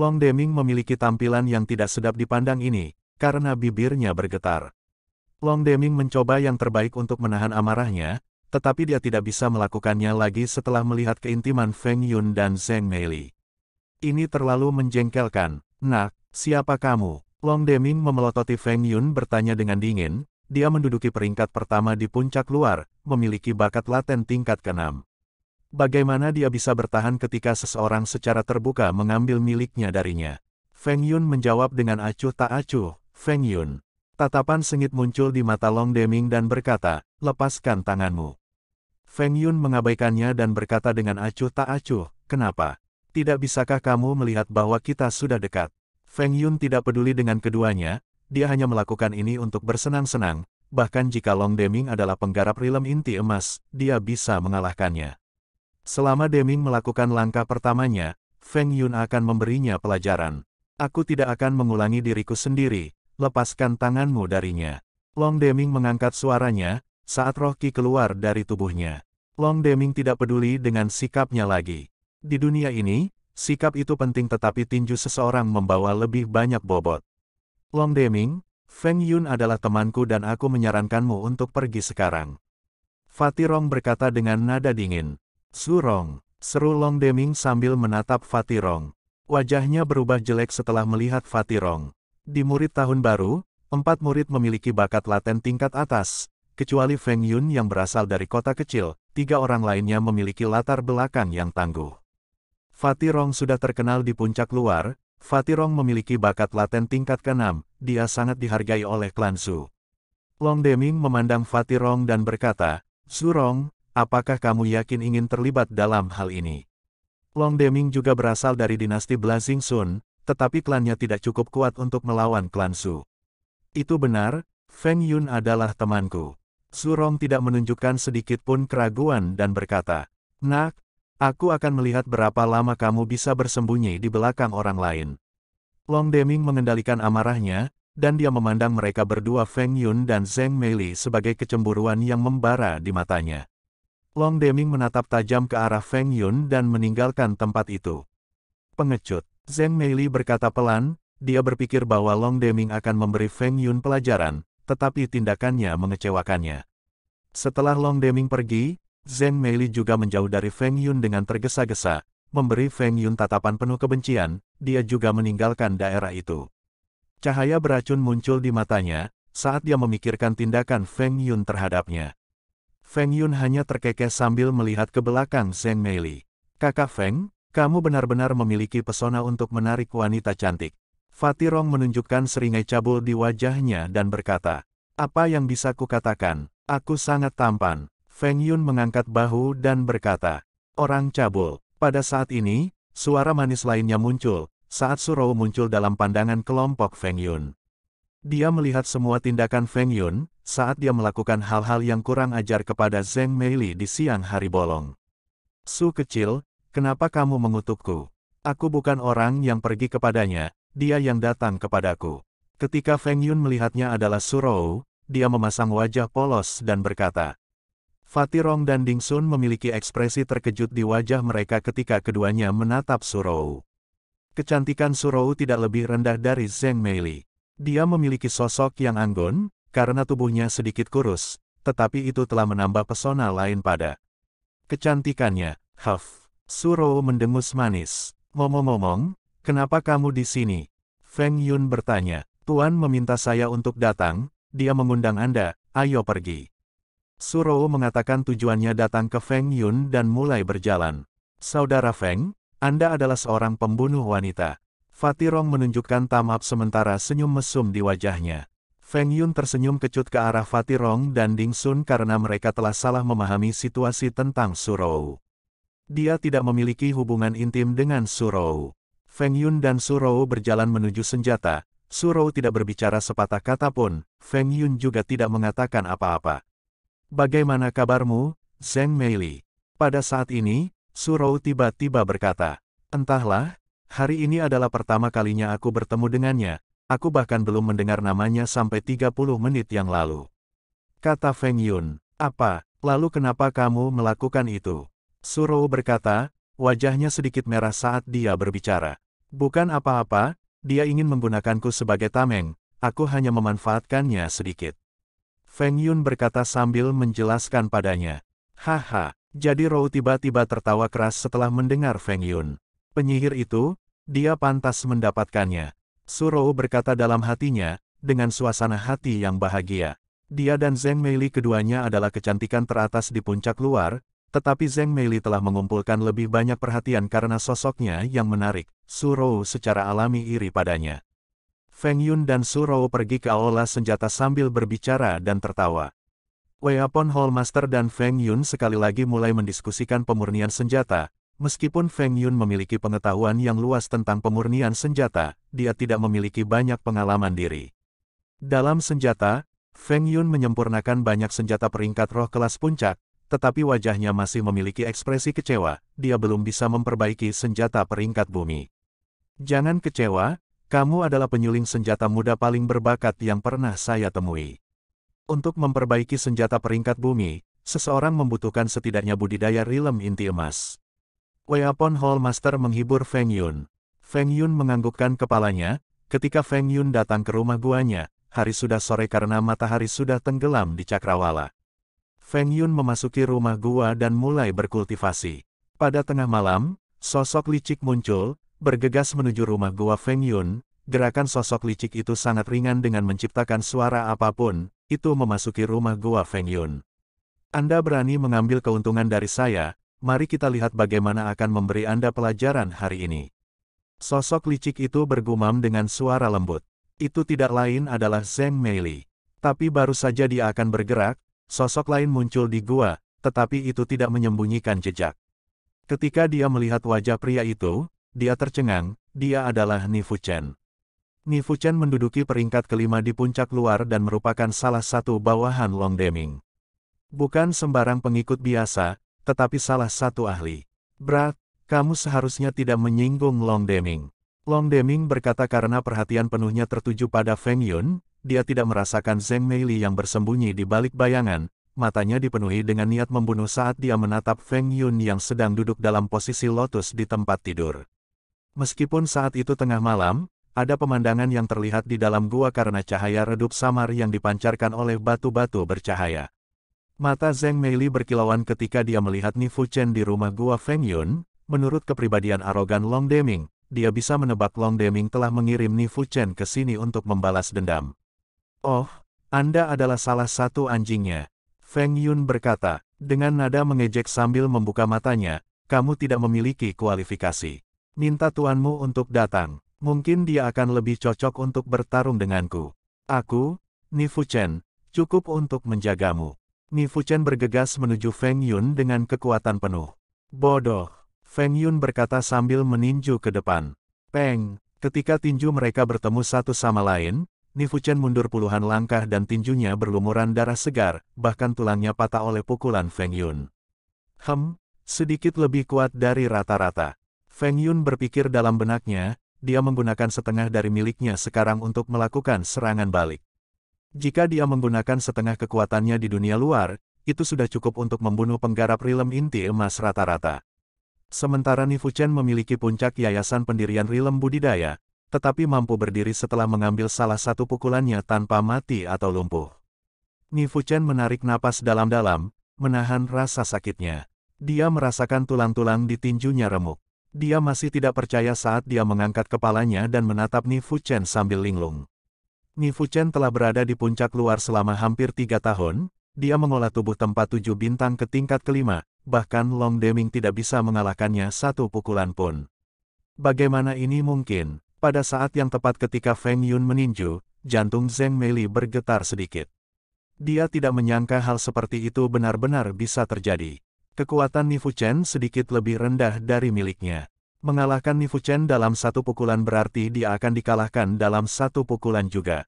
Long Deming memiliki tampilan yang tidak sedap dipandang ini, karena bibirnya bergetar. Long Deming mencoba yang terbaik untuk menahan amarahnya, tetapi dia tidak bisa melakukannya lagi setelah melihat keintiman Feng Yun dan Zheng Meili. Ini terlalu menjengkelkan. Nak, siapa kamu? Long Deming memelototi Feng Yun bertanya dengan dingin, dia menduduki peringkat pertama di puncak luar, memiliki bakat laten tingkat keenam. 6 Bagaimana dia bisa bertahan ketika seseorang secara terbuka mengambil miliknya darinya? Feng Yun menjawab dengan acuh tak acuh, Feng Yun. Tatapan sengit muncul di mata Long Deming dan berkata, lepaskan tanganmu. Feng Yun mengabaikannya dan berkata dengan acuh tak acuh, kenapa? Tidak bisakah kamu melihat bahwa kita sudah dekat? Feng Yun tidak peduli dengan keduanya, dia hanya melakukan ini untuk bersenang-senang, bahkan jika Long Deming adalah penggarap rilem inti emas, dia bisa mengalahkannya. Selama Deming melakukan langkah pertamanya, Feng Yun akan memberinya pelajaran. Aku tidak akan mengulangi diriku sendiri, lepaskan tanganmu darinya. Long Deming mengangkat suaranya, saat roh Qi keluar dari tubuhnya. Long Deming tidak peduli dengan sikapnya lagi. Di dunia ini, sikap itu penting tetapi tinju seseorang membawa lebih banyak bobot. Long Deming, Feng Yun adalah temanku dan aku menyarankanmu untuk pergi sekarang. Fatirong berkata dengan nada dingin. Surong, seru Long Deming sambil menatap Fatirong. Wajahnya berubah jelek setelah melihat Fatirong. Di murid tahun baru, empat murid memiliki bakat laten tingkat atas, kecuali Feng Yun yang berasal dari kota kecil, tiga orang lainnya memiliki latar belakang yang tangguh. Fatirong sudah terkenal di puncak luar, Fatirong memiliki bakat laten tingkat ke-6, dia sangat dihargai oleh klan Su. Long Deming memandang Fatirong dan berkata, Surong, Apakah kamu yakin ingin terlibat dalam hal ini? Long Deming juga berasal dari dinasti Blazing Sun, tetapi klannya tidak cukup kuat untuk melawan klan Su. Itu benar, Feng Yun adalah temanku. Surong tidak menunjukkan sedikit pun keraguan dan berkata, Nak, aku akan melihat berapa lama kamu bisa bersembunyi di belakang orang lain. Long Deming mengendalikan amarahnya, dan dia memandang mereka berdua Feng Yun dan Zheng Meili sebagai kecemburuan yang membara di matanya. Long Deming menatap tajam ke arah Feng Yun dan meninggalkan tempat itu. Pengecut, Zeng Meili berkata pelan, dia berpikir bahwa Long Deming akan memberi Feng Yun pelajaran, tetapi tindakannya mengecewakannya. Setelah Long Deming pergi, Zeng Meili juga menjauh dari Feng Yun dengan tergesa-gesa, memberi Feng Yun tatapan penuh kebencian, dia juga meninggalkan daerah itu. Cahaya beracun muncul di matanya, saat dia memikirkan tindakan Feng Yun terhadapnya. Feng Yun hanya terkekeh sambil melihat ke belakang Zeng Meili. Kakak Feng, kamu benar-benar memiliki pesona untuk menarik wanita cantik. Fatirong menunjukkan seringai cabul di wajahnya dan berkata, Apa yang bisa kukatakan? Aku sangat tampan. Feng Yun mengangkat bahu dan berkata, Orang cabul. Pada saat ini, suara manis lainnya muncul, saat Surou muncul dalam pandangan kelompok Feng Yun. Dia melihat semua tindakan Feng Yun saat dia melakukan hal-hal yang kurang ajar kepada Zeng Meili di siang hari bolong. Su kecil, kenapa kamu mengutukku? Aku bukan orang yang pergi kepadanya, dia yang datang kepadaku. Ketika Feng Yun melihatnya adalah Su Rou, dia memasang wajah polos dan berkata, Fatirong dan Ding Sun memiliki ekspresi terkejut di wajah mereka ketika keduanya menatap Su Rou. Kecantikan Su Rou tidak lebih rendah dari Zeng Meili. Dia memiliki sosok yang anggun, karena tubuhnya sedikit kurus, tetapi itu telah menambah pesona lain pada kecantikannya. Huff, Suro mendengus manis. Ngomong-ngomong, kenapa kamu di sini? Feng Yun bertanya. Tuan meminta saya untuk datang, dia mengundang Anda, ayo pergi. Suro mengatakan tujuannya datang ke Feng Yun dan mulai berjalan. Saudara Feng, Anda adalah seorang pembunuh wanita. Fatirong menunjukkan tamap sementara senyum mesum di wajahnya. Feng Yun tersenyum kecut ke arah Fatirong dan Ding Sun karena mereka telah salah memahami situasi tentang Surou. Dia tidak memiliki hubungan intim dengan Surou. Feng Yun dan Surou berjalan menuju senjata. Surou tidak berbicara sepatah kata pun, Feng Yun juga tidak mengatakan apa-apa. Bagaimana kabarmu, Zeng Meili? Pada saat ini, Surou tiba-tiba berkata, Entahlah, Hari ini adalah pertama kalinya aku bertemu dengannya, aku bahkan belum mendengar namanya sampai 30 menit yang lalu. Kata Feng Yun, apa, lalu kenapa kamu melakukan itu? Surou berkata, wajahnya sedikit merah saat dia berbicara. Bukan apa-apa, dia ingin menggunakanku sebagai tameng, aku hanya memanfaatkannya sedikit. Feng Yun berkata sambil menjelaskan padanya. Haha, jadi Rou tiba-tiba tertawa keras setelah mendengar Feng Yun. Penyihir itu, dia pantas mendapatkannya. Suro berkata dalam hatinya, dengan suasana hati yang bahagia. Dia dan Zeng Meili keduanya adalah kecantikan teratas di puncak luar, tetapi Zeng Meili telah mengumpulkan lebih banyak perhatian karena sosoknya yang menarik. Suro secara alami iri padanya. Feng Yun dan Suro pergi ke aula senjata sambil berbicara dan tertawa. Weapon Hall Master dan Feng Yun sekali lagi mulai mendiskusikan pemurnian senjata, Meskipun Feng Yun memiliki pengetahuan yang luas tentang pemurnian senjata, dia tidak memiliki banyak pengalaman diri. Dalam senjata, Feng Yun menyempurnakan banyak senjata peringkat roh kelas puncak, tetapi wajahnya masih memiliki ekspresi kecewa, dia belum bisa memperbaiki senjata peringkat bumi. Jangan kecewa, kamu adalah penyuling senjata muda paling berbakat yang pernah saya temui. Untuk memperbaiki senjata peringkat bumi, seseorang membutuhkan setidaknya budidaya rilem inti emas. Weapon Hall Master menghibur Feng Yun. Feng Yun menganggukkan kepalanya, ketika Feng Yun datang ke rumah guanya, hari sudah sore karena matahari sudah tenggelam di Cakrawala. Feng Yun memasuki rumah gua dan mulai berkultivasi. Pada tengah malam, sosok licik muncul, bergegas menuju rumah gua Feng Yun, gerakan sosok licik itu sangat ringan dengan menciptakan suara apapun, itu memasuki rumah gua Feng Yun. Anda berani mengambil keuntungan dari saya, mari kita lihat bagaimana akan memberi Anda pelajaran hari ini. Sosok licik itu bergumam dengan suara lembut. Itu tidak lain adalah Zeng Meili. Tapi baru saja dia akan bergerak, sosok lain muncul di gua, tetapi itu tidak menyembunyikan jejak. Ketika dia melihat wajah pria itu, dia tercengang, dia adalah Nifu Chen. Nifu Chen menduduki peringkat kelima di puncak luar dan merupakan salah satu bawahan Long Deming. Bukan sembarang pengikut biasa, tetapi salah satu ahli. Brat, kamu seharusnya tidak menyinggung Long Deming. Long Deming berkata karena perhatian penuhnya tertuju pada Feng Yun, dia tidak merasakan Zeng Meili yang bersembunyi di balik bayangan, matanya dipenuhi dengan niat membunuh saat dia menatap Feng Yun yang sedang duduk dalam posisi lotus di tempat tidur. Meskipun saat itu tengah malam, ada pemandangan yang terlihat di dalam gua karena cahaya redup samar yang dipancarkan oleh batu-batu bercahaya. Mata Zeng Meili berkilauan ketika dia melihat Nifu Chen di rumah gua Feng Yun, menurut kepribadian arogan Long Deming, dia bisa menebak Long Deming telah mengirim Nifu Chen ke sini untuk membalas dendam. Oh, Anda adalah salah satu anjingnya. Feng Yun berkata, dengan nada mengejek sambil membuka matanya, kamu tidak memiliki kualifikasi. Minta tuanmu untuk datang, mungkin dia akan lebih cocok untuk bertarung denganku. Aku, Nifu Chen, cukup untuk menjagamu. Nifuchen bergegas menuju Feng Yun dengan kekuatan penuh. Bodoh! Feng Yun berkata sambil meninju ke depan. Peng! Ketika tinju mereka bertemu satu sama lain, Nifuchen mundur puluhan langkah dan tinjunya berlumuran darah segar, bahkan tulangnya patah oleh pukulan Feng Yun. Hem, sedikit lebih kuat dari rata-rata. Feng Yun berpikir dalam benaknya, dia menggunakan setengah dari miliknya sekarang untuk melakukan serangan balik. Jika dia menggunakan setengah kekuatannya di dunia luar, itu sudah cukup untuk membunuh penggarap rilem inti emas rata-rata. Sementara Nifu Chen memiliki puncak yayasan pendirian rilem budidaya, tetapi mampu berdiri setelah mengambil salah satu pukulannya tanpa mati atau lumpuh. Nifu Chen menarik napas dalam-dalam, menahan rasa sakitnya. Dia merasakan tulang-tulang di tinjunya remuk. Dia masih tidak percaya saat dia mengangkat kepalanya dan menatap Nifu Chen sambil linglung. Nifuchen telah berada di puncak luar selama hampir tiga tahun, dia mengolah tubuh tempat tujuh bintang ke tingkat kelima, bahkan Long Deming tidak bisa mengalahkannya satu pukulan pun. Bagaimana ini mungkin? Pada saat yang tepat ketika Feng Yun meninju, jantung Zeng Meili bergetar sedikit. Dia tidak menyangka hal seperti itu benar-benar bisa terjadi. Kekuatan Nifuchen sedikit lebih rendah dari miliknya. Mengalahkan Nifu Chen dalam satu pukulan berarti dia akan dikalahkan dalam satu pukulan juga.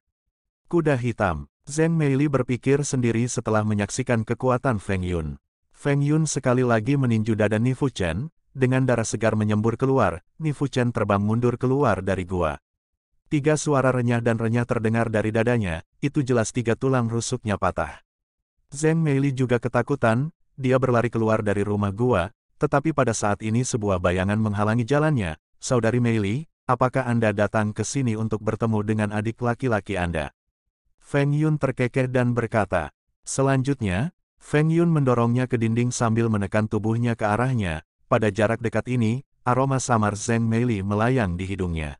Kuda hitam. Zeng Meili berpikir sendiri setelah menyaksikan kekuatan Feng Yun. Feng Yun sekali lagi meninju dada Nifu Chen, dengan darah segar menyembur keluar, Nifu Chen terbang mundur keluar dari gua. Tiga suara renyah dan renyah terdengar dari dadanya, itu jelas tiga tulang rusuknya patah. Zeng Meili juga ketakutan, dia berlari keluar dari rumah gua, tetapi pada saat ini sebuah bayangan menghalangi jalannya. Saudari Meili, apakah Anda datang ke sini untuk bertemu dengan adik laki-laki Anda? Feng Yun terkekeh dan berkata. Selanjutnya, Feng Yun mendorongnya ke dinding sambil menekan tubuhnya ke arahnya. Pada jarak dekat ini, aroma samar Zeng Meili melayang di hidungnya.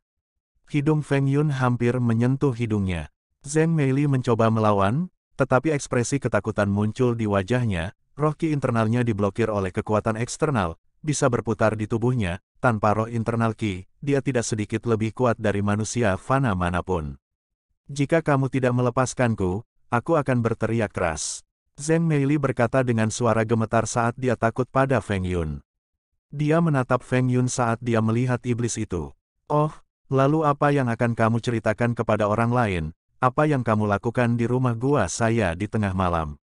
Hidung Feng Yun hampir menyentuh hidungnya. Zeng Meili mencoba melawan, tetapi ekspresi ketakutan muncul di wajahnya, roh ki internalnya diblokir oleh kekuatan eksternal, bisa berputar di tubuhnya, tanpa roh internal ki, dia tidak sedikit lebih kuat dari manusia fana manapun. Jika kamu tidak melepaskanku, aku akan berteriak keras. Zeng Meili berkata dengan suara gemetar saat dia takut pada Feng Yun. Dia menatap Feng Yun saat dia melihat iblis itu. Oh, lalu apa yang akan kamu ceritakan kepada orang lain, apa yang kamu lakukan di rumah gua saya di tengah malam?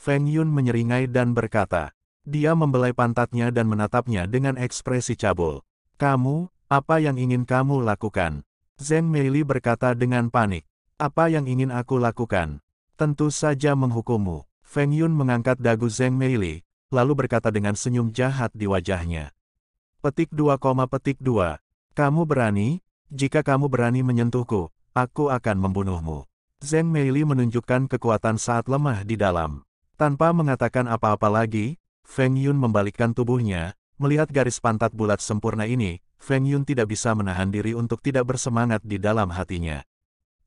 Feng Yun menyeringai dan berkata. Dia membelai pantatnya dan menatapnya dengan ekspresi cabul. Kamu, apa yang ingin kamu lakukan? Zeng Meili berkata dengan panik. Apa yang ingin aku lakukan? Tentu saja menghukummu. Feng Yun mengangkat dagu Zeng Meili, lalu berkata dengan senyum jahat di wajahnya. Petik 2, petik 2. Kamu berani? Jika kamu berani menyentuhku, aku akan membunuhmu. Zeng Meili menunjukkan kekuatan saat lemah di dalam. Tanpa mengatakan apa-apa lagi, Feng Yun membalikkan tubuhnya, melihat garis pantat bulat sempurna ini, Feng Yun tidak bisa menahan diri untuk tidak bersemangat di dalam hatinya.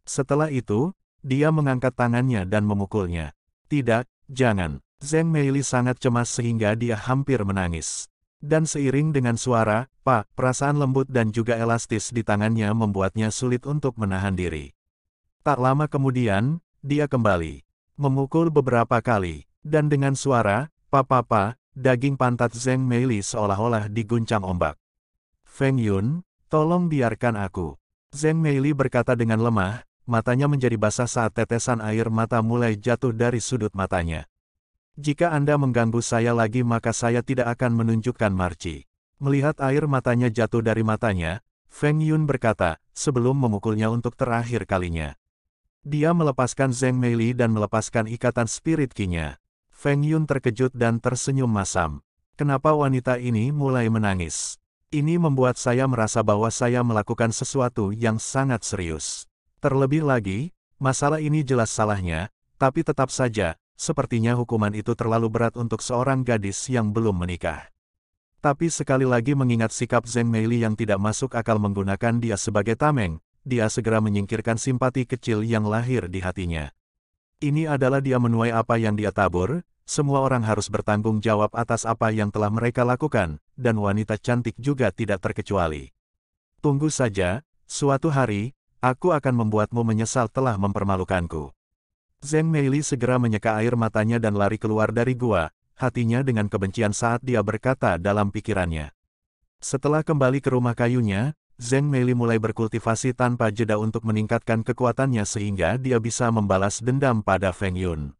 Setelah itu, dia mengangkat tangannya dan memukulnya. Tidak, jangan. Zeng Meili sangat cemas sehingga dia hampir menangis. Dan seiring dengan suara, pak, perasaan lembut dan juga elastis di tangannya membuatnya sulit untuk menahan diri. Tak lama kemudian, dia kembali memukul beberapa kali, dan dengan suara, papa-papa daging pantat Zeng Meili seolah-olah diguncang ombak. Feng Yun, tolong biarkan aku. Zeng Meili berkata dengan lemah, matanya menjadi basah saat tetesan air mata mulai jatuh dari sudut matanya. Jika Anda mengganggu saya lagi maka saya tidak akan menunjukkan marci. Melihat air matanya jatuh dari matanya, Feng Yun berkata, sebelum memukulnya untuk terakhir kalinya. Dia melepaskan Zeng Meili dan melepaskan ikatan spirit kinya. Feng Yun terkejut dan tersenyum masam. Kenapa wanita ini mulai menangis? Ini membuat saya merasa bahwa saya melakukan sesuatu yang sangat serius. Terlebih lagi, masalah ini jelas salahnya, tapi tetap saja, sepertinya hukuman itu terlalu berat untuk seorang gadis yang belum menikah. Tapi sekali lagi mengingat sikap Zeng Meili yang tidak masuk akal menggunakan dia sebagai tameng, dia segera menyingkirkan simpati kecil yang lahir di hatinya. Ini adalah dia menuai apa yang dia tabur, semua orang harus bertanggung jawab atas apa yang telah mereka lakukan, dan wanita cantik juga tidak terkecuali. Tunggu saja, suatu hari, aku akan membuatmu menyesal telah mempermalukanku. Zeng Meili segera menyeka air matanya dan lari keluar dari gua, hatinya dengan kebencian saat dia berkata dalam pikirannya. Setelah kembali ke rumah kayunya, Zeng Meili mulai berkultivasi tanpa jeda untuk meningkatkan kekuatannya sehingga dia bisa membalas dendam pada Feng Yun.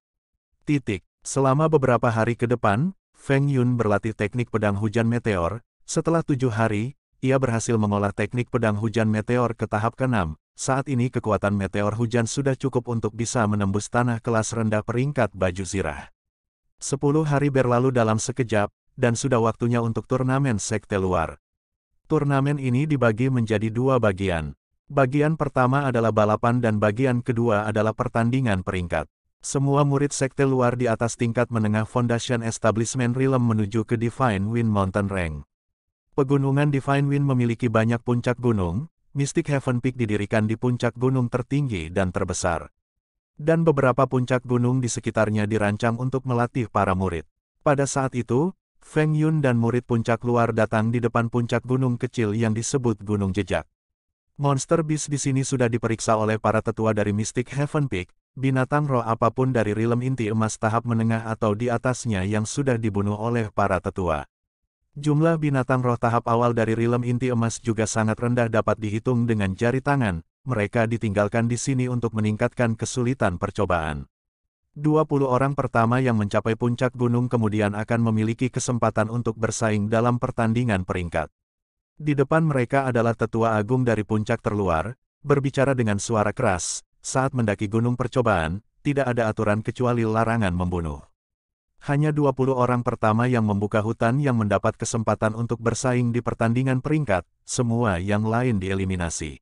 Titik. Selama beberapa hari ke depan, Feng Yun berlatih teknik pedang hujan meteor. Setelah tujuh hari, ia berhasil mengolah teknik pedang hujan meteor ke tahap keenam. Saat ini kekuatan meteor hujan sudah cukup untuk bisa menembus tanah kelas rendah peringkat baju zirah. Sepuluh hari berlalu dalam sekejap, dan sudah waktunya untuk turnamen sekte luar. Turnamen ini dibagi menjadi dua bagian. Bagian pertama adalah balapan dan bagian kedua adalah pertandingan peringkat. Semua murid sekte luar di atas tingkat menengah Foundation Establishment Realm menuju ke Divine Wind Mountain Rank. Pegunungan Divine Wind memiliki banyak puncak gunung, Mystic Heaven Peak didirikan di puncak gunung tertinggi dan terbesar. Dan beberapa puncak gunung di sekitarnya dirancang untuk melatih para murid. Pada saat itu, Feng Yun dan murid puncak luar datang di depan puncak gunung kecil yang disebut Gunung Jejak. Monster Beast di sini sudah diperiksa oleh para tetua dari Mystic Heaven Peak, binatang roh apapun dari realm inti emas tahap menengah atau di atasnya yang sudah dibunuh oleh para tetua. Jumlah binatang roh tahap awal dari realm inti emas juga sangat rendah dapat dihitung dengan jari tangan, mereka ditinggalkan di sini untuk meningkatkan kesulitan percobaan. 20 orang pertama yang mencapai puncak gunung kemudian akan memiliki kesempatan untuk bersaing dalam pertandingan peringkat. Di depan mereka adalah tetua agung dari puncak terluar, berbicara dengan suara keras, saat mendaki gunung percobaan, tidak ada aturan kecuali larangan membunuh. Hanya 20 orang pertama yang membuka hutan yang mendapat kesempatan untuk bersaing di pertandingan peringkat, semua yang lain dieliminasi.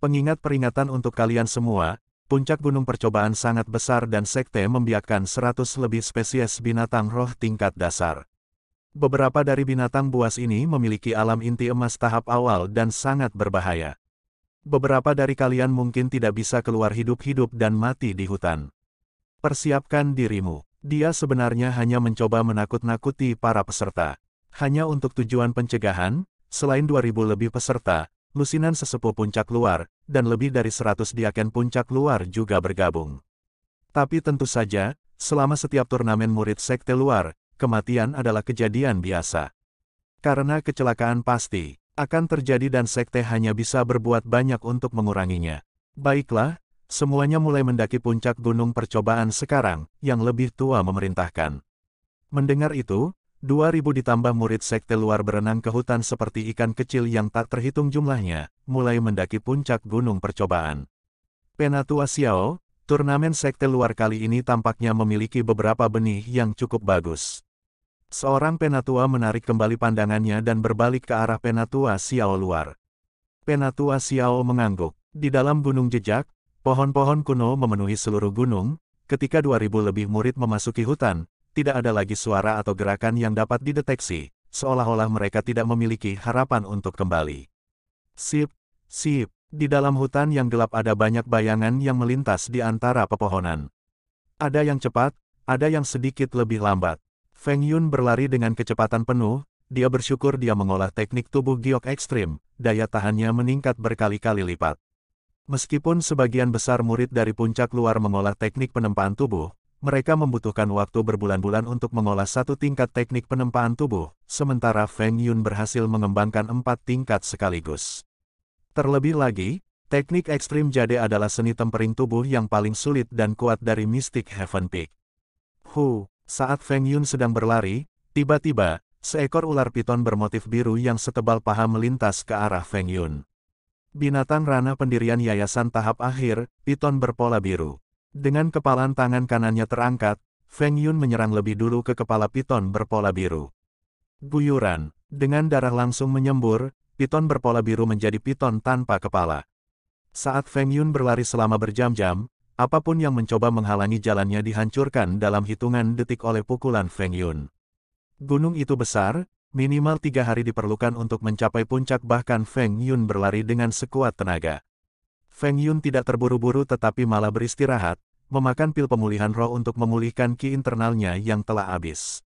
Pengingat peringatan untuk kalian semua, puncak gunung percobaan sangat besar dan sekte membiakkan 100 lebih spesies binatang roh tingkat dasar. Beberapa dari binatang buas ini memiliki alam inti emas tahap awal dan sangat berbahaya. Beberapa dari kalian mungkin tidak bisa keluar hidup-hidup dan mati di hutan. Persiapkan dirimu. Dia sebenarnya hanya mencoba menakut-nakuti para peserta. Hanya untuk tujuan pencegahan, selain 2000 lebih peserta, lusinan sesepuh puncak luar, dan lebih dari seratus diaken puncak luar juga bergabung. Tapi tentu saja, selama setiap turnamen murid sekte luar, kematian adalah kejadian biasa. Karena kecelakaan pasti, akan terjadi dan sekte hanya bisa berbuat banyak untuk menguranginya. Baiklah, semuanya mulai mendaki puncak gunung percobaan sekarang, yang lebih tua memerintahkan. Mendengar itu, 2000 ditambah murid sekte luar berenang ke hutan seperti ikan kecil yang tak terhitung jumlahnya, mulai mendaki puncak gunung percobaan. Penatua Xiao, turnamen sekte luar kali ini tampaknya memiliki beberapa benih yang cukup bagus. Seorang penatua menarik kembali pandangannya dan berbalik ke arah penatua Xiao luar. Penatua Xiao mengangguk. Di dalam gunung jejak, pohon-pohon kuno memenuhi seluruh gunung, ketika 2000 lebih murid memasuki hutan, tidak ada lagi suara atau gerakan yang dapat dideteksi, seolah-olah mereka tidak memiliki harapan untuk kembali. Sip, sip, di dalam hutan yang gelap ada banyak bayangan yang melintas di antara pepohonan. Ada yang cepat, ada yang sedikit lebih lambat. Feng Yun berlari dengan kecepatan penuh, dia bersyukur dia mengolah teknik tubuh giok ekstrim, daya tahannya meningkat berkali-kali lipat. Meskipun sebagian besar murid dari puncak luar mengolah teknik penempaan tubuh, mereka membutuhkan waktu berbulan-bulan untuk mengolah satu tingkat teknik penempaan tubuh, sementara Feng Yun berhasil mengembangkan empat tingkat sekaligus. Terlebih lagi, teknik ekstrim jade adalah seni tempering tubuh yang paling sulit dan kuat dari Mystic Heaven Peak. Hu, saat Feng Yun sedang berlari, tiba-tiba, seekor ular piton bermotif biru yang setebal paha melintas ke arah Feng Yun. Binatang rana pendirian yayasan tahap akhir, piton berpola biru. Dengan kepalan tangan kanannya terangkat, Feng Yun menyerang lebih dulu ke kepala piton berpola biru. Guyuran, dengan darah langsung menyembur, piton berpola biru menjadi piton tanpa kepala. Saat Feng Yun berlari selama berjam-jam, apapun yang mencoba menghalangi jalannya dihancurkan dalam hitungan detik oleh pukulan Feng Yun. Gunung itu besar, minimal tiga hari diperlukan untuk mencapai puncak bahkan Feng Yun berlari dengan sekuat tenaga. Feng Yun tidak terburu-buru tetapi malah beristirahat, memakan pil pemulihan roh untuk memulihkan ki internalnya yang telah habis.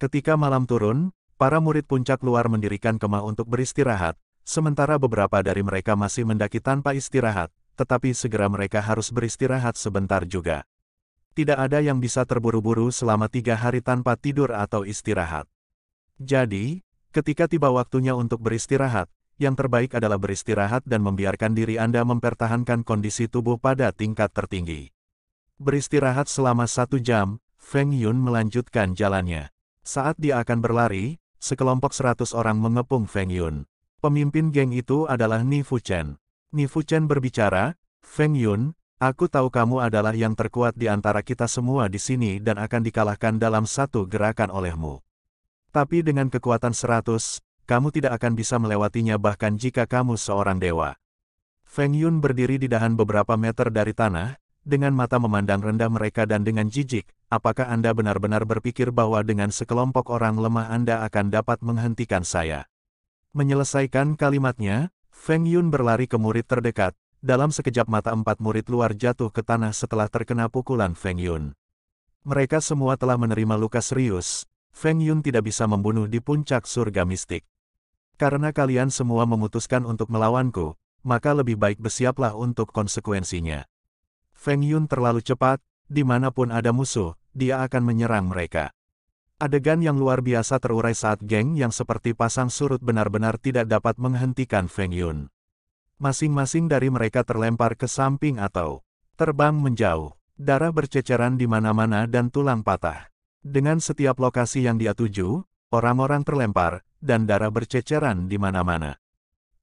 Ketika malam turun, para murid puncak luar mendirikan kemah untuk beristirahat, sementara beberapa dari mereka masih mendaki tanpa istirahat, tetapi segera mereka harus beristirahat sebentar juga. Tidak ada yang bisa terburu-buru selama tiga hari tanpa tidur atau istirahat. Jadi, ketika tiba waktunya untuk beristirahat, yang terbaik adalah beristirahat dan membiarkan diri Anda mempertahankan kondisi tubuh pada tingkat tertinggi. Beristirahat selama satu jam, Feng Yun melanjutkan jalannya. Saat dia akan berlari, sekelompok seratus orang mengepung Feng Yun. Pemimpin geng itu adalah Fu Chen. Fu Chen berbicara, Feng Yun, aku tahu kamu adalah yang terkuat di antara kita semua di sini dan akan dikalahkan dalam satu gerakan olehmu. Tapi dengan kekuatan seratus, kamu tidak akan bisa melewatinya bahkan jika kamu seorang dewa. Feng Yun berdiri di dahan beberapa meter dari tanah, dengan mata memandang rendah mereka dan dengan jijik, apakah Anda benar-benar berpikir bahwa dengan sekelompok orang lemah Anda akan dapat menghentikan saya? Menyelesaikan kalimatnya, Feng Yun berlari ke murid terdekat, dalam sekejap mata empat murid luar jatuh ke tanah setelah terkena pukulan Feng Yun. Mereka semua telah menerima luka serius, Feng Yun tidak bisa membunuh di puncak surga mistik. Karena kalian semua memutuskan untuk melawanku, maka lebih baik bersiaplah untuk konsekuensinya. Feng Yun terlalu cepat, dimanapun ada musuh, dia akan menyerang mereka. Adegan yang luar biasa terurai saat geng yang seperti pasang surut benar-benar tidak dapat menghentikan Feng Yun. Masing-masing dari mereka terlempar ke samping atau terbang menjauh. Darah berceceran di mana-mana dan tulang patah. Dengan setiap lokasi yang dia tuju, orang-orang terlempar, dan darah berceceran di mana-mana.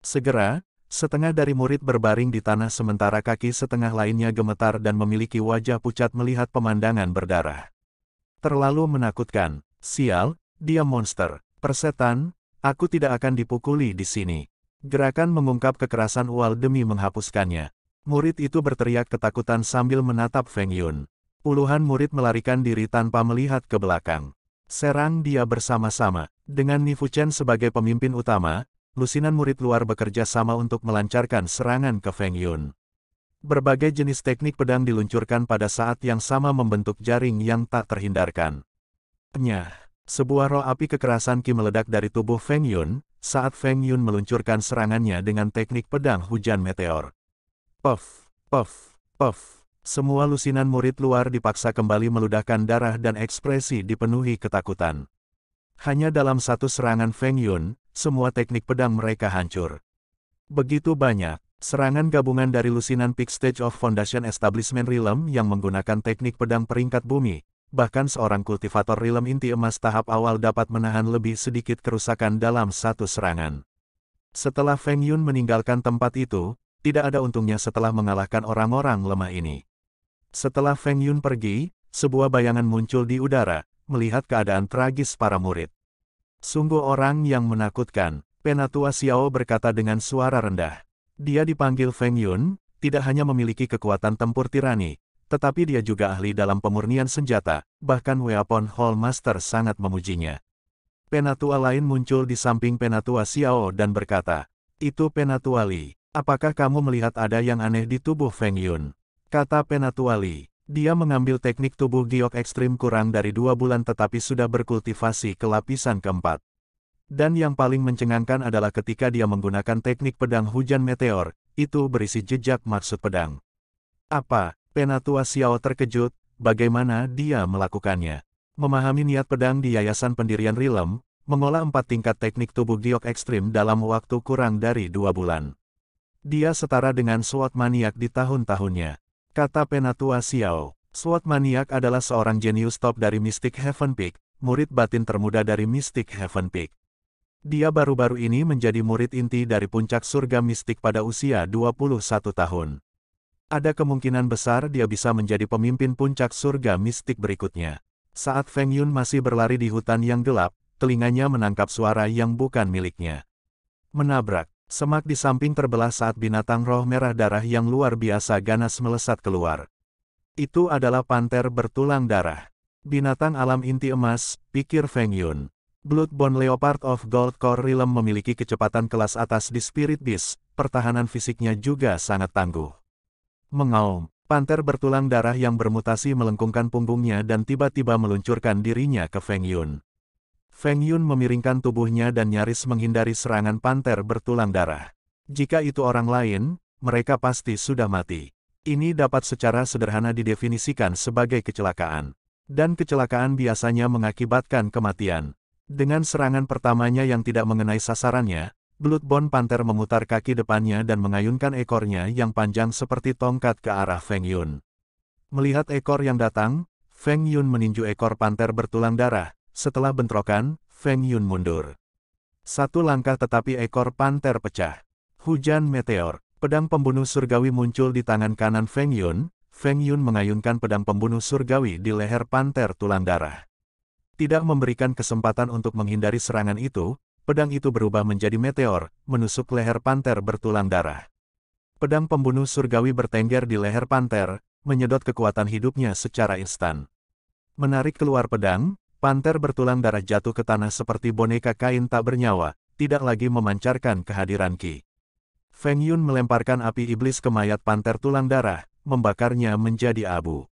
Segera, setengah dari murid berbaring di tanah sementara kaki setengah lainnya gemetar dan memiliki wajah pucat melihat pemandangan berdarah. Terlalu menakutkan, sial, dia monster, persetan, aku tidak akan dipukuli di sini. Gerakan mengungkap kekerasan Wal demi menghapuskannya. Murid itu berteriak ketakutan sambil menatap Feng Yun. Puluhan murid melarikan diri tanpa melihat ke belakang. Serang dia bersama-sama. Dengan Chen sebagai pemimpin utama, lusinan murid luar bekerja sama untuk melancarkan serangan ke Feng Yun. Berbagai jenis teknik pedang diluncurkan pada saat yang sama membentuk jaring yang tak terhindarkan. Nyah, sebuah roh api kekerasan Ki meledak dari tubuh Feng Yun, saat Feng Yun meluncurkan serangannya dengan teknik pedang hujan meteor. Puff, puff, puff. Semua lusinan murid luar dipaksa kembali meludahkan darah dan ekspresi dipenuhi ketakutan. Hanya dalam satu serangan Feng Yun, semua teknik pedang mereka hancur. Begitu banyak, serangan gabungan dari lusinan Peak Stage of Foundation Establishment Realm yang menggunakan teknik pedang peringkat bumi, bahkan seorang kultivator realm inti emas tahap awal dapat menahan lebih sedikit kerusakan dalam satu serangan. Setelah Feng Yun meninggalkan tempat itu, tidak ada untungnya setelah mengalahkan orang-orang lemah ini. Setelah Feng Yun pergi, sebuah bayangan muncul di udara, melihat keadaan tragis para murid. Sungguh orang yang menakutkan, Penatua Xiao berkata dengan suara rendah. Dia dipanggil Feng Yun, tidak hanya memiliki kekuatan tempur tirani, tetapi dia juga ahli dalam pemurnian senjata, bahkan Weapon Hall Master sangat memujinya. Penatua lain muncul di samping Penatua Xiao dan berkata, Itu Penatua Li, apakah kamu melihat ada yang aneh di tubuh Feng Yun? Kata Penatua Li, dia mengambil teknik tubuh giok ekstrim kurang dari dua bulan tetapi sudah berkultivasi ke lapisan keempat. Dan yang paling mencengangkan adalah ketika dia menggunakan teknik pedang hujan meteor, itu berisi jejak maksud pedang. Apa, Penatua Xiao terkejut, bagaimana dia melakukannya. Memahami niat pedang di Yayasan Pendirian Rilem, mengolah empat tingkat teknik tubuh giok ekstrim dalam waktu kurang dari dua bulan. Dia setara dengan suat maniak di tahun-tahunnya. Kata Penatua Xiao, SWAT Maniak adalah seorang jenius top dari Mystic Heaven Peak, murid batin termuda dari Mystic Heaven Peak. Dia baru-baru ini menjadi murid inti dari puncak surga mistik pada usia 21 tahun. Ada kemungkinan besar dia bisa menjadi pemimpin puncak surga mistik berikutnya. Saat Feng Yun masih berlari di hutan yang gelap, telinganya menangkap suara yang bukan miliknya. Menabrak, Semak di samping terbelah saat binatang roh merah darah yang luar biasa ganas melesat keluar. Itu adalah panter bertulang darah. Binatang alam inti emas, pikir Feng Yun. Bloodborne Leopard of Gold Core Realm memiliki kecepatan kelas atas di Spirit Beast, pertahanan fisiknya juga sangat tangguh. Mengaum, panter bertulang darah yang bermutasi melengkungkan punggungnya dan tiba-tiba meluncurkan dirinya ke Feng Yun. Feng Yun memiringkan tubuhnya dan nyaris menghindari serangan panter bertulang darah. Jika itu orang lain, mereka pasti sudah mati. Ini dapat secara sederhana didefinisikan sebagai kecelakaan. Dan kecelakaan biasanya mengakibatkan kematian. Dengan serangan pertamanya yang tidak mengenai sasarannya, Bloodbone Panther memutar kaki depannya dan mengayunkan ekornya yang panjang seperti tongkat ke arah Feng Yun. Melihat ekor yang datang, Feng Yun meninju ekor Panther bertulang darah, setelah bentrokan, Feng Yun mundur. Satu langkah tetapi ekor panter pecah. Hujan meteor, pedang pembunuh surgawi muncul di tangan kanan Feng Yun. Feng Yun mengayunkan pedang pembunuh surgawi di leher panter tulang darah. Tidak memberikan kesempatan untuk menghindari serangan itu, pedang itu berubah menjadi meteor, menusuk leher panter bertulang darah. Pedang pembunuh surgawi bertengger di leher panter, menyedot kekuatan hidupnya secara instan. Menarik keluar pedang, panter bertulang darah jatuh ke tanah seperti boneka kain tak bernyawa, tidak lagi memancarkan kehadiran Ki. Feng Yun melemparkan api iblis ke mayat panter tulang darah, membakarnya menjadi abu.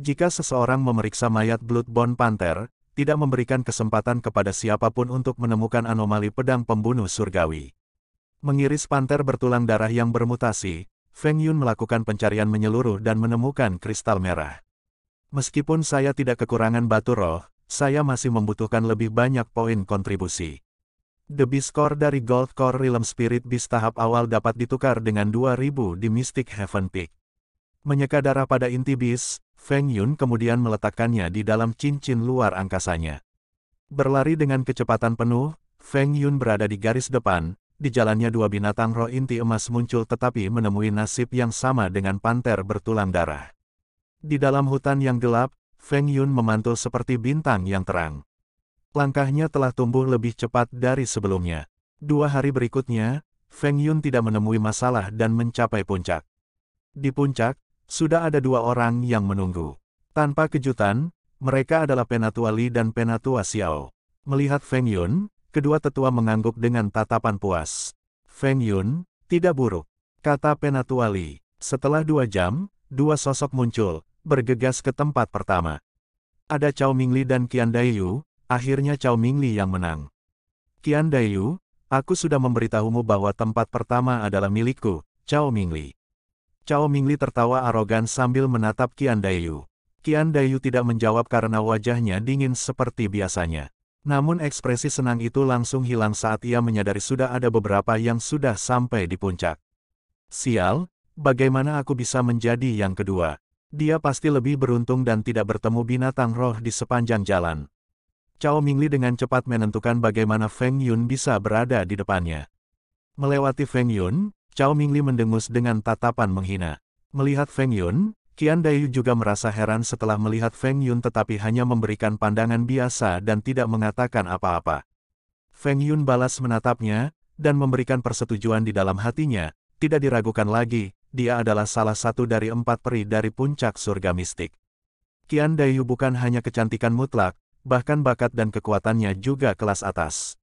Jika seseorang memeriksa mayat Bloodborne Panther, tidak memberikan kesempatan kepada siapapun untuk menemukan anomali pedang pembunuh surgawi. Mengiris panther bertulang darah yang bermutasi, Feng Yun melakukan pencarian menyeluruh dan menemukan kristal merah. Meskipun saya tidak kekurangan batu roh, saya masih membutuhkan lebih banyak poin kontribusi. The Beast Core dari Gold Core Realm Spirit Beast tahap awal dapat ditukar dengan 2000 di Mystic Heaven Peak. Menyeka darah pada inti Beast, Feng Yun kemudian meletakkannya di dalam cincin luar angkasanya. Berlari dengan kecepatan penuh, Feng Yun berada di garis depan, di jalannya dua binatang roh inti emas muncul tetapi menemui nasib yang sama dengan panter bertulang darah. Di dalam hutan yang gelap, Feng Yun memantul seperti bintang yang terang. Langkahnya telah tumbuh lebih cepat dari sebelumnya. Dua hari berikutnya, Feng Yun tidak menemui masalah dan mencapai puncak. Di puncak, sudah ada dua orang yang menunggu. Tanpa kejutan, mereka adalah Penatua Li dan Penatua Xiao. Melihat Feng Yun, kedua tetua mengangguk dengan tatapan puas. Feng Yun, tidak buruk, kata Penatua Li. Setelah dua jam, dua sosok muncul, bergegas ke tempat pertama. Ada Cao Mingli dan Qian Daiyu, akhirnya Cao Mingli yang menang. Qian Daiyu, aku sudah memberitahumu bahwa tempat pertama adalah milikku, Cao Mingli. Cao Mingli tertawa arogan sambil menatap Qian Daiyu. Qian Daiyu tidak menjawab karena wajahnya dingin seperti biasanya. Namun ekspresi senang itu langsung hilang saat ia menyadari sudah ada beberapa yang sudah sampai di puncak. Sial, bagaimana aku bisa menjadi yang kedua? Dia pasti lebih beruntung dan tidak bertemu binatang roh di sepanjang jalan. Cao Mingli dengan cepat menentukan bagaimana Feng Yun bisa berada di depannya. Melewati Feng Yun, Cao Mingli mendengus dengan tatapan menghina. Melihat Feng Yun, Qian Dayu juga merasa heran setelah melihat Feng Yun tetapi hanya memberikan pandangan biasa dan tidak mengatakan apa-apa. Feng Yun balas menatapnya, dan memberikan persetujuan di dalam hatinya, tidak diragukan lagi, dia adalah salah satu dari empat peri dari puncak surga mistik. Qian Dayu bukan hanya kecantikan mutlak, bahkan bakat dan kekuatannya juga kelas atas.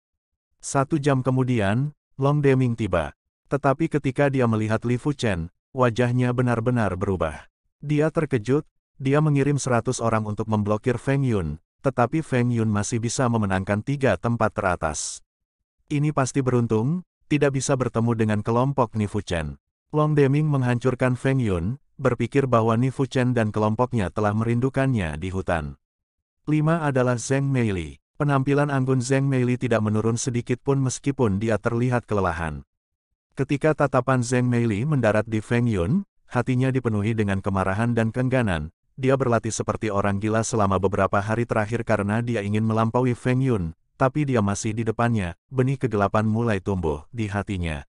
Satu jam kemudian, Long Deming tiba. Tetapi ketika dia melihat Li Fuchen, wajahnya benar-benar berubah. Dia terkejut, dia mengirim seratus orang untuk memblokir Feng Yun, tetapi Feng Yun masih bisa memenangkan tiga tempat teratas. Ini pasti beruntung, tidak bisa bertemu dengan kelompok Chen. Long Deming menghancurkan Feng Yun, berpikir bahwa Nifu Chen dan kelompoknya telah merindukannya di hutan. Lima adalah Zeng Meili. Penampilan anggun Zeng Meili tidak menurun sedikit pun meskipun dia terlihat kelelahan. Ketika tatapan Zeng Meili mendarat di Feng Yun, hatinya dipenuhi dengan kemarahan dan kengganan, dia berlatih seperti orang gila selama beberapa hari terakhir karena dia ingin melampaui Feng Yun, tapi dia masih di depannya, benih kegelapan mulai tumbuh di hatinya.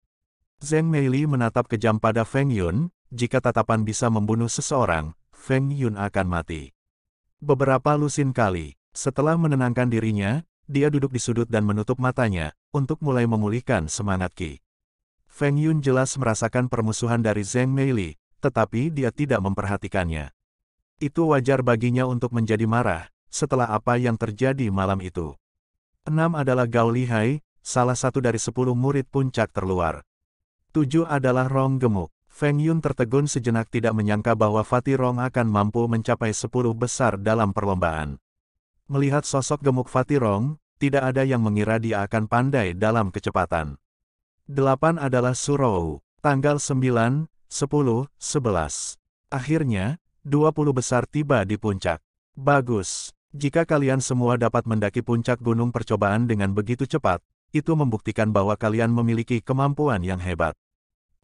Zeng Meili menatap kejam pada Feng Yun, jika tatapan bisa membunuh seseorang, Feng Yun akan mati. Beberapa lusin kali, setelah menenangkan dirinya, dia duduk di sudut dan menutup matanya, untuk mulai memulihkan semangat Qi. Feng Yun jelas merasakan permusuhan dari Zeng Meili, tetapi dia tidak memperhatikannya. Itu wajar baginya untuk menjadi marah, setelah apa yang terjadi malam itu. Enam adalah Gao Lihai, salah satu dari sepuluh murid puncak terluar. Tujuh adalah Rong gemuk. Feng Yun tertegun sejenak tidak menyangka bahwa Fatih Rong akan mampu mencapai sepuluh besar dalam perlombaan. Melihat sosok gemuk Fatih Rong, tidak ada yang mengira dia akan pandai dalam kecepatan. Delapan adalah Surou, tanggal sembilan, sepuluh, sebelas. Akhirnya, dua puluh besar tiba di puncak. Bagus, jika kalian semua dapat mendaki puncak gunung percobaan dengan begitu cepat, itu membuktikan bahwa kalian memiliki kemampuan yang hebat.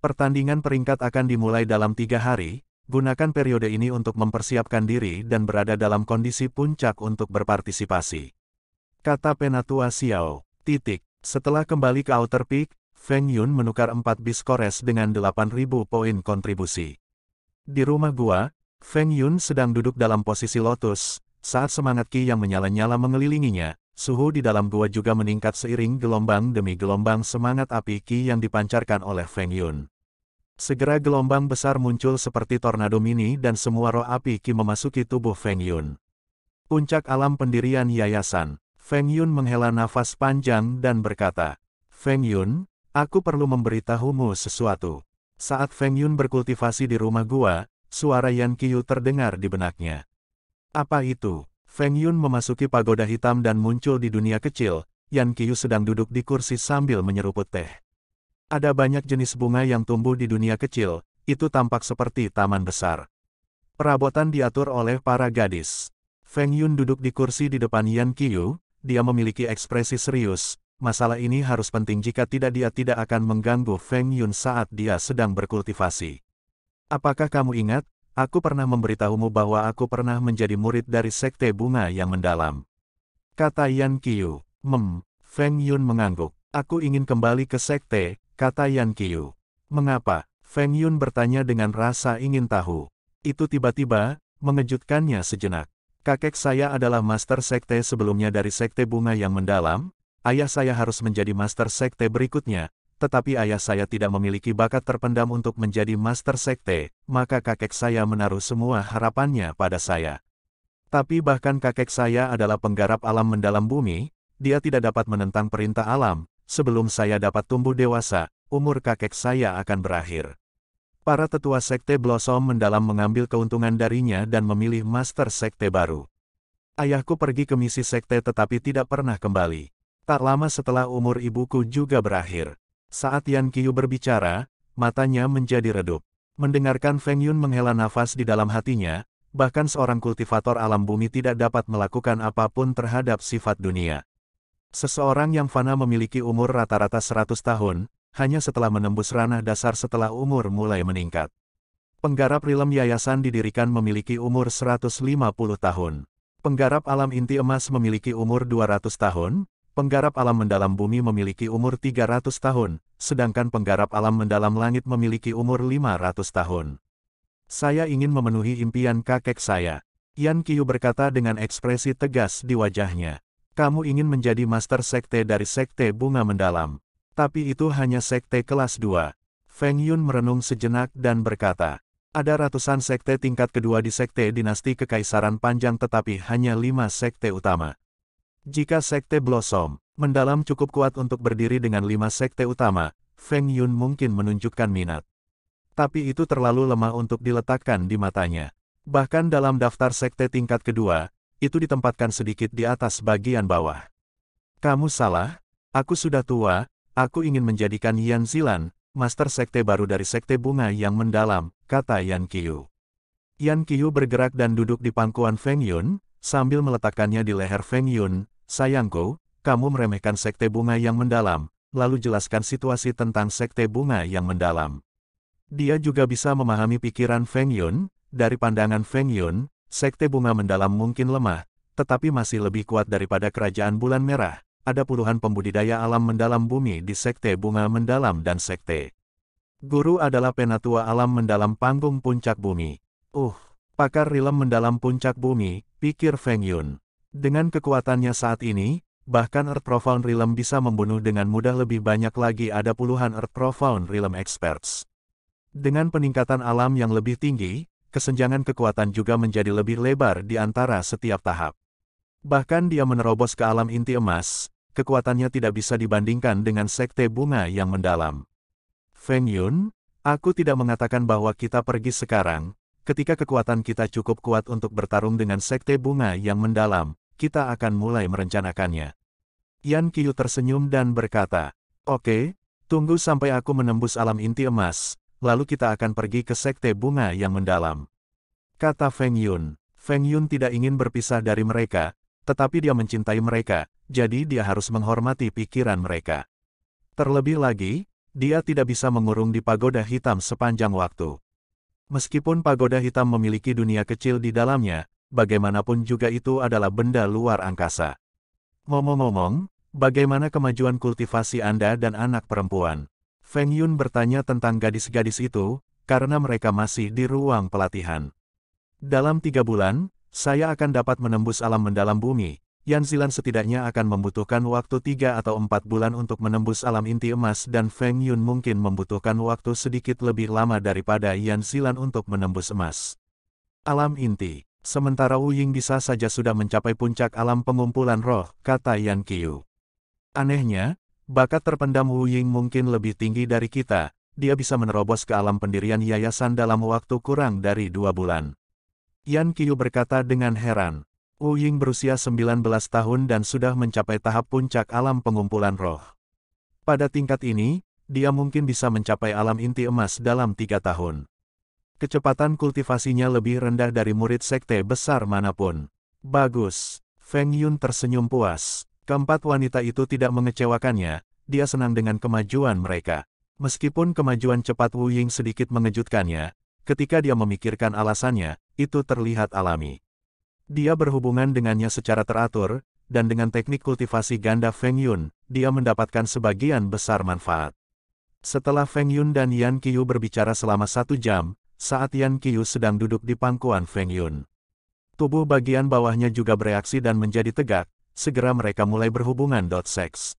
Pertandingan peringkat akan dimulai dalam tiga hari, gunakan periode ini untuk mempersiapkan diri dan berada dalam kondisi puncak untuk berpartisipasi. Kata Penatua Xiao. Titik. Setelah kembali ke Outer Peak, Feng Yun menukar empat bis kores dengan ribu poin kontribusi. Di rumah gua, Feng Yun sedang duduk dalam posisi lotus, saat semangat Qi yang menyala-nyala mengelilinginya, Suhu di dalam gua juga meningkat seiring gelombang demi gelombang semangat api Qi yang dipancarkan oleh Feng Yun. Segera gelombang besar muncul seperti tornado mini dan semua roh api Qi memasuki tubuh Feng Yun. Puncak alam pendirian yayasan, Feng Yun menghela nafas panjang dan berkata, Feng Yun, aku perlu memberitahumu sesuatu. Saat Feng Yun berkultivasi di rumah gua, suara Yan Qiyu terdengar di benaknya. Apa itu? Feng Yun memasuki pagoda hitam dan muncul di dunia kecil, Yan Qiyu sedang duduk di kursi sambil menyeruput teh. Ada banyak jenis bunga yang tumbuh di dunia kecil, itu tampak seperti taman besar. Perabotan diatur oleh para gadis. Feng Yun duduk di kursi di depan Yan Qiyu, dia memiliki ekspresi serius, masalah ini harus penting jika tidak dia tidak akan mengganggu Feng Yun saat dia sedang berkultivasi. Apakah kamu ingat, Aku pernah memberitahumu bahwa aku pernah menjadi murid dari sekte bunga yang mendalam. Kata Yan Qiu. Mem, Feng Yun mengangguk. Aku ingin kembali ke sekte, kata Yan Qiu. Mengapa? Feng Yun bertanya dengan rasa ingin tahu. Itu tiba-tiba, mengejutkannya sejenak. Kakek saya adalah master sekte sebelumnya dari sekte bunga yang mendalam, ayah saya harus menjadi master sekte berikutnya, tetapi ayah saya tidak memiliki bakat terpendam untuk menjadi master sekte, maka kakek saya menaruh semua harapannya pada saya. Tapi bahkan kakek saya adalah penggarap alam mendalam bumi, dia tidak dapat menentang perintah alam, sebelum saya dapat tumbuh dewasa, umur kakek saya akan berakhir. Para tetua sekte Blossom mendalam mengambil keuntungan darinya dan memilih master sekte baru. Ayahku pergi ke misi sekte tetapi tidak pernah kembali. Tak lama setelah umur ibuku juga berakhir. Saat Yan Qiu berbicara, matanya menjadi redup. Mendengarkan Feng Yun menghela nafas di dalam hatinya, bahkan seorang kultivator alam bumi tidak dapat melakukan apapun terhadap sifat dunia. Seseorang yang fana memiliki umur rata-rata 100 tahun, hanya setelah menembus ranah dasar setelah umur mulai meningkat. Penggarap rilem yayasan didirikan memiliki umur 150 tahun. Penggarap alam inti emas memiliki umur 200 tahun, penggarap alam mendalam bumi memiliki umur 300 tahun, sedangkan penggarap alam mendalam langit memiliki umur 500 tahun. Saya ingin memenuhi impian kakek saya. Yan Kiyu berkata dengan ekspresi tegas di wajahnya. Kamu ingin menjadi master sekte dari sekte bunga mendalam. Tapi itu hanya sekte kelas 2. Feng Yun merenung sejenak dan berkata, ada ratusan sekte tingkat kedua di sekte dinasti kekaisaran panjang tetapi hanya lima sekte utama. Jika Sekte Blossom mendalam cukup kuat untuk berdiri dengan lima sekte utama, Feng Yun mungkin menunjukkan minat. Tapi itu terlalu lemah untuk diletakkan di matanya. Bahkan dalam daftar sekte tingkat kedua, itu ditempatkan sedikit di atas bagian bawah. Kamu salah, aku sudah tua, aku ingin menjadikan Yan Zilan, master sekte baru dari sekte bunga yang mendalam, kata Yan Qiu. Yan Qiu bergerak dan duduk di pangkuan Feng Yun, sambil meletakkannya di leher Feng Yun, Sayangku, kamu meremehkan sekte bunga yang mendalam, lalu jelaskan situasi tentang sekte bunga yang mendalam. Dia juga bisa memahami pikiran Feng Yun, dari pandangan Feng Yun, sekte bunga mendalam mungkin lemah, tetapi masih lebih kuat daripada kerajaan bulan merah. Ada puluhan pembudidaya alam mendalam bumi di sekte bunga mendalam dan sekte. Guru adalah penatua alam mendalam panggung puncak bumi. Uh, pakar rilem mendalam puncak bumi, pikir Feng Yun. Dengan kekuatannya saat ini, bahkan Earth Profound Realm bisa membunuh dengan mudah lebih banyak lagi ada puluhan Earth Profound Realm Experts. Dengan peningkatan alam yang lebih tinggi, kesenjangan kekuatan juga menjadi lebih lebar di antara setiap tahap. Bahkan dia menerobos ke alam inti emas, kekuatannya tidak bisa dibandingkan dengan sekte bunga yang mendalam. Feng Yun, aku tidak mengatakan bahwa kita pergi sekarang, ketika kekuatan kita cukup kuat untuk bertarung dengan sekte bunga yang mendalam, kita akan mulai merencanakannya. Yan Qiu tersenyum dan berkata, Oke, tunggu sampai aku menembus alam inti emas, lalu kita akan pergi ke sekte bunga yang mendalam. Kata Feng Yun. Feng Yun tidak ingin berpisah dari mereka, tetapi dia mencintai mereka, jadi dia harus menghormati pikiran mereka. Terlebih lagi, dia tidak bisa mengurung di pagoda hitam sepanjang waktu. Meskipun pagoda hitam memiliki dunia kecil di dalamnya, bagaimanapun juga itu adalah benda luar angkasa. Ngomong-ngomong, bagaimana kemajuan kultivasi Anda dan anak perempuan? Feng Yun bertanya tentang gadis-gadis itu, karena mereka masih di ruang pelatihan. Dalam tiga bulan, saya akan dapat menembus alam mendalam bumi, Yan Zilan setidaknya akan membutuhkan waktu tiga atau empat bulan untuk menembus alam inti emas dan Feng Yun mungkin membutuhkan waktu sedikit lebih lama daripada Yan Zilan untuk menembus emas. Alam inti Sementara Wu Ying bisa saja sudah mencapai puncak alam pengumpulan roh, kata Yan Qiu. Anehnya, bakat terpendam Wu Ying mungkin lebih tinggi dari kita, dia bisa menerobos ke alam pendirian yayasan dalam waktu kurang dari dua bulan. Yan Qiu berkata dengan heran. Wu Ying berusia 19 tahun dan sudah mencapai tahap puncak alam pengumpulan roh. Pada tingkat ini, dia mungkin bisa mencapai alam inti emas dalam tiga tahun. Kecepatan kultivasinya lebih rendah dari murid sekte besar manapun. Bagus. Feng Yun tersenyum puas. Keempat wanita itu tidak mengecewakannya, dia senang dengan kemajuan mereka. Meskipun kemajuan cepat Wu Ying sedikit mengejutkannya, ketika dia memikirkan alasannya, itu terlihat alami. Dia berhubungan dengannya secara teratur, dan dengan teknik kultivasi ganda Feng Yun, dia mendapatkan sebagian besar manfaat. Setelah Feng Yun dan Yan Qiu berbicara selama satu jam, saat Yan Qiyu sedang duduk di pangkuan Feng Yun. Tubuh bagian bawahnya juga bereaksi dan menjadi tegak, segera mereka mulai berhubungan. Dot Seks.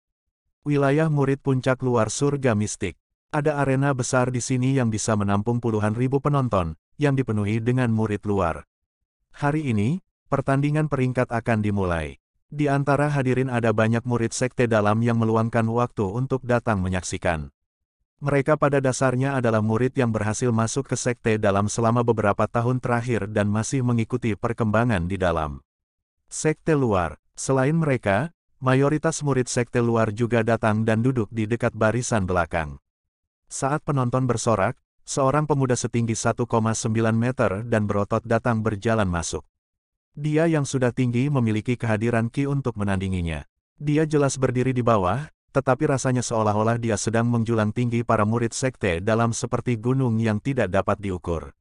Wilayah murid puncak luar surga mistik. Ada arena besar di sini yang bisa menampung puluhan ribu penonton, yang dipenuhi dengan murid luar. Hari ini, pertandingan peringkat akan dimulai. Di antara hadirin ada banyak murid sekte dalam yang meluangkan waktu untuk datang menyaksikan. Mereka pada dasarnya adalah murid yang berhasil masuk ke sekte dalam selama beberapa tahun terakhir dan masih mengikuti perkembangan di dalam sekte luar. Selain mereka, mayoritas murid sekte luar juga datang dan duduk di dekat barisan belakang. Saat penonton bersorak, seorang pemuda setinggi 1,9 meter dan berotot datang berjalan masuk. Dia yang sudah tinggi memiliki kehadiran ki untuk menandinginya. Dia jelas berdiri di bawah, tetapi rasanya seolah-olah dia sedang menjulang tinggi para murid sekte dalam seperti gunung yang tidak dapat diukur.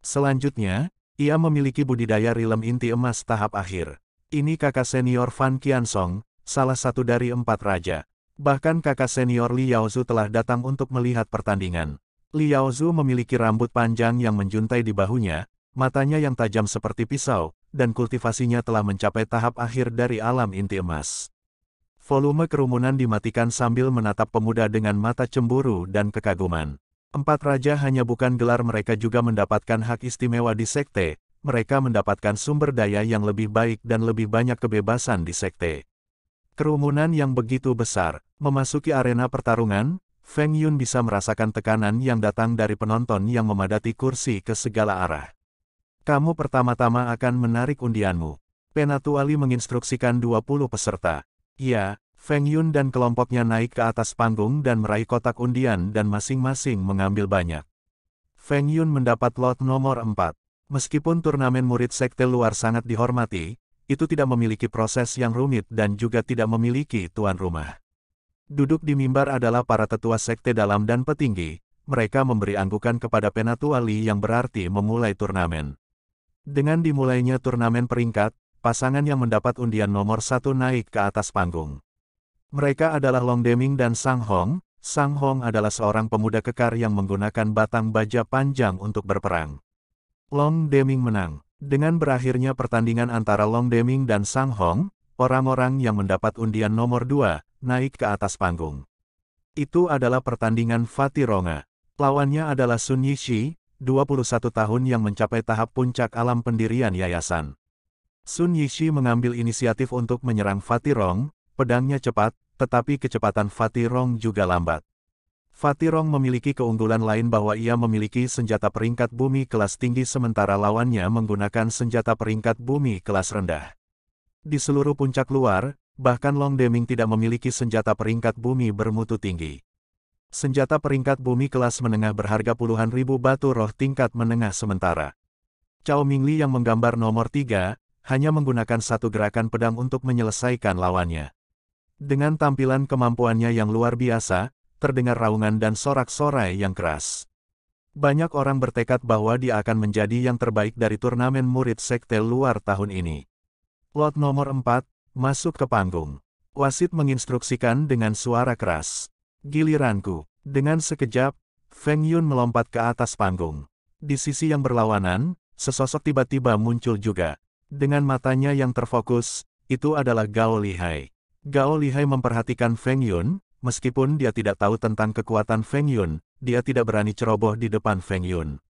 Selanjutnya, ia memiliki budidaya rilem inti emas tahap akhir. Ini kakak senior Fan Qiansong, salah satu dari empat raja. Bahkan kakak senior Li Yaozu telah datang untuk melihat pertandingan. Li Yaozu memiliki rambut panjang yang menjuntai di bahunya, matanya yang tajam seperti pisau, dan kultivasinya telah mencapai tahap akhir dari alam inti emas. Volume kerumunan dimatikan sambil menatap pemuda dengan mata cemburu dan kekaguman. Empat raja hanya bukan gelar mereka juga mendapatkan hak istimewa di sekte, mereka mendapatkan sumber daya yang lebih baik dan lebih banyak kebebasan di sekte. Kerumunan yang begitu besar, memasuki arena pertarungan, Feng Yun bisa merasakan tekanan yang datang dari penonton yang memadati kursi ke segala arah. Kamu pertama-tama akan menarik undianmu. Penatu Ali menginstruksikan 20 peserta. Iya, Feng Yun dan kelompoknya naik ke atas panggung dan meraih kotak undian dan masing-masing mengambil banyak. Feng Yun mendapat lot nomor 4. Meskipun turnamen murid sekte luar sangat dihormati, itu tidak memiliki proses yang rumit dan juga tidak memiliki tuan rumah. Duduk di mimbar adalah para tetua sekte dalam dan petinggi, mereka memberi anggukan kepada penatua Li yang berarti memulai turnamen. Dengan dimulainya turnamen peringkat, pasangan yang mendapat undian nomor satu naik ke atas panggung. Mereka adalah Long Deming dan Sang Hong. Sang Hong adalah seorang pemuda kekar yang menggunakan batang baja panjang untuk berperang. Long Deming menang. Dengan berakhirnya pertandingan antara Long Deming dan Sang Hong, orang-orang yang mendapat undian nomor dua naik ke atas panggung. Itu adalah pertandingan Fatironga. Lawannya adalah Sun Yishi, 21 tahun yang mencapai tahap puncak alam pendirian yayasan. Sun Yixi mengambil inisiatif untuk menyerang Fatih Rong, pedangnya cepat, tetapi kecepatan Fatih Rong juga lambat. Fatih Rong memiliki keunggulan lain bahwa ia memiliki senjata peringkat bumi kelas tinggi sementara lawannya menggunakan senjata peringkat bumi kelas rendah. Di seluruh puncak luar, bahkan Long Deming tidak memiliki senjata peringkat bumi bermutu tinggi. Senjata peringkat bumi kelas menengah berharga puluhan ribu batu roh tingkat menengah sementara. Cao Mingli yang menggambar nomor tiga hanya menggunakan satu gerakan pedang untuk menyelesaikan lawannya. Dengan tampilan kemampuannya yang luar biasa, terdengar raungan dan sorak-sorai yang keras. Banyak orang bertekad bahwa dia akan menjadi yang terbaik dari turnamen murid sekte luar tahun ini. Lot nomor 4, masuk ke panggung. Wasit menginstruksikan dengan suara keras. Giliranku. Dengan sekejap, Feng Yun melompat ke atas panggung. Di sisi yang berlawanan, sesosok tiba-tiba muncul juga. Dengan matanya yang terfokus, itu adalah Gao Lihai. Gao Lihai memperhatikan Feng Yun, meskipun dia tidak tahu tentang kekuatan Feng Yun, dia tidak berani ceroboh di depan Feng Yun.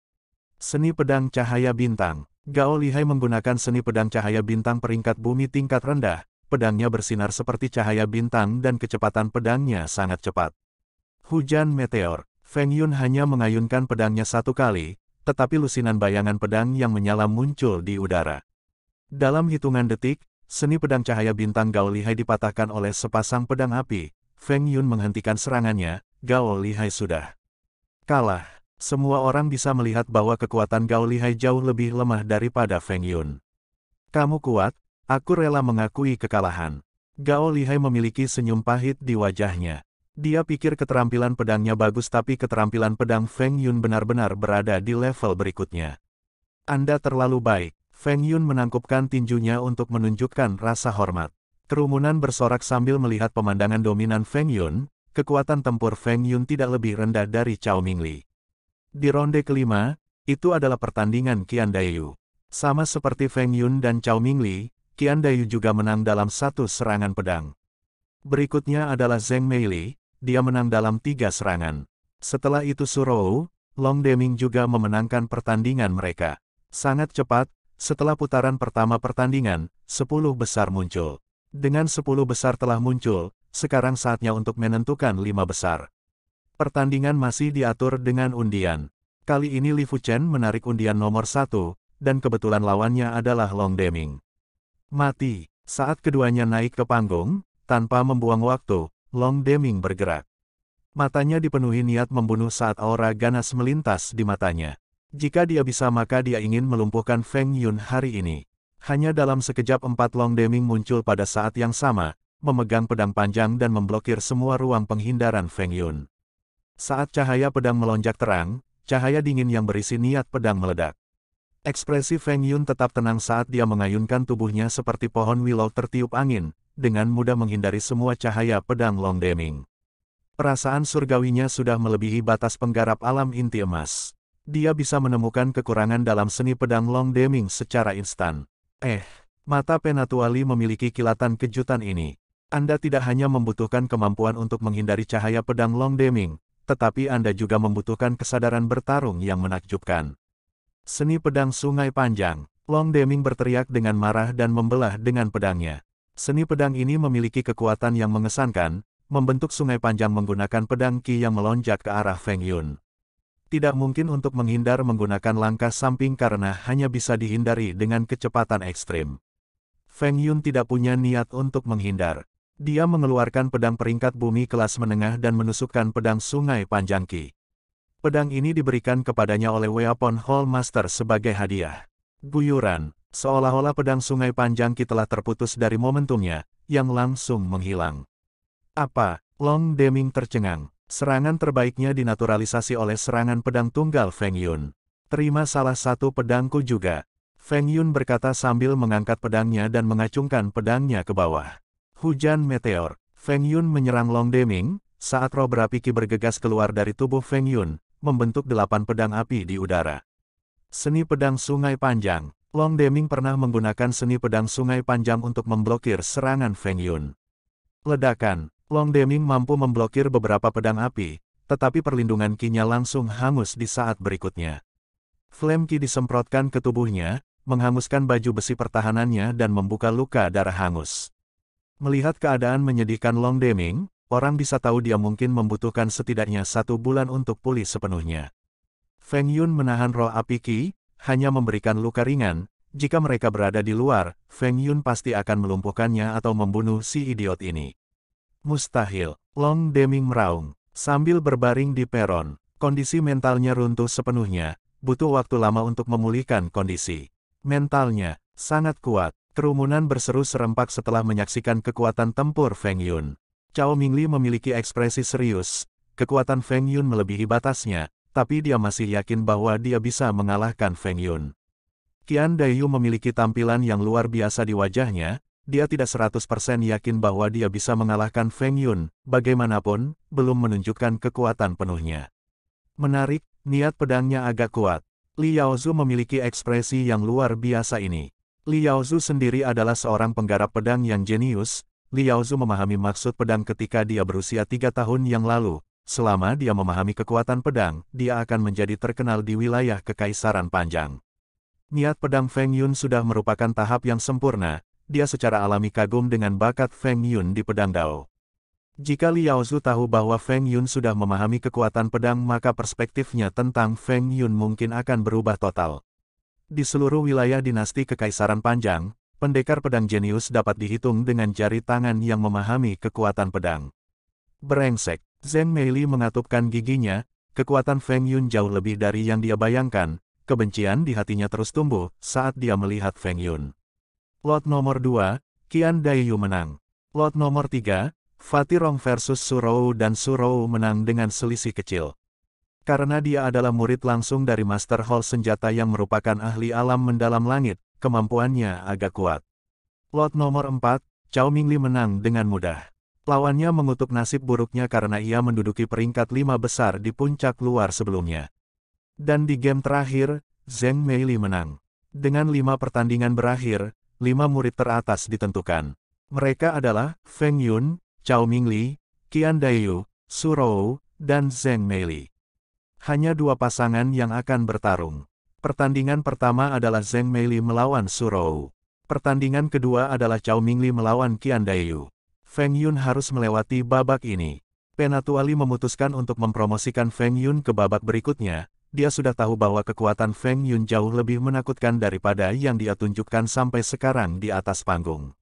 Seni Pedang Cahaya Bintang Gao Lihai menggunakan seni pedang cahaya bintang peringkat bumi tingkat rendah, pedangnya bersinar seperti cahaya bintang dan kecepatan pedangnya sangat cepat. Hujan meteor, Feng Yun hanya mengayunkan pedangnya satu kali, tetapi lusinan bayangan pedang yang menyala muncul di udara. Dalam hitungan detik, seni pedang cahaya bintang Gao Lihai dipatahkan oleh sepasang pedang api. Feng Yun menghentikan serangannya, Gao Lihai sudah kalah. Semua orang bisa melihat bahwa kekuatan Gao Lihai jauh lebih lemah daripada Feng Yun. Kamu kuat, aku rela mengakui kekalahan. Gao Lihai memiliki senyum pahit di wajahnya. Dia pikir keterampilan pedangnya bagus tapi keterampilan pedang Feng Yun benar-benar berada di level berikutnya. Anda terlalu baik. Feng Yun menangkupkan tinjunya untuk menunjukkan rasa hormat. Kerumunan bersorak sambil melihat pemandangan dominan Feng Yun, kekuatan tempur Feng Yun tidak lebih rendah dari Cao Mingli. Di ronde kelima, itu adalah pertandingan Qian Dayu. Sama seperti Feng Yun dan Cao Mingli, Qian Dayu juga menang dalam satu serangan pedang. Berikutnya adalah Zheng Meili, dia menang dalam tiga serangan. Setelah itu Su Surou, Long Deming juga memenangkan pertandingan mereka. Sangat cepat, setelah putaran pertama pertandingan, 10 besar muncul. Dengan 10 besar telah muncul, sekarang saatnya untuk menentukan 5 besar. Pertandingan masih diatur dengan undian. Kali ini Li Fuchen menarik undian nomor 1, dan kebetulan lawannya adalah Long Deming. Mati, saat keduanya naik ke panggung, tanpa membuang waktu, Long Deming bergerak. Matanya dipenuhi niat membunuh saat aura ganas melintas di matanya. Jika dia bisa maka dia ingin melumpuhkan Feng Yun hari ini. Hanya dalam sekejap empat Long Deming muncul pada saat yang sama, memegang pedang panjang dan memblokir semua ruang penghindaran Feng Yun. Saat cahaya pedang melonjak terang, cahaya dingin yang berisi niat pedang meledak. Ekspresi Feng Yun tetap tenang saat dia mengayunkan tubuhnya seperti pohon willow tertiup angin, dengan mudah menghindari semua cahaya pedang Long Deming. Perasaan surgawinya sudah melebihi batas penggarap alam inti emas dia bisa menemukan kekurangan dalam seni pedang Long Deming secara instan. Eh, mata Penatuali memiliki kilatan kejutan ini. Anda tidak hanya membutuhkan kemampuan untuk menghindari cahaya pedang Long Deming, tetapi Anda juga membutuhkan kesadaran bertarung yang menakjubkan. Seni pedang sungai panjang, Long Deming berteriak dengan marah dan membelah dengan pedangnya. Seni pedang ini memiliki kekuatan yang mengesankan, membentuk sungai panjang menggunakan pedang Qi yang melonjak ke arah Feng Yun tidak mungkin untuk menghindar menggunakan langkah samping karena hanya bisa dihindari dengan kecepatan ekstrim. Feng Yun tidak punya niat untuk menghindar. Dia mengeluarkan pedang peringkat bumi kelas menengah dan menusukkan pedang sungai panjang Qi. Pedang ini diberikan kepadanya oleh Weapon Hall Master sebagai hadiah. Guyuran, seolah-olah pedang sungai panjang Qi telah terputus dari momentumnya, yang langsung menghilang. Apa? Long Deming tercengang. Serangan terbaiknya dinaturalisasi oleh serangan pedang tunggal Feng Yun. Terima salah satu pedangku juga. Feng Yun berkata sambil mengangkat pedangnya dan mengacungkan pedangnya ke bawah. Hujan meteor. Feng Yun menyerang Long Deming, saat roh berapiki bergegas keluar dari tubuh Feng Yun, membentuk delapan pedang api di udara. Seni pedang sungai panjang. Long Deming pernah menggunakan seni pedang sungai panjang untuk memblokir serangan Feng Yun. Ledakan, Long Deming mampu memblokir beberapa pedang api, tetapi perlindungan kinya langsung hangus di saat berikutnya. Flame ki disemprotkan ke tubuhnya, menghanguskan baju besi pertahanannya dan membuka luka darah hangus. Melihat keadaan menyedihkan Long Deming, orang bisa tahu dia mungkin membutuhkan setidaknya satu bulan untuk pulih sepenuhnya. Feng Yun menahan roh api Ki, hanya memberikan luka ringan, jika mereka berada di luar, Feng Yun pasti akan melumpuhkannya atau membunuh si idiot ini. Mustahil, Long Deming meraung, sambil berbaring di peron, kondisi mentalnya runtuh sepenuhnya, butuh waktu lama untuk memulihkan kondisi. Mentalnya, sangat kuat, kerumunan berseru serempak setelah menyaksikan kekuatan tempur Feng Yun. Cao Mingli memiliki ekspresi serius, kekuatan Feng Yun melebihi batasnya, tapi dia masih yakin bahwa dia bisa mengalahkan Feng Yun. Qian Dayu memiliki tampilan yang luar biasa di wajahnya, dia tidak 100% yakin bahwa dia bisa mengalahkan Feng Yun, bagaimanapun, belum menunjukkan kekuatan penuhnya. Menarik, niat pedangnya agak kuat. Li Yaozu memiliki ekspresi yang luar biasa ini. Li Yaozu sendiri adalah seorang penggarap pedang yang jenius, Li Yaozu memahami maksud pedang ketika dia berusia tiga tahun yang lalu. Selama dia memahami kekuatan pedang, dia akan menjadi terkenal di wilayah Kekaisaran Panjang. Niat pedang Feng Yun sudah merupakan tahap yang sempurna, dia secara alami kagum dengan bakat Feng Yun di pedang Dao. Jika Liao Zhu tahu bahwa Feng Yun sudah memahami kekuatan pedang maka perspektifnya tentang Feng Yun mungkin akan berubah total. Di seluruh wilayah dinasti Kekaisaran Panjang, pendekar pedang jenius dapat dihitung dengan jari tangan yang memahami kekuatan pedang. Berengsek, Zheng Meili mengatupkan giginya, kekuatan Feng Yun jauh lebih dari yang dia bayangkan, kebencian di hatinya terus tumbuh saat dia melihat Feng Yun. Lot nomor 2, Qian Dayu menang. Lot nomor 3, Fatirong versus Surou dan Surou menang dengan selisih kecil. Karena dia adalah murid langsung dari Master Hall senjata yang merupakan ahli alam mendalam langit, kemampuannya agak kuat. Lot nomor 4, Cao Mingli menang dengan mudah. Lawannya mengutuk nasib buruknya karena ia menduduki peringkat lima besar di puncak luar sebelumnya. Dan di game terakhir, Zeng Meili menang. Dengan lima pertandingan berakhir, lima murid teratas ditentukan. Mereka adalah Feng Yun, Chao Mingli, Qian Daiyu, Su Rou, dan Zheng Meili. Hanya dua pasangan yang akan bertarung. Pertandingan pertama adalah Zheng Meili melawan Su Rou. Pertandingan kedua adalah Chao Mingli melawan Qian Daiyu. Feng Yun harus melewati babak ini. Penatuali memutuskan untuk mempromosikan Feng Yun ke babak berikutnya, dia sudah tahu bahwa kekuatan Feng Yun jauh lebih menakutkan daripada yang dia tunjukkan sampai sekarang di atas panggung.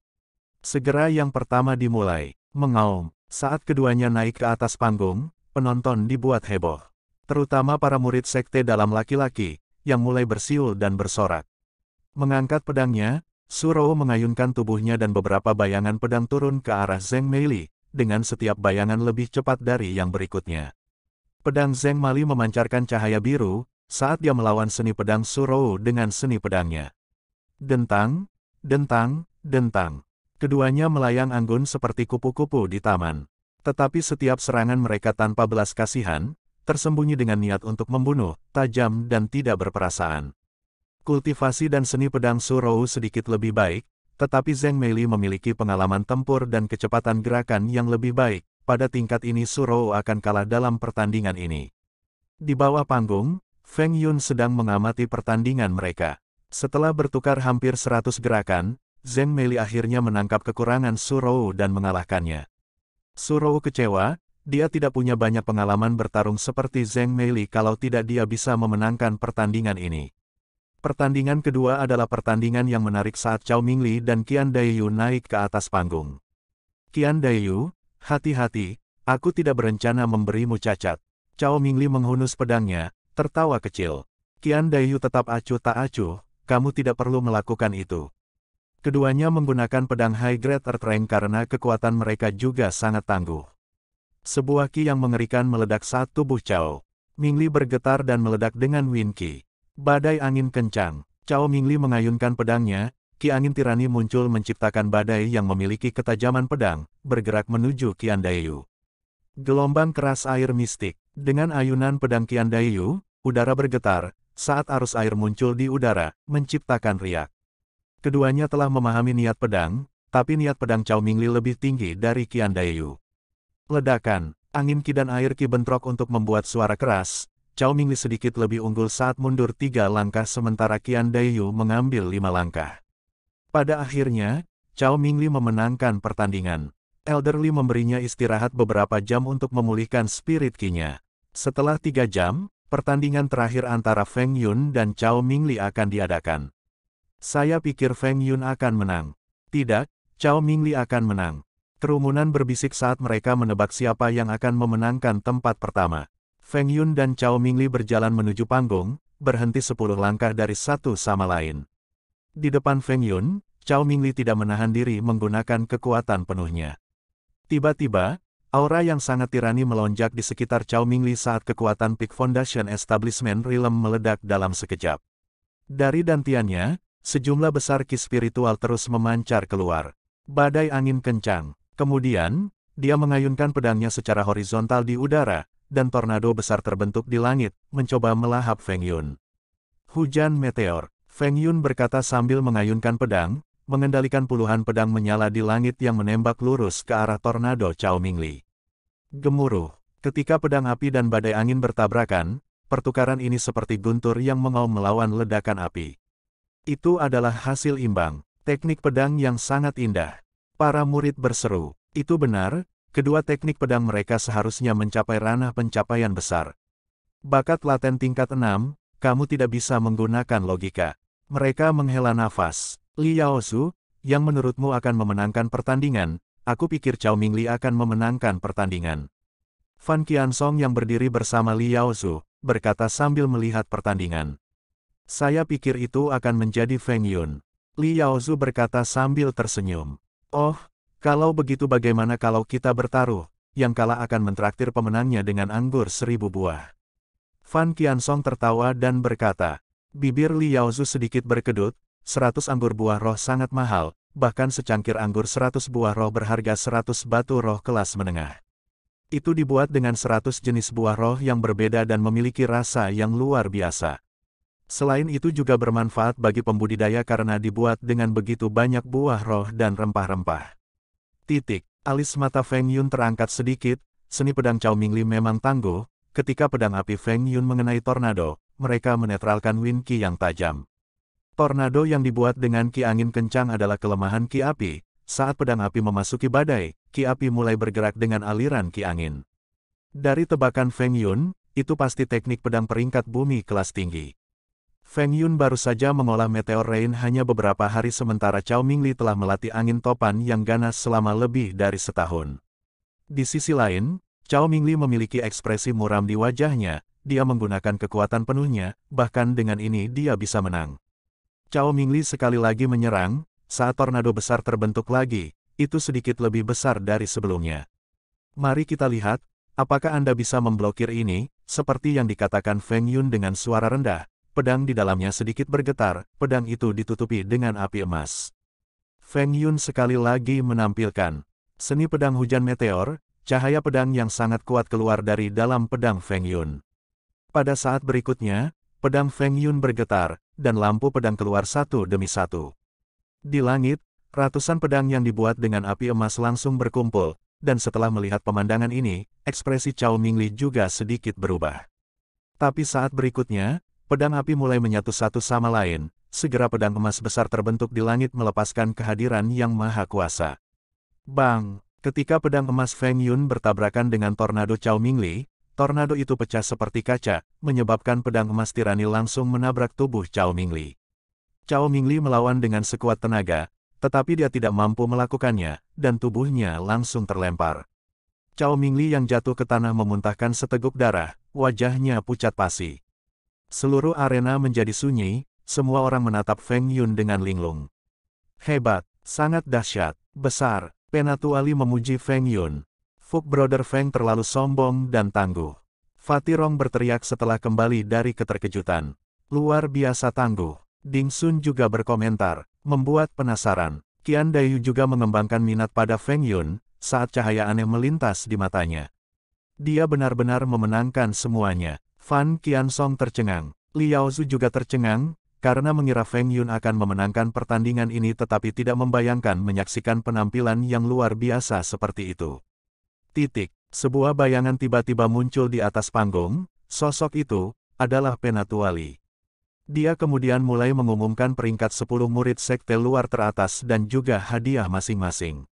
Segera yang pertama dimulai, mengaum. Saat keduanya naik ke atas panggung, penonton dibuat heboh. Terutama para murid sekte dalam laki-laki, yang mulai bersiul dan bersorak. Mengangkat pedangnya, Suro mengayunkan tubuhnya dan beberapa bayangan pedang turun ke arah Zeng Meili, dengan setiap bayangan lebih cepat dari yang berikutnya. Pedang Zeng Mali memancarkan cahaya biru, saat dia melawan seni pedang Surou dengan seni pedangnya. Dentang, dentang, dentang. Keduanya melayang anggun seperti kupu-kupu di taman. Tetapi setiap serangan mereka tanpa belas kasihan, tersembunyi dengan niat untuk membunuh, tajam dan tidak berperasaan. Kultivasi dan seni pedang Surou sedikit lebih baik, tetapi Zeng Meili memiliki pengalaman tempur dan kecepatan gerakan yang lebih baik, pada tingkat ini Suro akan kalah dalam pertandingan ini. Di bawah panggung, Feng Yun sedang mengamati pertandingan mereka. Setelah bertukar hampir 100 gerakan, Zeng Meili akhirnya menangkap kekurangan Suro dan mengalahkannya. Suro kecewa, dia tidak punya banyak pengalaman bertarung seperti Zeng Meili kalau tidak dia bisa memenangkan pertandingan ini. Pertandingan kedua adalah pertandingan yang menarik saat Cao Mingli dan Qian Daiyu naik ke atas panggung. Qian Daiyu, Hati-hati, aku tidak berencana memberimu cacat. Cao Mingli menghunus pedangnya, tertawa kecil. Kian Dayu tetap acuh tak acuh, kamu tidak perlu melakukan itu. Keduanya menggunakan pedang High Grade Earth Rank karena kekuatan mereka juga sangat tangguh. Sebuah ki yang mengerikan meledak saat tubuh Cao. Mingli bergetar dan meledak dengan Win Ki. Badai angin kencang. Cao Mingli mengayunkan pedangnya, Ki angin tirani muncul menciptakan badai yang memiliki ketajaman pedang, bergerak menuju Kian Dayu. Gelombang keras air mistik. Dengan ayunan pedang Kian Dayu, udara bergetar, saat arus air muncul di udara, menciptakan riak. Keduanya telah memahami niat pedang, tapi niat pedang Cao Mingli lebih tinggi dari Kian Dayu. Ledakan, angin Ki dan air Ki bentrok untuk membuat suara keras, Cao Mingli sedikit lebih unggul saat mundur tiga langkah sementara Kian Dayu mengambil lima langkah. Pada akhirnya, Cao Mingli memenangkan pertandingan. Elderly memberinya istirahat beberapa jam untuk memulihkan spirit kinya. Setelah tiga jam, pertandingan terakhir antara Feng Yun dan Cao Mingli akan diadakan. Saya pikir Feng Yun akan menang. Tidak, Cao Mingli akan menang. Kerumunan berbisik saat mereka menebak siapa yang akan memenangkan tempat pertama. Feng Yun dan Cao Mingli berjalan menuju panggung, berhenti sepuluh langkah dari satu sama lain. Di depan Feng Yun, Cao Mingli tidak menahan diri menggunakan kekuatan penuhnya. Tiba-tiba, aura yang sangat tirani melonjak di sekitar Cao Mingli saat kekuatan Peak Foundation Establishment Realm meledak dalam sekejap. Dari dantiannya, sejumlah besar ki spiritual terus memancar keluar. Badai angin kencang. Kemudian, dia mengayunkan pedangnya secara horizontal di udara, dan tornado besar terbentuk di langit, mencoba melahap Feng Yun. Hujan meteor. Feng Yun berkata sambil mengayunkan pedang, mengendalikan puluhan pedang menyala di langit yang menembak lurus ke arah tornado Cao Mingli. Gemuruh, ketika pedang api dan badai angin bertabrakan, pertukaran ini seperti guntur yang mengaum melawan ledakan api. Itu adalah hasil imbang, teknik pedang yang sangat indah. Para murid berseru, itu benar, kedua teknik pedang mereka seharusnya mencapai ranah pencapaian besar. Bakat laten tingkat 6, kamu tidak bisa menggunakan logika. Mereka menghela nafas. Li Yaosu, yang menurutmu akan memenangkan pertandingan, aku pikir Cao Mingli akan memenangkan pertandingan. Fan Qiansong yang berdiri bersama Li Yaosu, berkata sambil melihat pertandingan. Saya pikir itu akan menjadi Feng Yun. Li Yaozu berkata sambil tersenyum. Oh, kalau begitu bagaimana kalau kita bertaruh, yang kalah akan mentraktir pemenangnya dengan anggur seribu buah. Fan Qiansong tertawa dan berkata, Bibir Li Yaozu sedikit berkedut, seratus anggur buah roh sangat mahal, bahkan secangkir anggur seratus buah roh berharga seratus batu roh kelas menengah. Itu dibuat dengan seratus jenis buah roh yang berbeda dan memiliki rasa yang luar biasa. Selain itu juga bermanfaat bagi pembudidaya karena dibuat dengan begitu banyak buah roh dan rempah-rempah. Titik, alis mata Feng Yun terangkat sedikit, seni pedang Cao Mingli memang tangguh, ketika pedang api Feng Yun mengenai tornado, mereka menetralkan Wind Ki yang tajam. Tornado yang dibuat dengan Ki angin kencang adalah kelemahan Ki api. Saat pedang api memasuki badai, Ki api mulai bergerak dengan aliran Ki angin. Dari tebakan Feng Yun, itu pasti teknik pedang peringkat bumi kelas tinggi. Feng Yun baru saja mengolah meteor rain hanya beberapa hari sementara Cao Mingli telah melatih angin topan yang ganas selama lebih dari setahun. Di sisi lain, Cao Mingli memiliki ekspresi muram di wajahnya, dia menggunakan kekuatan penuhnya, bahkan dengan ini dia bisa menang. Cao Mingli sekali lagi menyerang, saat tornado besar terbentuk lagi, itu sedikit lebih besar dari sebelumnya. Mari kita lihat, apakah Anda bisa memblokir ini, seperti yang dikatakan Feng Yun dengan suara rendah, pedang di dalamnya sedikit bergetar, pedang itu ditutupi dengan api emas. Feng Yun sekali lagi menampilkan seni pedang hujan meteor, cahaya pedang yang sangat kuat keluar dari dalam pedang Feng Yun. Pada saat berikutnya, pedang Feng Yun bergetar, dan lampu pedang keluar satu demi satu. Di langit, ratusan pedang yang dibuat dengan api emas langsung berkumpul, dan setelah melihat pemandangan ini, ekspresi Cao Mingli juga sedikit berubah. Tapi saat berikutnya, pedang api mulai menyatu satu sama lain, segera pedang emas besar terbentuk di langit melepaskan kehadiran yang maha kuasa. Bang! Ketika pedang emas Feng Yun bertabrakan dengan tornado Cao Mingli, tornado itu pecah seperti kaca, menyebabkan pedang emas tirani langsung menabrak tubuh Cao Mingli. Cao Mingli melawan dengan sekuat tenaga, tetapi dia tidak mampu melakukannya, dan tubuhnya langsung terlempar. Cao Mingli yang jatuh ke tanah memuntahkan seteguk darah, wajahnya pucat pasi. Seluruh arena menjadi sunyi, semua orang menatap Feng Yun dengan linglung. Hebat, sangat dahsyat, besar, Penatuali memuji Feng Yun, Fuk Brother Feng terlalu sombong dan tangguh. Fatirong berteriak setelah kembali dari keterkejutan. Luar biasa tangguh. Ding Sun juga berkomentar, membuat penasaran. Qian Dayu juga mengembangkan minat pada Feng Yun, saat cahaya aneh melintas di matanya. Dia benar-benar memenangkan semuanya. Fan Qian Song tercengang. Liao Zhu juga tercengang, karena mengira Feng Yun akan memenangkan pertandingan ini tetapi tidak membayangkan menyaksikan penampilan yang luar biasa seperti itu. Titik. Sebuah bayangan tiba-tiba muncul di atas panggung, sosok itu, adalah Penatuali. Dia kemudian mulai mengumumkan peringkat 10 murid sekte luar teratas dan juga hadiah masing-masing.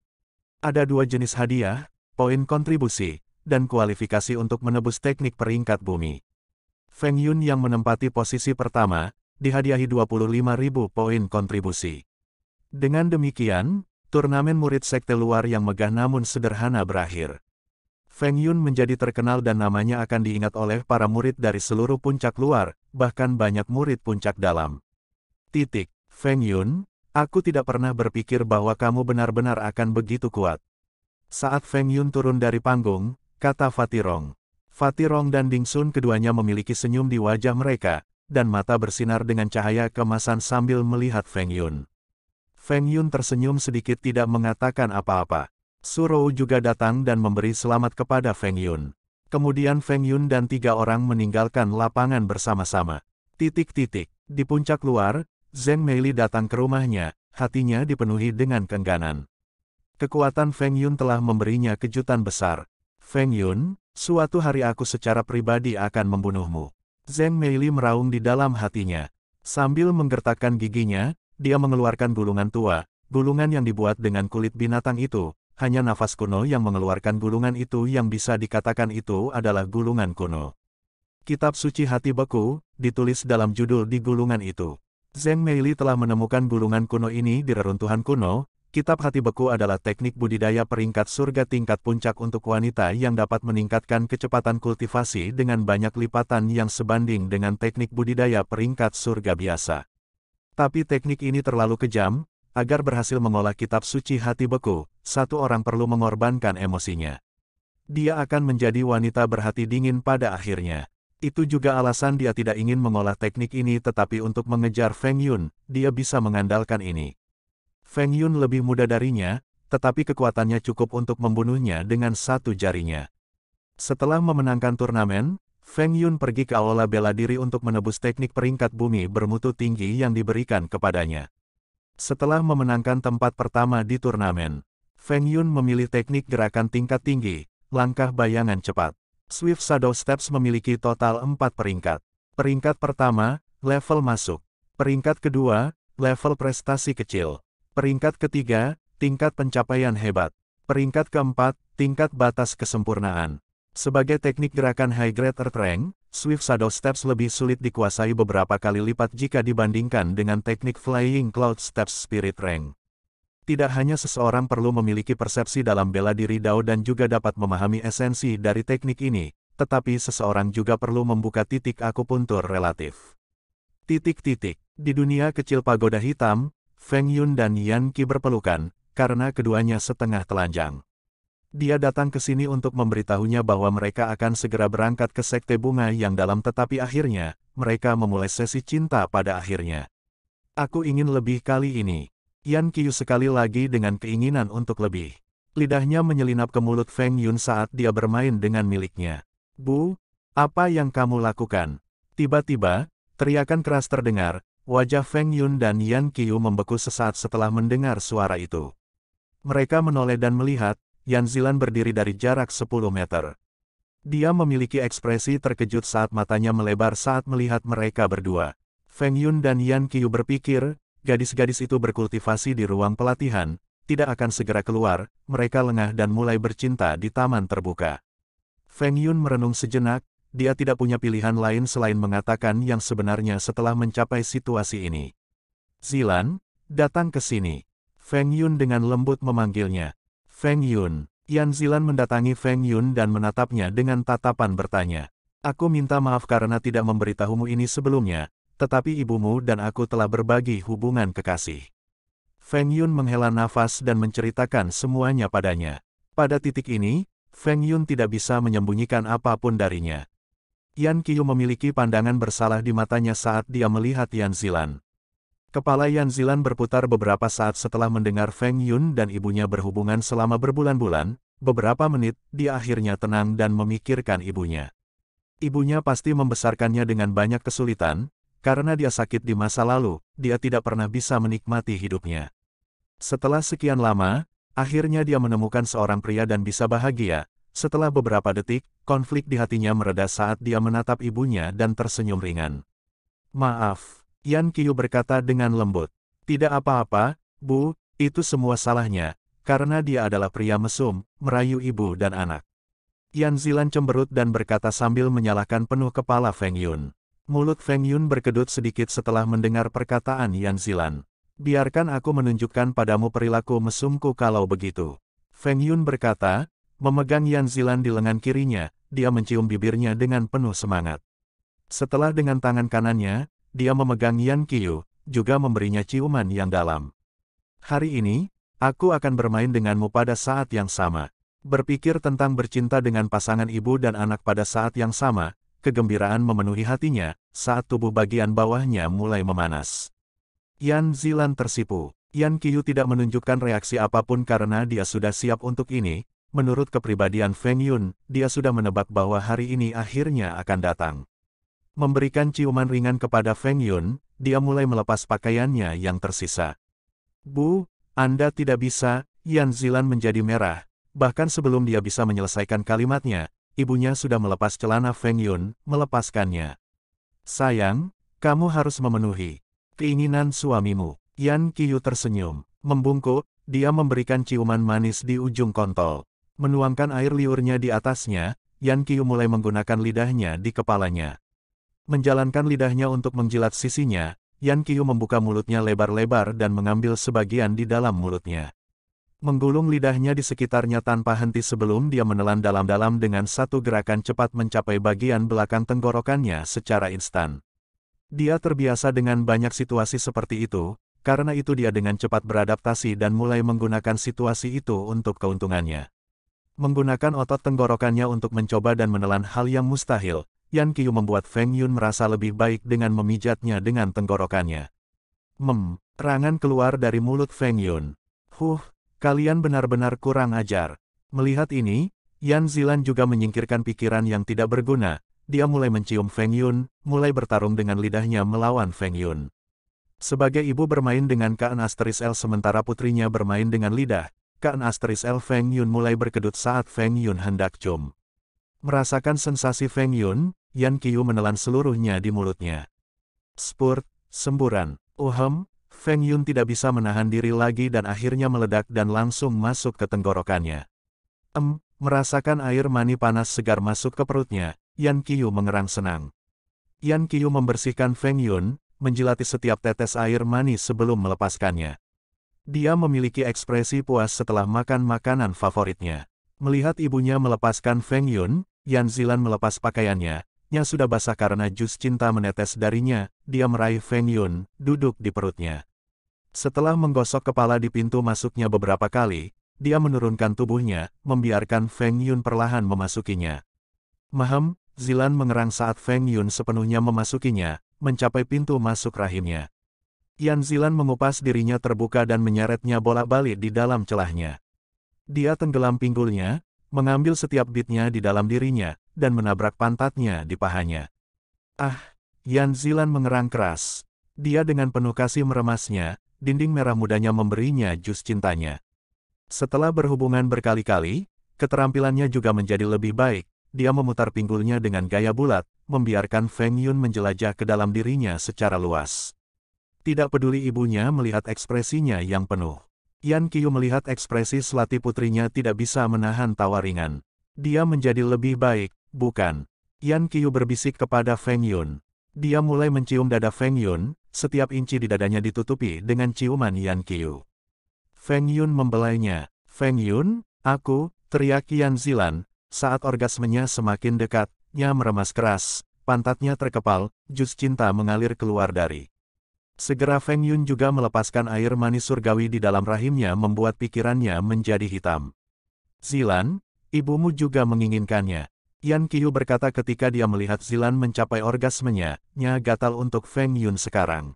Ada dua jenis hadiah, poin kontribusi, dan kualifikasi untuk menebus teknik peringkat bumi. Feng Yun yang menempati posisi pertama, dihadiahi 25.000 poin kontribusi. Dengan demikian, turnamen murid sekte luar yang megah namun sederhana berakhir. Feng Yun menjadi terkenal dan namanya akan diingat oleh para murid dari seluruh puncak luar, bahkan banyak murid puncak dalam. Titik. Feng Yun, aku tidak pernah berpikir bahwa kamu benar-benar akan begitu kuat. Saat Feng Yun turun dari panggung, kata Fatirong. Fatirong dan Ding Sun keduanya memiliki senyum di wajah mereka, dan mata bersinar dengan cahaya kemasan sambil melihat Feng Yun. Feng Yun tersenyum sedikit tidak mengatakan apa-apa. Surou juga datang dan memberi selamat kepada Feng Yun. Kemudian Feng Yun dan tiga orang meninggalkan lapangan bersama-sama. Titik-titik. Di puncak luar, Zeng Meili datang ke rumahnya, hatinya dipenuhi dengan kengganan. Kekuatan Feng Yun telah memberinya kejutan besar. Feng Yun, suatu hari aku secara pribadi akan membunuhmu. Zeng Meili meraung di dalam hatinya. Sambil menggertakkan giginya, dia mengeluarkan gulungan tua, gulungan yang dibuat dengan kulit binatang itu, hanya nafas kuno yang mengeluarkan gulungan itu yang bisa dikatakan itu adalah gulungan kuno. Kitab suci hati beku, ditulis dalam judul di gulungan itu. Zeng Meili telah menemukan gulungan kuno ini di reruntuhan kuno, kitab hati beku adalah teknik budidaya peringkat surga tingkat puncak untuk wanita yang dapat meningkatkan kecepatan kultivasi dengan banyak lipatan yang sebanding dengan teknik budidaya peringkat surga biasa. Tapi teknik ini terlalu kejam, agar berhasil mengolah kitab suci hati beku, satu orang perlu mengorbankan emosinya. Dia akan menjadi wanita berhati dingin pada akhirnya. Itu juga alasan dia tidak ingin mengolah teknik ini tetapi untuk mengejar Feng Yun, dia bisa mengandalkan ini. Feng Yun lebih muda darinya, tetapi kekuatannya cukup untuk membunuhnya dengan satu jarinya. Setelah memenangkan turnamen, Feng Yun pergi ke aula bela diri untuk menebus teknik peringkat bumi bermutu tinggi yang diberikan kepadanya. Setelah memenangkan tempat pertama di turnamen, Feng Yun memilih teknik gerakan tingkat tinggi, langkah bayangan cepat. Swift Shadow Steps memiliki total 4 peringkat. Peringkat pertama, level masuk. Peringkat kedua, level prestasi kecil. Peringkat ketiga, tingkat pencapaian hebat. Peringkat keempat, tingkat batas kesempurnaan. Sebagai teknik gerakan high grade earth rank, Swift Shadow Steps lebih sulit dikuasai beberapa kali lipat jika dibandingkan dengan teknik Flying Cloud Steps Spirit Rank. Tidak hanya seseorang perlu memiliki persepsi dalam bela diri Dao dan juga dapat memahami esensi dari teknik ini, tetapi seseorang juga perlu membuka titik akupuntur relatif. Titik-titik. Di dunia kecil pagoda hitam, Feng Yun dan Yan Qi berpelukan, karena keduanya setengah telanjang. Dia datang ke sini untuk memberitahunya bahwa mereka akan segera berangkat ke sekte bunga yang dalam tetapi akhirnya, mereka memulai sesi cinta pada akhirnya. Aku ingin lebih kali ini. Yan Qiu sekali lagi dengan keinginan untuk lebih. Lidahnya menyelinap ke mulut Feng Yun saat dia bermain dengan miliknya. Bu, apa yang kamu lakukan? Tiba-tiba, teriakan keras terdengar, wajah Feng Yun dan Yan Qiu membeku sesaat setelah mendengar suara itu. Mereka menoleh dan melihat, Yan Zilan berdiri dari jarak 10 meter. Dia memiliki ekspresi terkejut saat matanya melebar saat melihat mereka berdua. Feng Yun dan Yan Qiu berpikir, gadis-gadis itu berkultivasi di ruang pelatihan, tidak akan segera keluar, mereka lengah dan mulai bercinta di taman terbuka. Feng Yun merenung sejenak, dia tidak punya pilihan lain selain mengatakan yang sebenarnya setelah mencapai situasi ini. Zilan, datang ke sini. Feng Yun dengan lembut memanggilnya. Feng Yun. Yan Zilan mendatangi Feng Yun dan menatapnya dengan tatapan bertanya. Aku minta maaf karena tidak memberitahumu ini sebelumnya, tetapi ibumu dan aku telah berbagi hubungan kekasih. Feng Yun menghela nafas dan menceritakan semuanya padanya. Pada titik ini, Feng Yun tidak bisa menyembunyikan apapun darinya. Yan Qiu memiliki pandangan bersalah di matanya saat dia melihat Yan Zilan. Kepala Yan Zilan berputar beberapa saat setelah mendengar Feng Yun dan ibunya berhubungan selama berbulan-bulan, beberapa menit, dia akhirnya tenang dan memikirkan ibunya. Ibunya pasti membesarkannya dengan banyak kesulitan, karena dia sakit di masa lalu, dia tidak pernah bisa menikmati hidupnya. Setelah sekian lama, akhirnya dia menemukan seorang pria dan bisa bahagia, setelah beberapa detik, konflik di hatinya mereda saat dia menatap ibunya dan tersenyum ringan. Maaf. Yan Kiyu berkata dengan lembut. Tidak apa-apa, Bu, itu semua salahnya, karena dia adalah pria mesum, merayu ibu dan anak. Yan Zilan cemberut dan berkata sambil menyalahkan penuh kepala Feng Yun. Mulut Feng Yun berkedut sedikit setelah mendengar perkataan Yan Zilan. Biarkan aku menunjukkan padamu perilaku mesumku kalau begitu. Feng Yun berkata, memegang Yan Zilan di lengan kirinya, dia mencium bibirnya dengan penuh semangat. Setelah dengan tangan kanannya, dia memegang Yan Qiyu, juga memberinya ciuman yang dalam. Hari ini, aku akan bermain denganmu pada saat yang sama. Berpikir tentang bercinta dengan pasangan ibu dan anak pada saat yang sama, kegembiraan memenuhi hatinya, saat tubuh bagian bawahnya mulai memanas. Yan Zilan tersipu. Yan Qiyu tidak menunjukkan reaksi apapun karena dia sudah siap untuk ini, menurut kepribadian Feng Yun, dia sudah menebak bahwa hari ini akhirnya akan datang. Memberikan ciuman ringan kepada Feng Yun, dia mulai melepas pakaiannya yang tersisa. Bu, Anda tidak bisa, Yan Zilan menjadi merah. Bahkan sebelum dia bisa menyelesaikan kalimatnya, ibunya sudah melepas celana Feng Yun, melepaskannya. Sayang, kamu harus memenuhi keinginan suamimu. Yan Qiyu tersenyum. Membungkuk, dia memberikan ciuman manis di ujung kontol. Menuangkan air liurnya di atasnya, Yan Qiyu mulai menggunakan lidahnya di kepalanya. Menjalankan lidahnya untuk menjilat sisinya, Yan Qiu membuka mulutnya lebar-lebar dan mengambil sebagian di dalam mulutnya. Menggulung lidahnya di sekitarnya tanpa henti sebelum dia menelan dalam-dalam dengan satu gerakan cepat mencapai bagian belakang tenggorokannya secara instan. Dia terbiasa dengan banyak situasi seperti itu, karena itu dia dengan cepat beradaptasi dan mulai menggunakan situasi itu untuk keuntungannya. Menggunakan otot tenggorokannya untuk mencoba dan menelan hal yang mustahil, Yan Qiu membuat Feng Yun merasa lebih baik dengan memijatnya dengan tenggorokannya. Mem, rangan keluar dari mulut Feng Yun. Huh, kalian benar-benar kurang ajar. Melihat ini, Yan Zilan juga menyingkirkan pikiran yang tidak berguna. Dia mulai mencium Feng Yun, mulai bertarung dengan lidahnya melawan Feng Yun. Sebagai ibu bermain dengan Kaan Asteris L sementara putrinya bermain dengan lidah, Kaan Asteris L Feng Yun mulai berkedut saat Feng Yun hendak cium. Merasakan sensasi Feng Yun, Yan Qiu menelan seluruhnya di mulutnya. Spurt, semburan, uhem, Feng Yun tidak bisa menahan diri lagi dan akhirnya meledak dan langsung masuk ke tenggorokannya. Em, merasakan air mani panas segar masuk ke perutnya, Yan Qiu mengerang senang. Yan Qiu membersihkan Feng Yun, menjilati setiap tetes air mani sebelum melepaskannya. Dia memiliki ekspresi puas setelah makan makanan favoritnya. Melihat ibunya melepaskan Feng Yun, Yan Zilan melepas pakaiannya, yang sudah basah karena jus cinta menetes darinya, dia meraih Feng Yun, duduk di perutnya. Setelah menggosok kepala di pintu masuknya beberapa kali, dia menurunkan tubuhnya, membiarkan Feng Yun perlahan memasukinya. Mahem, Zilan mengerang saat Feng Yun sepenuhnya memasukinya, mencapai pintu masuk rahimnya. Yan Zilan mengupas dirinya terbuka dan menyeretnya bolak-balik di dalam celahnya. Dia tenggelam pinggulnya, mengambil setiap bitnya di dalam dirinya, dan menabrak pantatnya di pahanya. Ah, Yan Zilan mengerang keras. Dia dengan penuh kasih meremasnya, dinding merah mudanya memberinya jus cintanya. Setelah berhubungan berkali-kali, keterampilannya juga menjadi lebih baik. Dia memutar pinggulnya dengan gaya bulat, membiarkan Feng Yun menjelajah ke dalam dirinya secara luas. Tidak peduli ibunya melihat ekspresinya yang penuh. Yan Qiu melihat ekspresi selati putrinya tidak bisa menahan tawa ringan. Dia menjadi lebih baik, Bukan. Yan Qiu berbisik kepada Feng Yun. Dia mulai mencium dada Feng Yun, setiap inci di dadanya ditutupi dengan ciuman Yan Qiu. Feng Yun membelainya. Feng Yun, aku, teriak Yan Zilan, saat orgasmenya semakin dekat, nya meremas keras, pantatnya terkepal, jus cinta mengalir keluar dari. Segera Feng Yun juga melepaskan air manis surgawi di dalam rahimnya membuat pikirannya menjadi hitam. Zilan, ibumu juga menginginkannya. Yan Qiyu berkata ketika dia melihat Zilan mencapai orgasmenya, nya gatal untuk Feng Yun sekarang.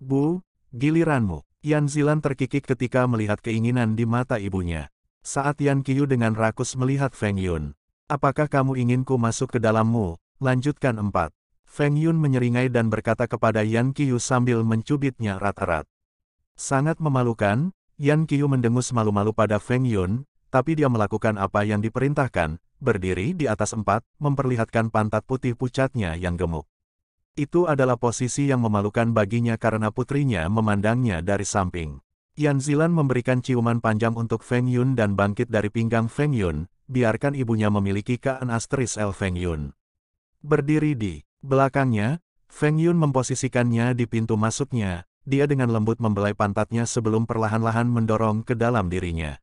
Bu, giliranmu. Yan Zilan terkikik ketika melihat keinginan di mata ibunya. Saat Yan Qiyu dengan rakus melihat Feng Yun. Apakah kamu inginku masuk ke dalammu? Lanjutkan empat. Feng Yun menyeringai dan berkata kepada Yan Qiyu sambil mencubitnya rat-rat. Sangat memalukan, Yan Qiyu mendengus malu-malu pada Feng Yun, tapi dia melakukan apa yang diperintahkan, berdiri di atas empat, memperlihatkan pantat putih pucatnya yang gemuk. Itu adalah posisi yang memalukan baginya karena putrinya memandangnya dari samping. Yan Zilan memberikan ciuman panjang untuk Feng Yun dan bangkit dari pinggang Feng Yun, biarkan ibunya memiliki kean asteris El Feng Yun. Berdiri di belakangnya, Feng Yun memposisikannya di pintu masuknya, dia dengan lembut membelai pantatnya sebelum perlahan-lahan mendorong ke dalam dirinya.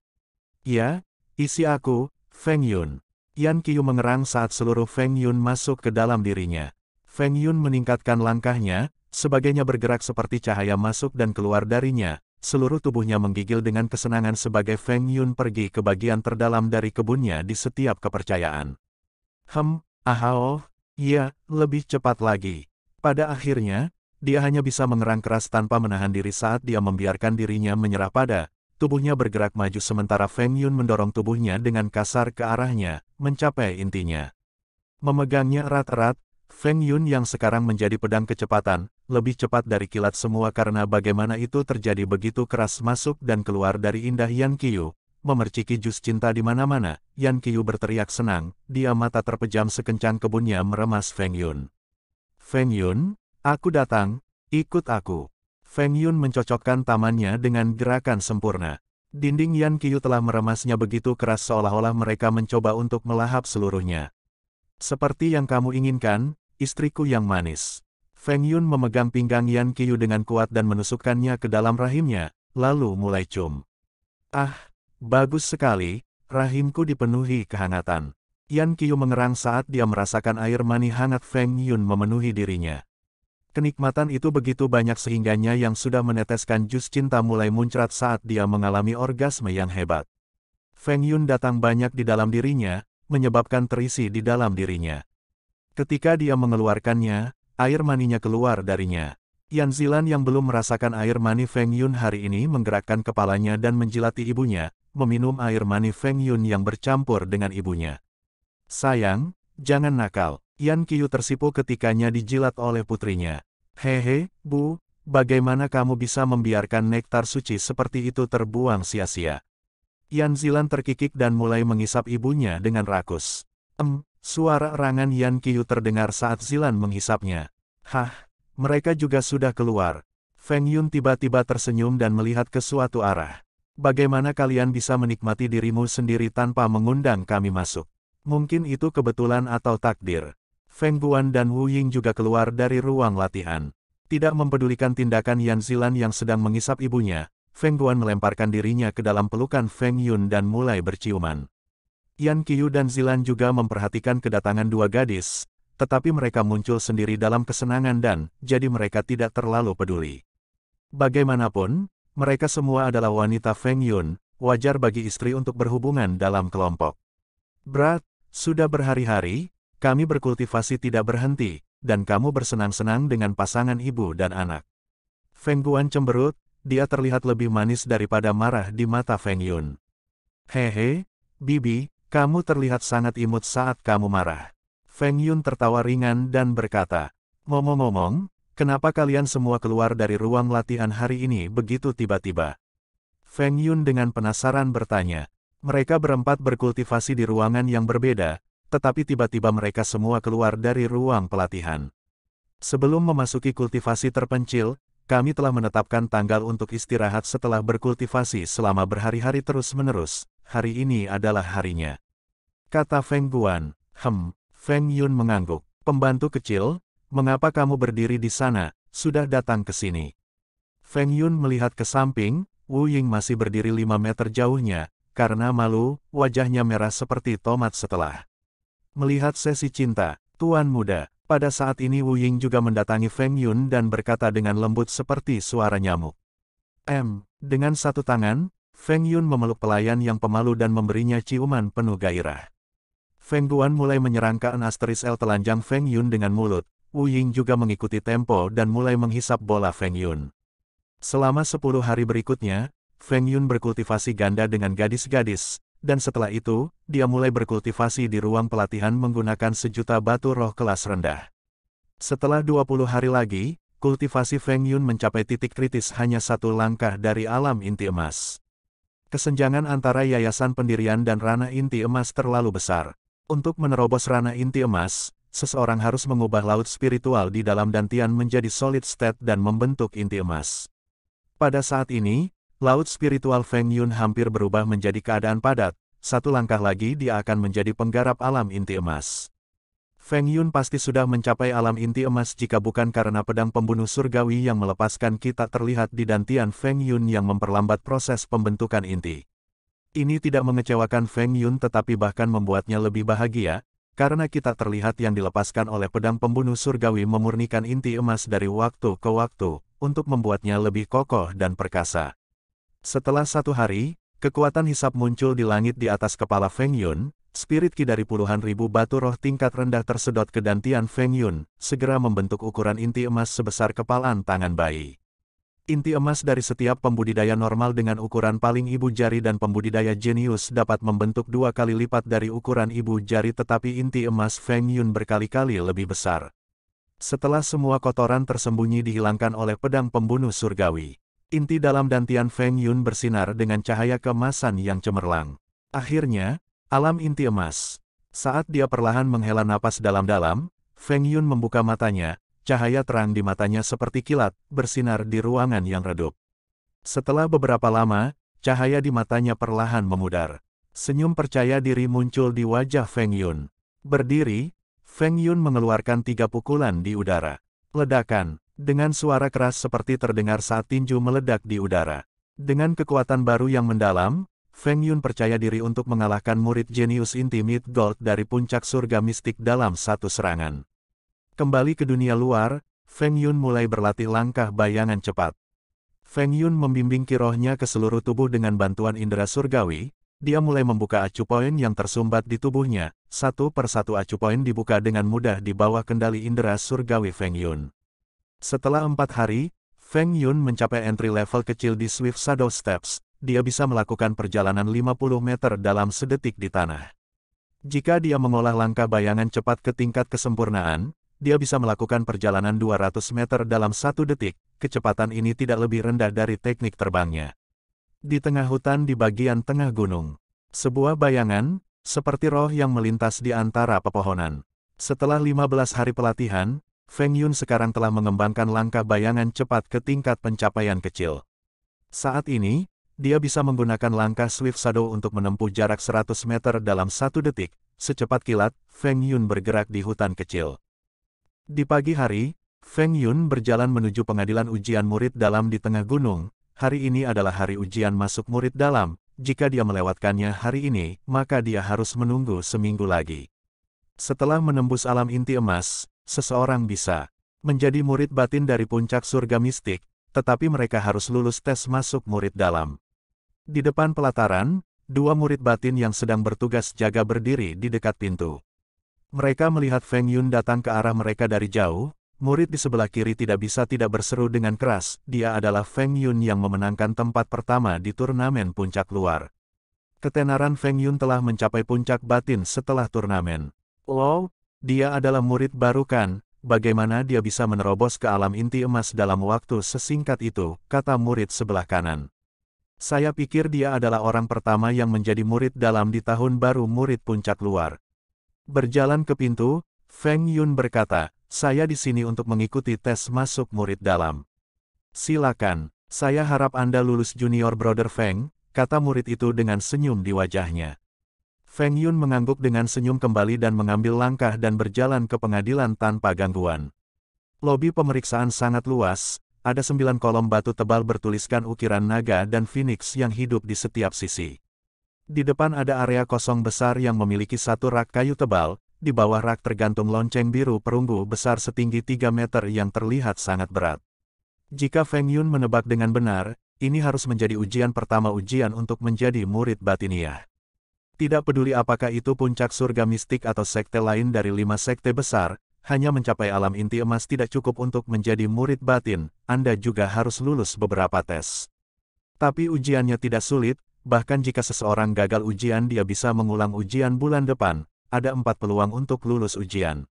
Ya, isi aku, Feng Yun. Yan Qiu mengerang saat seluruh Feng Yun masuk ke dalam dirinya. Feng Yun meningkatkan langkahnya, sebagainya bergerak seperti cahaya masuk dan keluar darinya, seluruh tubuhnya menggigil dengan kesenangan sebagai Feng Yun pergi ke bagian terdalam dari kebunnya di setiap kepercayaan. Hem, ahao, iya, lebih cepat lagi. Pada akhirnya, dia hanya bisa mengerang keras tanpa menahan diri saat dia membiarkan dirinya menyerah pada tubuhnya bergerak maju sementara Feng Yun mendorong tubuhnya dengan kasar ke arahnya, mencapai intinya. Memegangnya erat-erat, Feng Yun yang sekarang menjadi pedang kecepatan, lebih cepat dari kilat semua karena bagaimana itu terjadi begitu keras masuk dan keluar dari indah Yan Qiu, memerciki jus cinta di mana-mana, Yan Qiu berteriak senang, dia mata terpejam sekencang kebunnya meremas Feng Yun. Feng Yun, aku datang, ikut aku. Feng Yun mencocokkan tamannya dengan gerakan sempurna. Dinding Yan Qiu telah meremasnya begitu keras seolah-olah mereka mencoba untuk melahap seluruhnya. Seperti yang kamu inginkan, istriku yang manis. Feng Yun memegang pinggang Yan Qiu dengan kuat dan menusukkannya ke dalam rahimnya, lalu mulai cum. Ah, bagus sekali, rahimku dipenuhi kehangatan. Yan Qiu mengerang saat dia merasakan air mani hangat Feng Yun memenuhi dirinya. Kenikmatan itu begitu banyak sehingganya yang sudah meneteskan jus cinta mulai muncrat saat dia mengalami orgasme yang hebat. Feng Yun datang banyak di dalam dirinya, menyebabkan terisi di dalam dirinya. Ketika dia mengeluarkannya, air maninya keluar darinya. Yan Zilan yang belum merasakan air mani Feng Yun hari ini menggerakkan kepalanya dan menjilati ibunya, meminum air mani Feng Yun yang bercampur dengan ibunya. Sayang, jangan nakal. Yan Kiyu tersipu ketikanya dijilat oleh putrinya. Hehe, Bu, bagaimana kamu bisa membiarkan nektar suci seperti itu terbuang sia-sia? Yan Zilan terkikik dan mulai mengisap ibunya dengan rakus. Em, suara erangan Yan Kiyu terdengar saat Zilan menghisapnya. Hah, mereka juga sudah keluar. Feng Yun tiba-tiba tersenyum dan melihat ke suatu arah. Bagaimana kalian bisa menikmati dirimu sendiri tanpa mengundang kami masuk? Mungkin itu kebetulan atau takdir. Feng Guan dan Wu Ying juga keluar dari ruang latihan. Tidak mempedulikan tindakan Yan Zilan yang sedang mengisap ibunya, Feng Guan melemparkan dirinya ke dalam pelukan Feng Yun dan mulai berciuman. Yan Qiyu dan Zilan juga memperhatikan kedatangan dua gadis, tetapi mereka muncul sendiri dalam kesenangan dan, jadi mereka tidak terlalu peduli. Bagaimanapun, mereka semua adalah wanita Feng Yun, wajar bagi istri untuk berhubungan dalam kelompok. Berat, sudah berhari-hari, kami berkultivasi tidak berhenti, dan kamu bersenang-senang dengan pasangan ibu dan anak. Feng Guan cemberut, dia terlihat lebih manis daripada marah di mata Feng Yun. Hehe, Bibi, kamu terlihat sangat imut saat kamu marah. Feng Yun tertawa ringan dan berkata, Ngomong-ngomong, kenapa kalian semua keluar dari ruang latihan hari ini begitu tiba-tiba? Feng Yun dengan penasaran bertanya. Mereka berempat berkultivasi di ruangan yang berbeda, tetapi tiba-tiba mereka semua keluar dari ruang pelatihan. Sebelum memasuki kultivasi terpencil, kami telah menetapkan tanggal untuk istirahat setelah berkultivasi selama berhari-hari terus-menerus. Hari ini adalah harinya. Kata Feng Guan, hem, Feng Yun mengangguk. Pembantu kecil, mengapa kamu berdiri di sana, sudah datang ke sini. Feng Yun melihat ke samping, Wu Ying masih berdiri 5 meter jauhnya, karena malu, wajahnya merah seperti tomat setelah Melihat sesi cinta, Tuan Muda, pada saat ini Wu Ying juga mendatangi Feng Yun dan berkata dengan lembut seperti suara nyamuk. M. Dengan satu tangan, Feng Yun memeluk pelayan yang pemalu dan memberinya ciuman penuh gairah. Feng Guan mulai menyerang ke asteris L telanjang Feng Yun dengan mulut, Wu Ying juga mengikuti tempo dan mulai menghisap bola Feng Yun. Selama sepuluh hari berikutnya, Feng Yun berkultivasi ganda dengan gadis-gadis, dan setelah itu, dia mulai berkultivasi di ruang pelatihan menggunakan sejuta batu roh kelas rendah. Setelah 20 hari lagi, kultivasi Feng Yun mencapai titik kritis hanya satu langkah dari alam inti emas. Kesenjangan antara yayasan pendirian dan ranah inti emas terlalu besar. Untuk menerobos ranah inti emas, seseorang harus mengubah laut spiritual di dalam dantian menjadi solid state dan membentuk inti emas. Pada saat ini, Laut spiritual Feng Yun hampir berubah menjadi keadaan padat, satu langkah lagi dia akan menjadi penggarap alam inti emas. Feng Yun pasti sudah mencapai alam inti emas jika bukan karena pedang pembunuh surgawi yang melepaskan kita terlihat di dantian Feng Yun yang memperlambat proses pembentukan inti. Ini tidak mengecewakan Feng Yun tetapi bahkan membuatnya lebih bahagia, karena kita terlihat yang dilepaskan oleh pedang pembunuh surgawi memurnikan inti emas dari waktu ke waktu, untuk membuatnya lebih kokoh dan perkasa. Setelah satu hari, kekuatan hisap muncul di langit di atas kepala Feng Yun, spirit ki dari puluhan ribu batu roh tingkat rendah tersedot ke dantian Feng Yun, segera membentuk ukuran inti emas sebesar kepalan tangan bayi. Inti emas dari setiap pembudidaya normal dengan ukuran paling ibu jari dan pembudidaya jenius dapat membentuk dua kali lipat dari ukuran ibu jari tetapi inti emas Feng Yun berkali-kali lebih besar. Setelah semua kotoran tersembunyi dihilangkan oleh pedang pembunuh surgawi, Inti dalam dantian Feng Yun bersinar dengan cahaya kemasan yang cemerlang. Akhirnya, alam inti emas. Saat dia perlahan menghela napas dalam-dalam, Feng Yun membuka matanya, cahaya terang di matanya seperti kilat, bersinar di ruangan yang redup. Setelah beberapa lama, cahaya di matanya perlahan memudar. Senyum percaya diri muncul di wajah Feng Yun. Berdiri, Feng Yun mengeluarkan tiga pukulan di udara. Ledakan. Dengan suara keras seperti terdengar saat tinju meledak di udara. Dengan kekuatan baru yang mendalam, Feng Yun percaya diri untuk mengalahkan murid jenius Intimate Gold dari puncak surga mistik dalam satu serangan. Kembali ke dunia luar, Feng Yun mulai berlatih langkah bayangan cepat. Feng Yun membimbing kirohnya ke seluruh tubuh dengan bantuan indera surgawi, dia mulai membuka acu poin yang tersumbat di tubuhnya, satu persatu acu poin dibuka dengan mudah di bawah kendali indera surgawi Feng Yun. Setelah empat hari, Feng Yun mencapai entry level kecil di Swift Shadow Steps, dia bisa melakukan perjalanan 50 meter dalam sedetik di tanah. Jika dia mengolah langkah bayangan cepat ke tingkat kesempurnaan, dia bisa melakukan perjalanan 200 meter dalam satu detik, kecepatan ini tidak lebih rendah dari teknik terbangnya. Di tengah hutan di bagian tengah gunung, sebuah bayangan, seperti roh yang melintas di antara pepohonan. Setelah 15 hari pelatihan, Feng Yun sekarang telah mengembangkan langkah bayangan cepat ke tingkat pencapaian kecil. Saat ini, dia bisa menggunakan langkah Swift Shadow untuk menempuh jarak 100 meter dalam satu detik. Secepat kilat, Feng Yun bergerak di hutan kecil. Di pagi hari, Feng Yun berjalan menuju pengadilan ujian murid dalam di tengah gunung. Hari ini adalah hari ujian masuk murid dalam. Jika dia melewatkannya hari ini, maka dia harus menunggu seminggu lagi. Setelah menembus alam inti emas, seseorang bisa menjadi murid batin dari puncak surga mistik, tetapi mereka harus lulus tes masuk murid dalam. Di depan pelataran, dua murid batin yang sedang bertugas jaga berdiri di dekat pintu. Mereka melihat Feng Yun datang ke arah mereka dari jauh, murid di sebelah kiri tidak bisa tidak berseru dengan keras, dia adalah Feng Yun yang memenangkan tempat pertama di turnamen puncak luar. Ketenaran Feng Yun telah mencapai puncak batin setelah turnamen. Wow, dia adalah murid baru kan, bagaimana dia bisa menerobos ke alam inti emas dalam waktu sesingkat itu, kata murid sebelah kanan. Saya pikir dia adalah orang pertama yang menjadi murid dalam di tahun baru murid puncak luar. Berjalan ke pintu, Feng Yun berkata, saya di sini untuk mengikuti tes masuk murid dalam. Silakan, saya harap Anda lulus junior brother Feng, kata murid itu dengan senyum di wajahnya. Feng Yun mengangguk dengan senyum kembali dan mengambil langkah dan berjalan ke pengadilan tanpa gangguan. Lobi pemeriksaan sangat luas, ada sembilan kolom batu tebal bertuliskan ukiran naga dan phoenix yang hidup di setiap sisi. Di depan ada area kosong besar yang memiliki satu rak kayu tebal, di bawah rak tergantung lonceng biru perunggu besar setinggi 3 meter yang terlihat sangat berat. Jika Feng Yun menebak dengan benar, ini harus menjadi ujian pertama ujian untuk menjadi murid batiniah. Tidak peduli apakah itu puncak surga mistik atau sekte lain dari lima sekte besar, hanya mencapai alam inti emas tidak cukup untuk menjadi murid batin, Anda juga harus lulus beberapa tes. Tapi ujiannya tidak sulit, bahkan jika seseorang gagal ujian dia bisa mengulang ujian bulan depan, ada empat peluang untuk lulus ujian.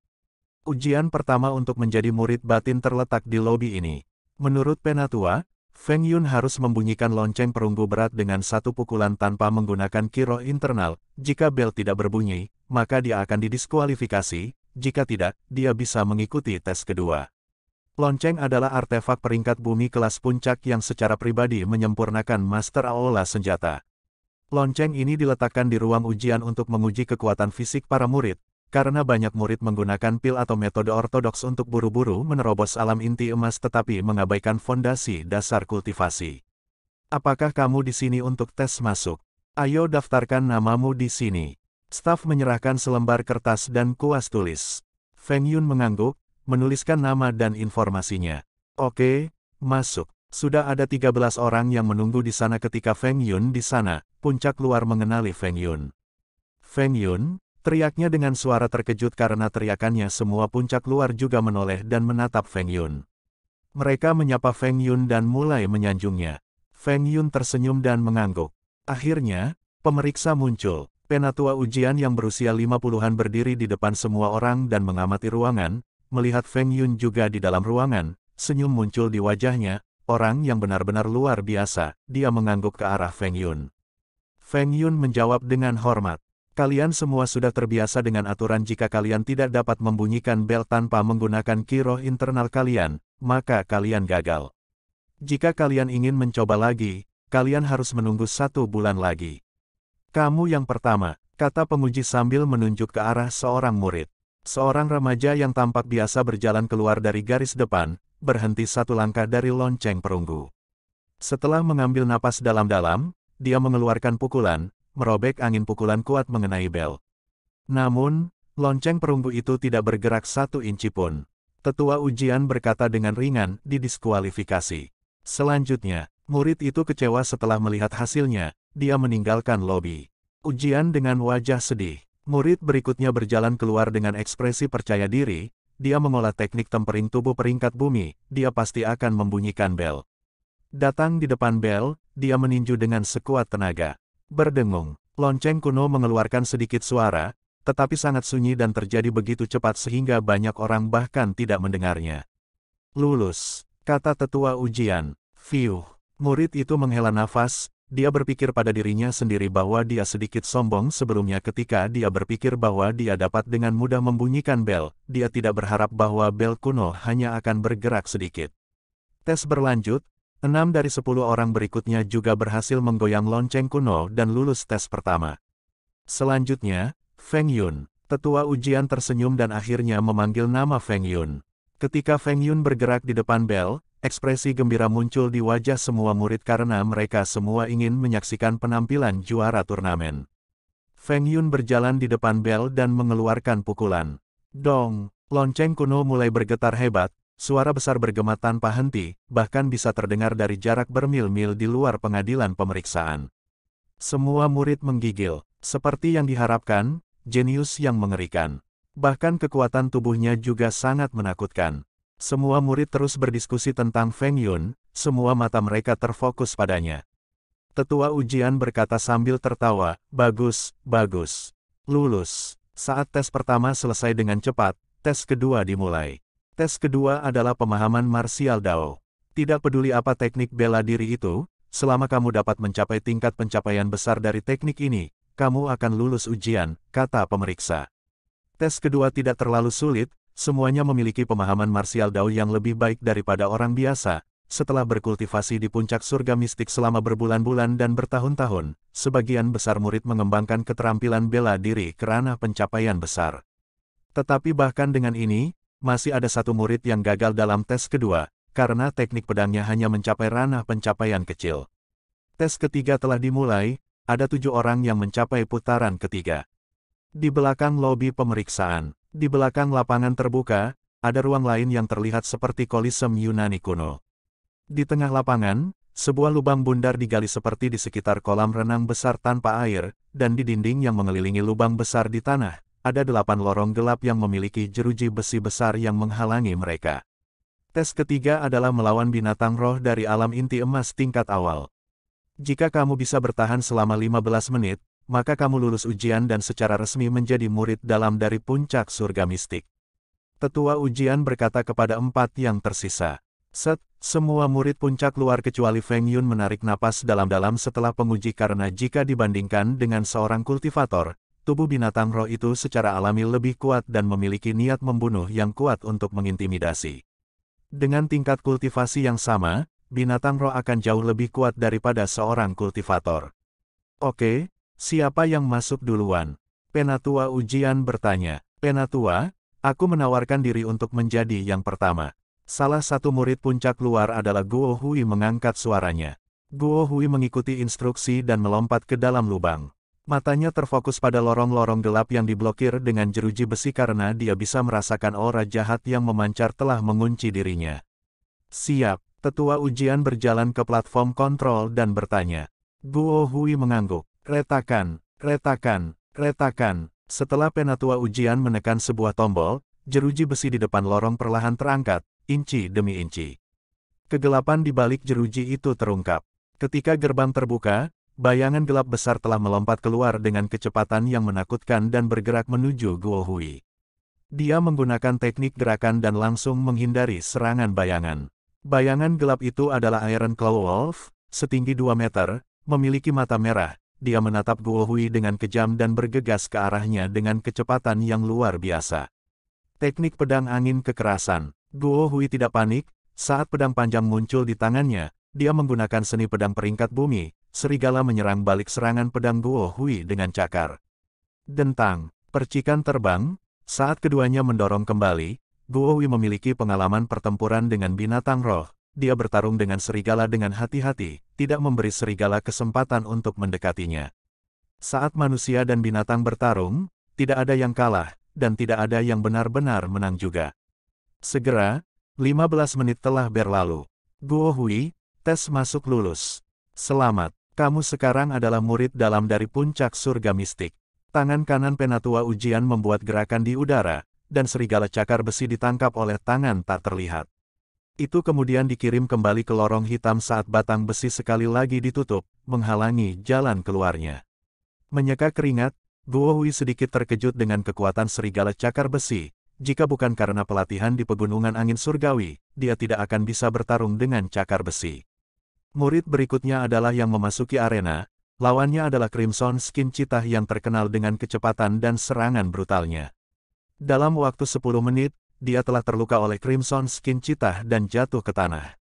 Ujian pertama untuk menjadi murid batin terletak di lobi ini. Menurut Penatua, Feng Yun harus membunyikan lonceng perunggu berat dengan satu pukulan tanpa menggunakan kiro internal. Jika bel tidak berbunyi, maka dia akan didiskualifikasi. Jika tidak, dia bisa mengikuti tes kedua. Lonceng adalah artefak peringkat bumi kelas puncak yang secara pribadi menyempurnakan Master aula senjata. Lonceng ini diletakkan di ruang ujian untuk menguji kekuatan fisik para murid, karena banyak murid menggunakan pil atau metode ortodoks untuk buru-buru menerobos alam inti emas tetapi mengabaikan fondasi dasar kultivasi. Apakah kamu di sini untuk tes masuk? Ayo daftarkan namamu di sini. Staf menyerahkan selembar kertas dan kuas tulis. Feng Yun mengangguk, menuliskan nama dan informasinya. Oke, masuk. Sudah ada 13 orang yang menunggu di sana ketika Feng Yun di sana, puncak luar mengenali Feng Yun. Feng Yun, Teriaknya dengan suara terkejut karena teriakannya semua puncak luar juga menoleh dan menatap Feng Yun. Mereka menyapa Feng Yun dan mulai menyanjungnya. Feng Yun tersenyum dan mengangguk. Akhirnya, pemeriksa muncul. Penatua ujian yang berusia 50-an berdiri di depan semua orang dan mengamati ruangan, melihat Feng Yun juga di dalam ruangan, senyum muncul di wajahnya, orang yang benar-benar luar biasa, dia mengangguk ke arah Feng Yun. Feng Yun menjawab dengan hormat, Kalian semua sudah terbiasa dengan aturan jika kalian tidak dapat membunyikan bel tanpa menggunakan kiroh internal kalian, maka kalian gagal. Jika kalian ingin mencoba lagi, kalian harus menunggu satu bulan lagi. Kamu yang pertama, kata penguji sambil menunjuk ke arah seorang murid. Seorang remaja yang tampak biasa berjalan keluar dari garis depan, berhenti satu langkah dari lonceng perunggu. Setelah mengambil napas dalam-dalam, dia mengeluarkan pukulan, merobek angin pukulan kuat mengenai bel. Namun, lonceng perunggu itu tidak bergerak satu inci pun. Tetua ujian berkata dengan ringan, didiskualifikasi. Selanjutnya, murid itu kecewa setelah melihat hasilnya, dia meninggalkan lobi. Ujian dengan wajah sedih. Murid berikutnya berjalan keluar dengan ekspresi percaya diri, dia mengolah teknik tempering tubuh peringkat bumi, dia pasti akan membunyikan bel. Datang di depan bel, dia meninju dengan sekuat tenaga. Berdengung, lonceng kuno mengeluarkan sedikit suara, tetapi sangat sunyi dan terjadi begitu cepat sehingga banyak orang bahkan tidak mendengarnya. Lulus, kata tetua ujian, Fiuh. Murid itu menghela nafas, dia berpikir pada dirinya sendiri bahwa dia sedikit sombong sebelumnya ketika dia berpikir bahwa dia dapat dengan mudah membunyikan bel, dia tidak berharap bahwa bel kuno hanya akan bergerak sedikit. Tes berlanjut, Enam dari sepuluh orang berikutnya juga berhasil menggoyang lonceng kuno dan lulus tes pertama. Selanjutnya, Feng Yun, tetua ujian tersenyum dan akhirnya memanggil nama Feng Yun. Ketika Feng Yun bergerak di depan bel, ekspresi gembira muncul di wajah semua murid karena mereka semua ingin menyaksikan penampilan juara turnamen. Feng Yun berjalan di depan bel dan mengeluarkan pukulan. Dong, lonceng kuno mulai bergetar hebat, Suara besar bergema tanpa henti, bahkan bisa terdengar dari jarak bermil-mil di luar pengadilan pemeriksaan. Semua murid menggigil, seperti yang diharapkan, jenius yang mengerikan. Bahkan kekuatan tubuhnya juga sangat menakutkan. Semua murid terus berdiskusi tentang Feng Yun, semua mata mereka terfokus padanya. Tetua ujian berkata sambil tertawa, bagus, bagus. Lulus. Saat tes pertama selesai dengan cepat, tes kedua dimulai. Tes kedua adalah pemahaman martial dao. Tidak peduli apa teknik bela diri itu, selama kamu dapat mencapai tingkat pencapaian besar dari teknik ini, kamu akan lulus ujian, kata pemeriksa. Tes kedua tidak terlalu sulit, semuanya memiliki pemahaman martial dao yang lebih baik daripada orang biasa, setelah berkultivasi di puncak surga mistik selama berbulan-bulan dan bertahun-tahun, sebagian besar murid mengembangkan keterampilan bela diri kerana pencapaian besar. Tetapi bahkan dengan ini, masih ada satu murid yang gagal dalam tes kedua, karena teknik pedangnya hanya mencapai ranah pencapaian kecil. Tes ketiga telah dimulai, ada tujuh orang yang mencapai putaran ketiga. Di belakang lobi pemeriksaan, di belakang lapangan terbuka, ada ruang lain yang terlihat seperti kolisem Yunani kuno. Di tengah lapangan, sebuah lubang bundar digali seperti di sekitar kolam renang besar tanpa air, dan di dinding yang mengelilingi lubang besar di tanah, ada delapan lorong gelap yang memiliki jeruji besi besar yang menghalangi mereka. Tes ketiga adalah melawan binatang roh dari alam inti emas tingkat awal. Jika kamu bisa bertahan selama 15 menit, maka kamu lulus ujian dan secara resmi menjadi murid dalam dari puncak surga mistik. Tetua ujian berkata kepada empat yang tersisa. Set, semua murid puncak luar kecuali Feng Yun menarik napas dalam-dalam setelah penguji karena jika dibandingkan dengan seorang kultivator, tubuh binatang roh itu secara alami lebih kuat dan memiliki niat membunuh yang kuat untuk mengintimidasi. Dengan tingkat kultivasi yang sama, binatang roh akan jauh lebih kuat daripada seorang kultivator. Oke, siapa yang masuk duluan? Penatua ujian bertanya. Penatua, aku menawarkan diri untuk menjadi yang pertama. Salah satu murid puncak luar adalah Guo Hui mengangkat suaranya. Guo Hui mengikuti instruksi dan melompat ke dalam lubang. Matanya terfokus pada lorong-lorong gelap yang diblokir dengan jeruji besi karena dia bisa merasakan aura jahat yang memancar telah mengunci dirinya. Siap, tetua ujian berjalan ke platform kontrol dan bertanya. Guo Hui mengangguk. Retakan, retakan, retakan. Setelah penatua ujian menekan sebuah tombol, jeruji besi di depan lorong perlahan terangkat, inci demi inci. Kegelapan di balik jeruji itu terungkap. Ketika gerbang terbuka, Bayangan gelap besar telah melompat keluar dengan kecepatan yang menakutkan dan bergerak menuju Guo Hui. Dia menggunakan teknik gerakan dan langsung menghindari serangan bayangan. Bayangan gelap itu adalah Iron Claw Wolf, setinggi 2 meter, memiliki mata merah, dia menatap Guo Hui dengan kejam dan bergegas ke arahnya dengan kecepatan yang luar biasa. Teknik pedang angin kekerasan, Guo Hui tidak panik, saat pedang panjang muncul di tangannya, dia menggunakan seni pedang peringkat bumi, serigala menyerang balik serangan pedang Guo Hui dengan cakar. Dentang, percikan terbang, saat keduanya mendorong kembali, Guo Hui memiliki pengalaman pertempuran dengan binatang roh, dia bertarung dengan serigala dengan hati-hati, tidak memberi serigala kesempatan untuk mendekatinya. Saat manusia dan binatang bertarung, tidak ada yang kalah, dan tidak ada yang benar-benar menang juga. Segera, 15 menit telah berlalu. Guo Hui, Tes masuk lulus. Selamat, kamu sekarang adalah murid dalam dari puncak surga mistik. Tangan kanan penatua ujian membuat gerakan di udara, dan serigala cakar besi ditangkap oleh tangan tak terlihat. Itu kemudian dikirim kembali ke lorong hitam saat batang besi sekali lagi ditutup, menghalangi jalan keluarnya. Menyeka keringat, Hui sedikit terkejut dengan kekuatan serigala cakar besi. Jika bukan karena pelatihan di pegunungan angin surgawi, dia tidak akan bisa bertarung dengan cakar besi. Murid berikutnya adalah yang memasuki arena, lawannya adalah Crimson Skin Citah yang terkenal dengan kecepatan dan serangan brutalnya. Dalam waktu 10 menit, dia telah terluka oleh Crimson Skin Citah dan jatuh ke tanah.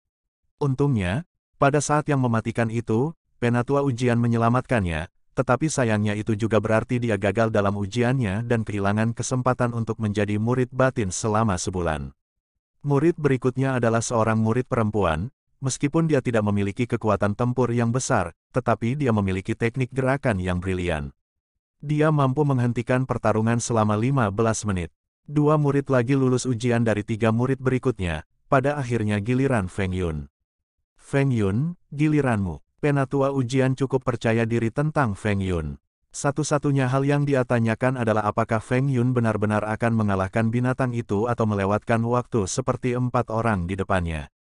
Untungnya, pada saat yang mematikan itu, Penatua ujian menyelamatkannya, tetapi sayangnya itu juga berarti dia gagal dalam ujiannya dan kehilangan kesempatan untuk menjadi murid batin selama sebulan. Murid berikutnya adalah seorang murid perempuan, meskipun dia tidak memiliki kekuatan tempur yang besar, tetapi dia memiliki teknik gerakan yang brilian. Dia mampu menghentikan pertarungan selama 15 menit. Dua murid lagi lulus ujian dari tiga murid berikutnya, pada akhirnya giliran Feng Yun. Feng Yun, giliranmu. Penatua ujian cukup percaya diri tentang Feng Yun. Satu-satunya hal yang dia tanyakan adalah apakah Feng Yun benar-benar akan mengalahkan binatang itu atau melewatkan waktu seperti empat orang di depannya.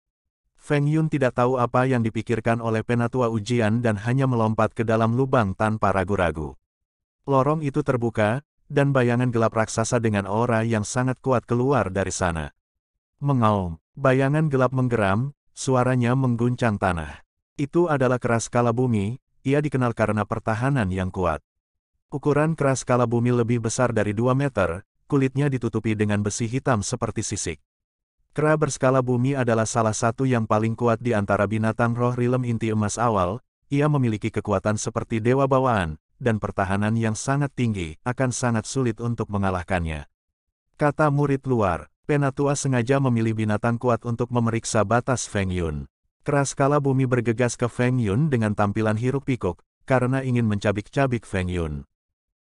Feng Yun tidak tahu apa yang dipikirkan oleh penatua ujian dan hanya melompat ke dalam lubang tanpa ragu-ragu. Lorong itu terbuka, dan bayangan gelap raksasa dengan aura yang sangat kuat keluar dari sana. Mengaum, bayangan gelap menggeram, suaranya mengguncang tanah. Itu adalah keras skala bumi, ia dikenal karena pertahanan yang kuat. Ukuran keras skala bumi lebih besar dari 2 meter, kulitnya ditutupi dengan besi hitam seperti sisik. Kera berskala bumi adalah salah satu yang paling kuat di antara binatang roh rilem inti emas awal, ia memiliki kekuatan seperti dewa bawaan, dan pertahanan yang sangat tinggi, akan sangat sulit untuk mengalahkannya. Kata murid luar, Penatua sengaja memilih binatang kuat untuk memeriksa batas Feng Yun. Kera skala bumi bergegas ke Feng Yun dengan tampilan hiruk pikuk, karena ingin mencabik-cabik Feng Yun.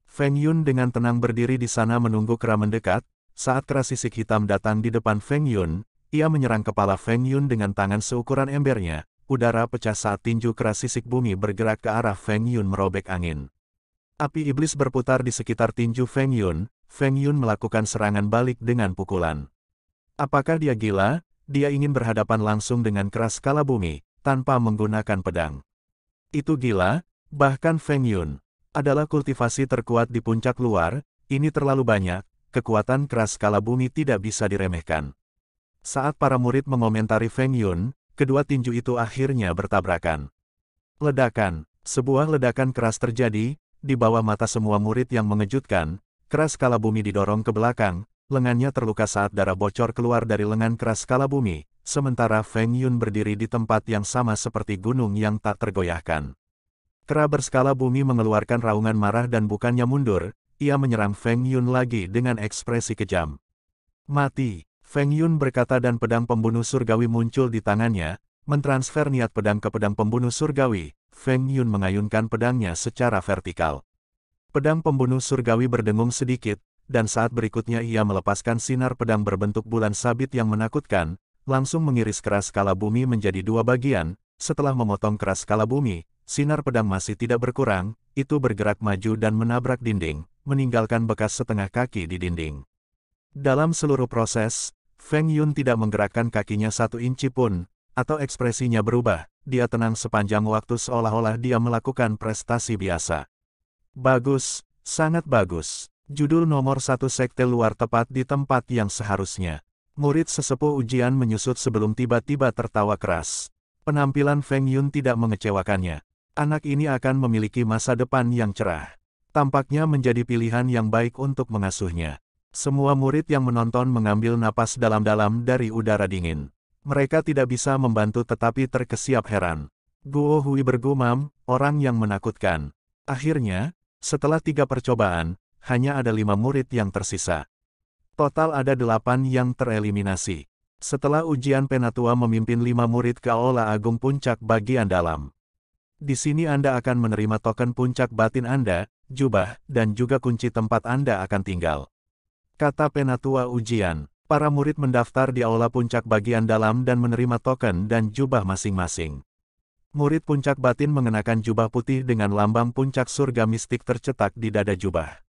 Feng Yun dengan tenang berdiri di sana menunggu kera mendekat, saat kerasisik hitam datang di depan Feng Yun, ia menyerang kepala Feng Yun dengan tangan seukuran embernya. Udara pecah saat tinju kerasisik bumi bergerak ke arah Feng Yun merobek angin. Api iblis berputar di sekitar tinju Feng Yun. Feng Yun melakukan serangan balik dengan pukulan. Apakah dia gila? Dia ingin berhadapan langsung dengan keras kala bumi, tanpa menggunakan pedang. Itu gila, bahkan Feng Yun adalah kultivasi terkuat di puncak luar, ini terlalu banyak, kekuatan keras skala bumi tidak bisa diremehkan. Saat para murid mengomentari Feng Yun, kedua tinju itu akhirnya bertabrakan. Ledakan, sebuah ledakan keras terjadi, di bawah mata semua murid yang mengejutkan, keras skala bumi didorong ke belakang, lengannya terluka saat darah bocor keluar dari lengan keras skala bumi, sementara Feng Yun berdiri di tempat yang sama seperti gunung yang tak tergoyahkan. Kera berskala bumi mengeluarkan raungan marah dan bukannya mundur, ia menyerang Feng Yun lagi dengan ekspresi kejam. Mati, Feng Yun berkata dan pedang pembunuh surgawi muncul di tangannya, mentransfer niat pedang ke pedang pembunuh surgawi, Feng Yun mengayunkan pedangnya secara vertikal. Pedang pembunuh surgawi berdengung sedikit, dan saat berikutnya ia melepaskan sinar pedang berbentuk bulan sabit yang menakutkan, langsung mengiris keras skala bumi menjadi dua bagian, setelah memotong keras skala bumi, sinar pedang masih tidak berkurang, itu bergerak maju dan menabrak dinding meninggalkan bekas setengah kaki di dinding. Dalam seluruh proses, Feng Yun tidak menggerakkan kakinya satu inci pun, atau ekspresinya berubah, dia tenang sepanjang waktu seolah-olah dia melakukan prestasi biasa. Bagus, sangat bagus. Judul nomor satu sekte luar tepat di tempat yang seharusnya. Murid sesepuh ujian menyusut sebelum tiba-tiba tertawa keras. Penampilan Feng Yun tidak mengecewakannya. Anak ini akan memiliki masa depan yang cerah tampaknya menjadi pilihan yang baik untuk mengasuhnya. Semua murid yang menonton mengambil napas dalam-dalam dari udara dingin. Mereka tidak bisa membantu tetapi terkesiap heran. Guo Hui bergumam, orang yang menakutkan. Akhirnya, setelah tiga percobaan, hanya ada lima murid yang tersisa. Total ada delapan yang tereliminasi. Setelah ujian Penatua memimpin lima murid ke Aula Agung Puncak bagian dalam. Di sini Anda akan menerima token puncak batin Anda, jubah, dan juga kunci tempat Anda akan tinggal. Kata Penatua Ujian, para murid mendaftar di aula puncak bagian dalam dan menerima token dan jubah masing-masing. Murid puncak batin mengenakan jubah putih dengan lambang puncak surga mistik tercetak di dada jubah.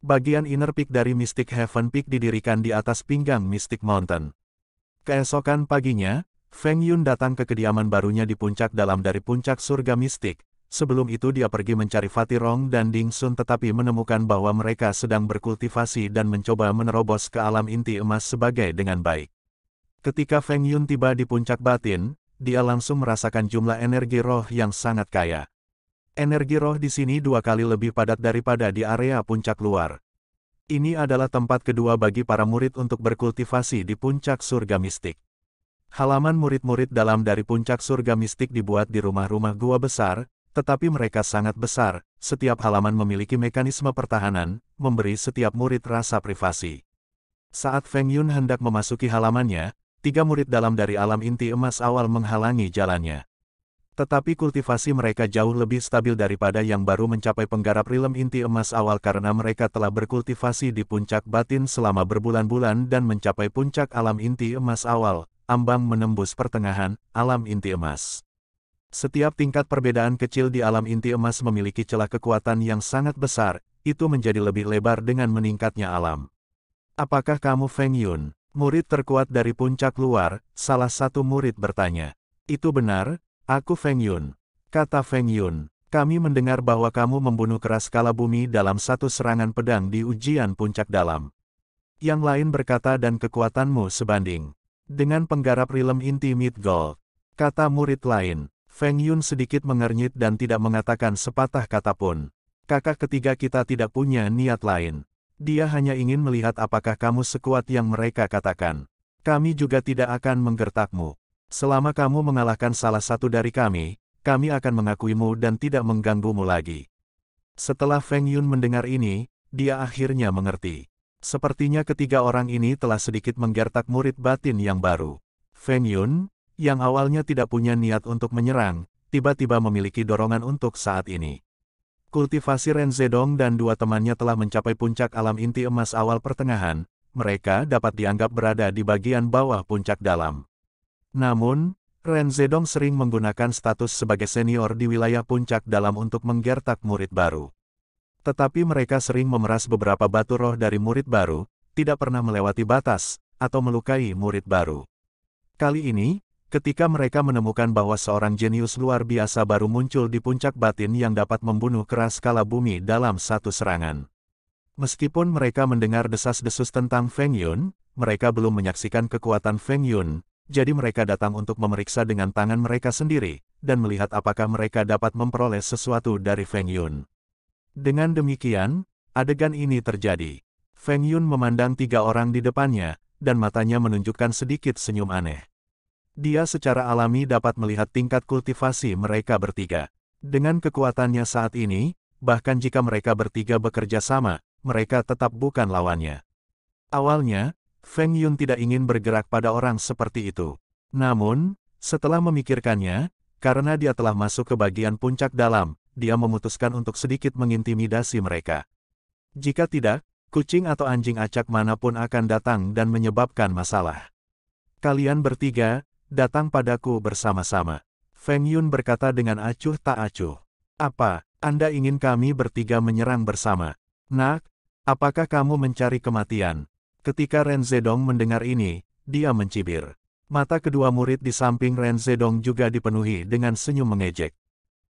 Bagian inner peak dari Mystic Heaven Peak didirikan di atas pinggang Mystic Mountain. Keesokan paginya, Feng Yun datang ke kediaman barunya di puncak dalam dari puncak surga mistik, Sebelum itu dia pergi mencari Fatirong dan Ding Sun tetapi menemukan bahwa mereka sedang berkultivasi dan mencoba menerobos ke alam inti emas sebagai dengan baik. Ketika Feng Yun tiba di puncak batin, dia langsung merasakan jumlah energi roh yang sangat kaya. Energi roh di sini dua kali lebih padat daripada di area puncak luar. Ini adalah tempat kedua bagi para murid untuk berkultivasi di puncak surga mistik. Halaman murid-murid dalam dari puncak surga mistik dibuat di rumah-rumah gua besar, tetapi mereka sangat besar, setiap halaman memiliki mekanisme pertahanan, memberi setiap murid rasa privasi. Saat Feng Yun hendak memasuki halamannya, tiga murid dalam dari alam inti emas awal menghalangi jalannya. Tetapi kultivasi mereka jauh lebih stabil daripada yang baru mencapai penggarap rilem inti emas awal karena mereka telah berkultivasi di puncak batin selama berbulan-bulan dan mencapai puncak alam inti emas awal, ambang menembus pertengahan, alam inti emas. Setiap tingkat perbedaan kecil di alam inti emas memiliki celah kekuatan yang sangat besar, itu menjadi lebih lebar dengan meningkatnya alam. Apakah kamu Feng Yun, murid terkuat dari puncak luar? Salah satu murid bertanya. Itu benar, aku Feng Yun. Kata Feng Yun, kami mendengar bahwa kamu membunuh keras skala bumi dalam satu serangan pedang di ujian puncak dalam. Yang lain berkata dan kekuatanmu sebanding. Dengan penggarap rilem inti Mid Kata murid lain, Feng Yun sedikit mengernyit dan tidak mengatakan sepatah kata pun. Kakak ketiga kita tidak punya niat lain. Dia hanya ingin melihat apakah kamu sekuat yang mereka katakan. Kami juga tidak akan menggertakmu. Selama kamu mengalahkan salah satu dari kami, kami akan mengakuimu dan tidak mengganggumu lagi. Setelah Feng Yun mendengar ini, dia akhirnya mengerti. Sepertinya ketiga orang ini telah sedikit menggertak murid batin yang baru. Feng Yun, yang awalnya tidak punya niat untuk menyerang, tiba-tiba memiliki dorongan untuk saat ini. Kultivasi Ren Zedong dan dua temannya telah mencapai puncak alam inti emas awal pertengahan, mereka dapat dianggap berada di bagian bawah puncak dalam. Namun, Ren Zedong sering menggunakan status sebagai senior di wilayah puncak dalam untuk menggertak murid baru. Tetapi mereka sering memeras beberapa batu roh dari murid baru, tidak pernah melewati batas, atau melukai murid baru. Kali ini, ketika mereka menemukan bahwa seorang jenius luar biasa baru muncul di puncak batin yang dapat membunuh keras skala bumi dalam satu serangan. Meskipun mereka mendengar desas-desus tentang Feng Yun, mereka belum menyaksikan kekuatan Feng Yun, jadi mereka datang untuk memeriksa dengan tangan mereka sendiri, dan melihat apakah mereka dapat memperoleh sesuatu dari Feng Yun. Dengan demikian, adegan ini terjadi. Feng Yun memandang tiga orang di depannya, dan matanya menunjukkan sedikit senyum aneh. Dia secara alami dapat melihat tingkat kultivasi mereka bertiga. Dengan kekuatannya saat ini, bahkan jika mereka bertiga bekerja sama, mereka tetap bukan lawannya. Awalnya, Feng Yun tidak ingin bergerak pada orang seperti itu. Namun, setelah memikirkannya, karena dia telah masuk ke bagian puncak dalam, dia memutuskan untuk sedikit mengintimidasi mereka. Jika tidak, kucing atau anjing acak manapun akan datang dan menyebabkan masalah. Kalian bertiga, datang padaku bersama-sama. Feng Yun berkata dengan acuh tak acuh. Apa, Anda ingin kami bertiga menyerang bersama? Nak, apakah kamu mencari kematian? Ketika Ren Zedong mendengar ini, dia mencibir. Mata kedua murid di samping Ren Zedong juga dipenuhi dengan senyum mengejek.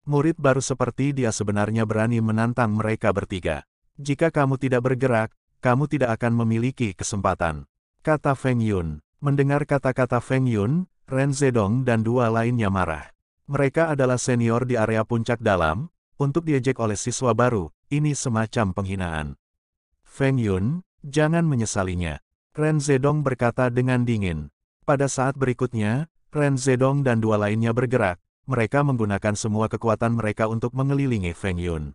Murid baru seperti dia sebenarnya berani menantang mereka bertiga. Jika kamu tidak bergerak, kamu tidak akan memiliki kesempatan. Kata Feng Yun. Mendengar kata-kata Feng Yun, Ren Zedong dan dua lainnya marah. Mereka adalah senior di area puncak dalam, untuk diejek oleh siswa baru, ini semacam penghinaan. Feng Yun, jangan menyesalinya. Ren Zedong berkata dengan dingin. Pada saat berikutnya, Ren Zedong dan dua lainnya bergerak, mereka menggunakan semua kekuatan mereka untuk mengelilingi Feng Yun.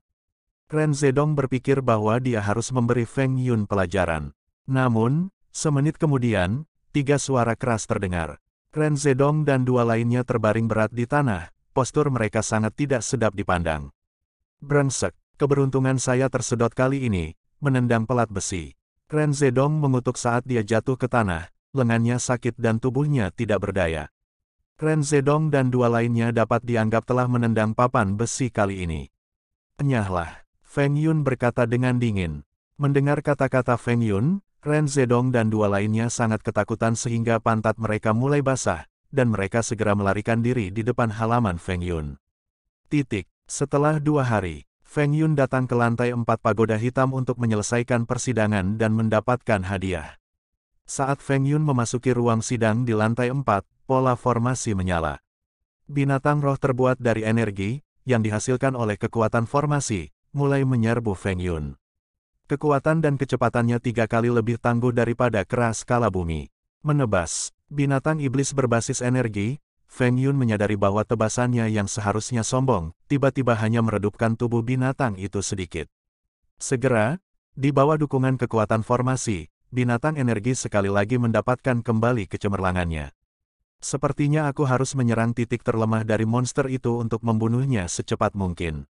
Ren Zedong berpikir bahwa dia harus memberi Feng Yun pelajaran. Namun, semenit kemudian, tiga suara keras terdengar. Ren Zedong dan dua lainnya terbaring berat di tanah, postur mereka sangat tidak sedap dipandang. Brengsek, keberuntungan saya tersedot kali ini, menendang pelat besi. Ren Zedong mengutuk saat dia jatuh ke tanah, lengannya sakit dan tubuhnya tidak berdaya. Ren Zedong dan dua lainnya dapat dianggap telah menendang papan besi kali ini. Enyahlah, Feng Yun berkata dengan dingin. Mendengar kata-kata Feng Yun, Ren Zedong dan dua lainnya sangat ketakutan sehingga pantat mereka mulai basah, dan mereka segera melarikan diri di depan halaman Feng Yun. Titik. Setelah dua hari, Feng Yun datang ke lantai empat pagoda hitam untuk menyelesaikan persidangan dan mendapatkan hadiah. Saat Feng Yun memasuki ruang sidang di lantai empat, pola formasi menyala. Binatang roh terbuat dari energi, yang dihasilkan oleh kekuatan formasi, mulai menyerbu Feng Yun. Kekuatan dan kecepatannya tiga kali lebih tangguh daripada keras skala bumi. Menebas, binatang iblis berbasis energi, Feng Yun menyadari bahwa tebasannya yang seharusnya sombong, tiba-tiba hanya meredupkan tubuh binatang itu sedikit. Segera, di bawah dukungan kekuatan formasi, binatang energi sekali lagi mendapatkan kembali kecemerlangannya. Sepertinya aku harus menyerang titik terlemah dari monster itu untuk membunuhnya secepat mungkin.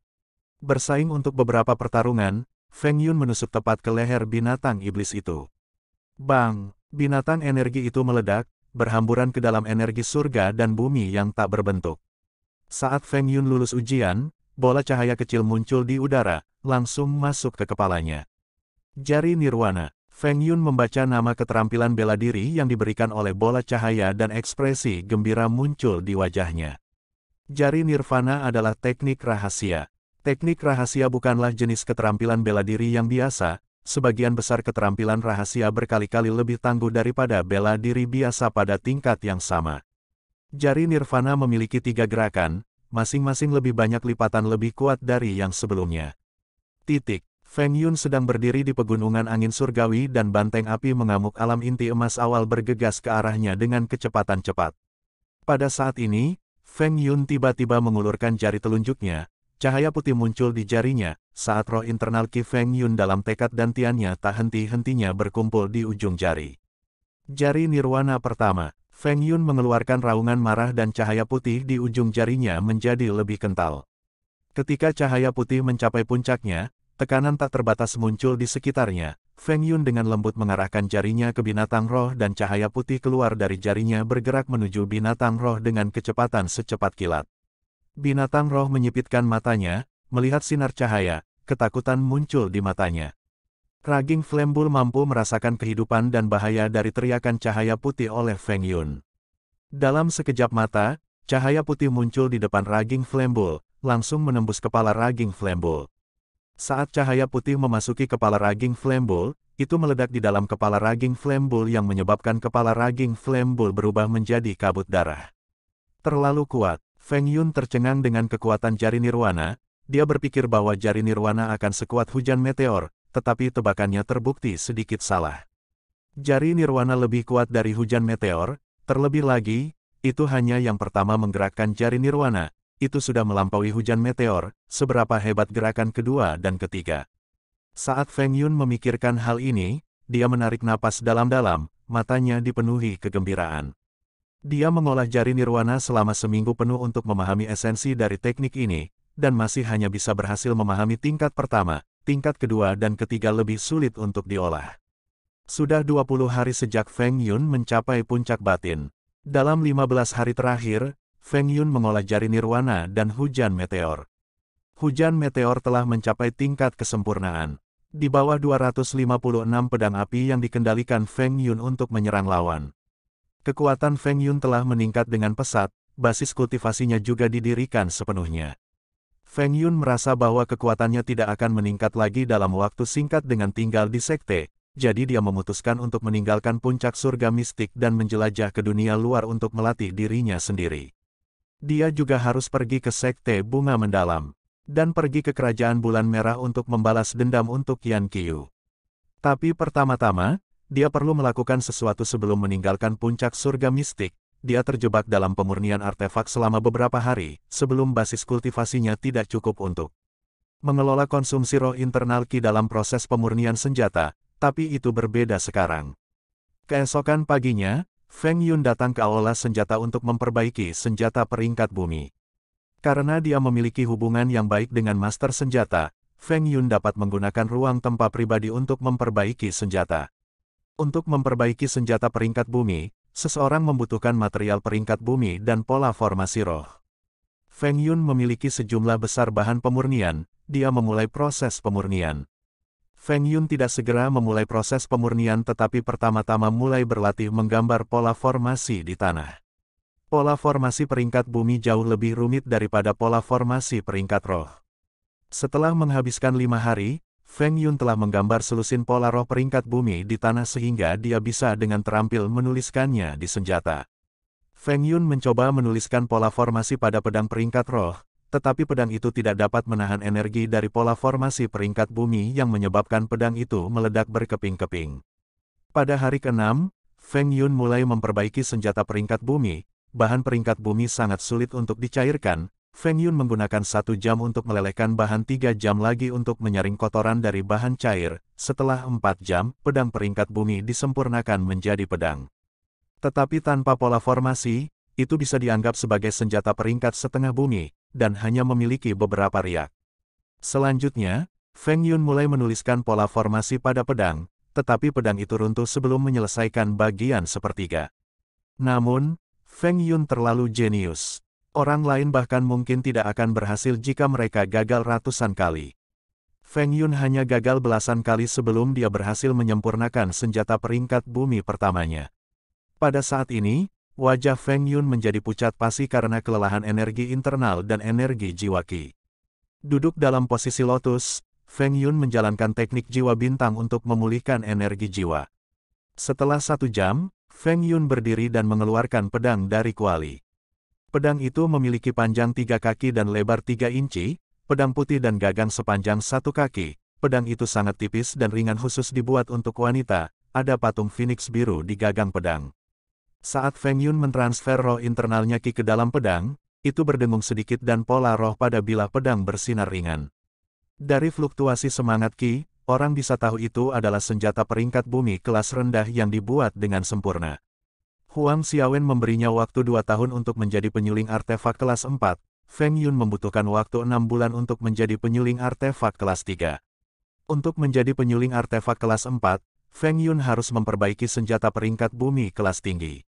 Bersaing untuk beberapa pertarungan, Feng Yun menusuk tepat ke leher binatang iblis itu. Bang, binatang energi itu meledak, berhamburan ke dalam energi surga dan bumi yang tak berbentuk. Saat Feng Yun lulus ujian, bola cahaya kecil muncul di udara, langsung masuk ke kepalanya. Jari Nirwana, Feng Yun membaca nama keterampilan bela diri yang diberikan oleh bola cahaya dan ekspresi gembira muncul di wajahnya. Jari Nirvana adalah teknik rahasia, Teknik rahasia bukanlah jenis keterampilan bela diri yang biasa, sebagian besar keterampilan rahasia berkali-kali lebih tangguh daripada bela diri biasa pada tingkat yang sama. Jari Nirvana memiliki tiga gerakan, masing-masing lebih banyak lipatan lebih kuat dari yang sebelumnya. Titik. Feng Yun sedang berdiri di pegunungan angin surgawi dan banteng api mengamuk alam inti emas awal bergegas ke arahnya dengan kecepatan cepat. Pada saat ini, Feng Yun tiba-tiba mengulurkan jari telunjuknya, Cahaya putih muncul di jarinya, saat roh internal Qi Feng Yun dalam tekad dan tiannya tak henti-hentinya berkumpul di ujung jari. Jari nirwana pertama, Feng Yun mengeluarkan raungan marah dan cahaya putih di ujung jarinya menjadi lebih kental. Ketika cahaya putih mencapai puncaknya, tekanan tak terbatas muncul di sekitarnya. Feng Yun dengan lembut mengarahkan jarinya ke binatang roh dan cahaya putih keluar dari jarinya bergerak menuju binatang roh dengan kecepatan secepat kilat. Binatang roh menyipitkan matanya, melihat sinar cahaya, ketakutan muncul di matanya. Raging Flembul mampu merasakan kehidupan dan bahaya dari teriakan cahaya putih oleh Feng Yun. Dalam sekejap mata, cahaya putih muncul di depan Raging Flembul, langsung menembus kepala Raging Flembul. Saat cahaya putih memasuki kepala Raging Flembul, itu meledak di dalam kepala Raging Flembul yang menyebabkan kepala Raging Flembul berubah menjadi kabut darah. Terlalu kuat, Feng Yun tercengang dengan kekuatan jari nirwana, dia berpikir bahwa jari nirwana akan sekuat hujan meteor, tetapi tebakannya terbukti sedikit salah. Jari nirwana lebih kuat dari hujan meteor, terlebih lagi, itu hanya yang pertama menggerakkan jari nirwana, itu sudah melampaui hujan meteor, seberapa hebat gerakan kedua dan ketiga. Saat Feng Yun memikirkan hal ini, dia menarik napas dalam-dalam, matanya dipenuhi kegembiraan. Dia mengolah jari nirwana selama seminggu penuh untuk memahami esensi dari teknik ini, dan masih hanya bisa berhasil memahami tingkat pertama, tingkat kedua dan ketiga lebih sulit untuk diolah. Sudah 20 hari sejak Feng Yun mencapai puncak batin. Dalam 15 hari terakhir, Feng Yun mengolah jari nirwana dan hujan meteor. Hujan meteor telah mencapai tingkat kesempurnaan. Di bawah 256 pedang api yang dikendalikan Feng Yun untuk menyerang lawan. Kekuatan Feng Yun telah meningkat dengan pesat, basis kultivasinya juga didirikan sepenuhnya. Feng Yun merasa bahwa kekuatannya tidak akan meningkat lagi dalam waktu singkat dengan tinggal di sekte, jadi dia memutuskan untuk meninggalkan puncak surga mistik dan menjelajah ke dunia luar untuk melatih dirinya sendiri. Dia juga harus pergi ke sekte bunga mendalam, dan pergi ke kerajaan bulan merah untuk membalas dendam untuk Yan Qiu. Tapi pertama-tama, dia perlu melakukan sesuatu sebelum meninggalkan puncak surga mistik. Dia terjebak dalam pemurnian artefak selama beberapa hari, sebelum basis kultivasinya tidak cukup untuk mengelola konsumsi roh internal Ki dalam proses pemurnian senjata, tapi itu berbeda sekarang. Keesokan paginya, Feng Yun datang ke aula senjata untuk memperbaiki senjata peringkat bumi. Karena dia memiliki hubungan yang baik dengan master senjata, Feng Yun dapat menggunakan ruang tempat pribadi untuk memperbaiki senjata. Untuk memperbaiki senjata peringkat bumi, seseorang membutuhkan material peringkat bumi dan pola formasi roh. Feng Yun memiliki sejumlah besar bahan pemurnian, dia memulai proses pemurnian. Feng Yun tidak segera memulai proses pemurnian tetapi pertama-tama mulai berlatih menggambar pola formasi di tanah. Pola formasi peringkat bumi jauh lebih rumit daripada pola formasi peringkat roh. Setelah menghabiskan lima hari, Feng Yun telah menggambar selusin pola roh peringkat bumi di tanah sehingga dia bisa dengan terampil menuliskannya di senjata. Feng Yun mencoba menuliskan pola formasi pada pedang peringkat roh, tetapi pedang itu tidak dapat menahan energi dari pola formasi peringkat bumi yang menyebabkan pedang itu meledak berkeping-keping. Pada hari ke-6, Feng Yun mulai memperbaiki senjata peringkat bumi, bahan peringkat bumi sangat sulit untuk dicairkan, Feng Yun menggunakan satu jam untuk melelehkan bahan tiga jam lagi untuk menyaring kotoran dari bahan cair. Setelah empat jam, pedang peringkat bumi disempurnakan menjadi pedang. Tetapi tanpa pola formasi, itu bisa dianggap sebagai senjata peringkat setengah bumi, dan hanya memiliki beberapa riak. Selanjutnya, Feng Yun mulai menuliskan pola formasi pada pedang, tetapi pedang itu runtuh sebelum menyelesaikan bagian sepertiga. Namun, Feng Yun terlalu jenius. Orang lain bahkan mungkin tidak akan berhasil jika mereka gagal ratusan kali. Feng Yun hanya gagal belasan kali sebelum dia berhasil menyempurnakan senjata peringkat bumi pertamanya. Pada saat ini, wajah Feng Yun menjadi pucat pasi karena kelelahan energi internal dan energi jiwa Qi. Duduk dalam posisi lotus, Feng Yun menjalankan teknik jiwa bintang untuk memulihkan energi jiwa. Setelah satu jam, Feng Yun berdiri dan mengeluarkan pedang dari kuali. Pedang itu memiliki panjang tiga kaki dan lebar tiga inci, pedang putih dan gagang sepanjang satu kaki. Pedang itu sangat tipis dan ringan khusus dibuat untuk wanita, ada patung phoenix biru di gagang pedang. Saat Feng Yun mentransfer roh internalnya Ki ke dalam pedang, itu berdengung sedikit dan pola roh pada bilah pedang bersinar ringan. Dari fluktuasi semangat Ki, orang bisa tahu itu adalah senjata peringkat bumi kelas rendah yang dibuat dengan sempurna. Huang Xiaowen memberinya waktu dua tahun untuk menjadi penyuling artefak kelas 4, Feng Yun membutuhkan waktu enam bulan untuk menjadi penyuling artefak kelas 3. Untuk menjadi penyuling artefak kelas 4, Feng Yun harus memperbaiki senjata peringkat bumi kelas tinggi.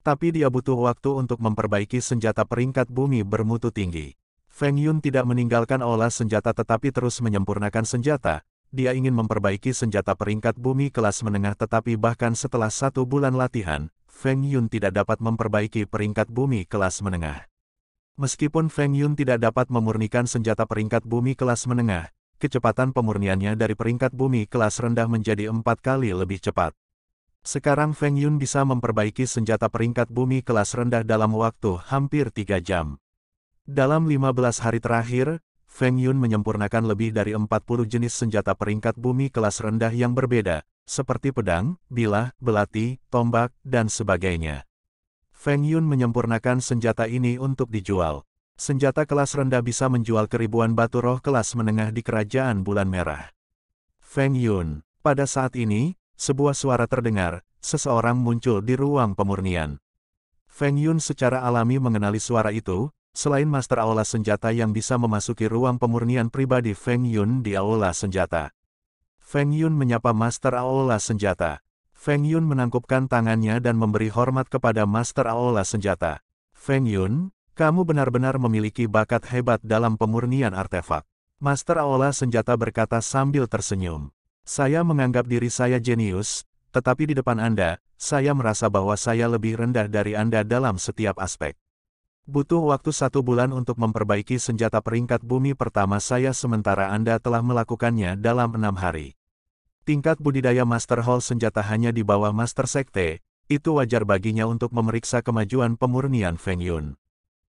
Tapi dia butuh waktu untuk memperbaiki senjata peringkat bumi bermutu tinggi. Feng Yun tidak meninggalkan olah senjata tetapi terus menyempurnakan senjata, dia ingin memperbaiki senjata peringkat bumi kelas menengah tetapi bahkan setelah satu bulan latihan, Feng Yun tidak dapat memperbaiki peringkat bumi kelas menengah. Meskipun Feng Yun tidak dapat memurnikan senjata peringkat bumi kelas menengah, kecepatan pemurniannya dari peringkat bumi kelas rendah menjadi empat kali lebih cepat. Sekarang Feng Yun bisa memperbaiki senjata peringkat bumi kelas rendah dalam waktu hampir tiga jam. Dalam 15 hari terakhir, Feng Yun menyempurnakan lebih dari 40 jenis senjata peringkat bumi kelas rendah yang berbeda, seperti pedang, bilah, belati, tombak, dan sebagainya. Feng Yun menyempurnakan senjata ini untuk dijual. Senjata kelas rendah bisa menjual keribuan batu roh kelas menengah di Kerajaan Bulan Merah. Feng Yun, pada saat ini, sebuah suara terdengar, seseorang muncul di ruang pemurnian. Feng Yun secara alami mengenali suara itu, Selain Master Aula Senjata yang bisa memasuki ruang pemurnian pribadi Feng Yun di Aula Senjata. Feng Yun menyapa Master Aula Senjata. Feng Yun menangkupkan tangannya dan memberi hormat kepada Master Aula Senjata. Feng Yun, kamu benar-benar memiliki bakat hebat dalam pemurnian artefak. Master Aula Senjata berkata sambil tersenyum. Saya menganggap diri saya jenius, tetapi di depan Anda, saya merasa bahwa saya lebih rendah dari Anda dalam setiap aspek. Butuh waktu satu bulan untuk memperbaiki senjata peringkat bumi pertama saya sementara Anda telah melakukannya dalam enam hari. Tingkat budidaya Master Hall senjata hanya di bawah Master Sekte, itu wajar baginya untuk memeriksa kemajuan pemurnian Feng Yun.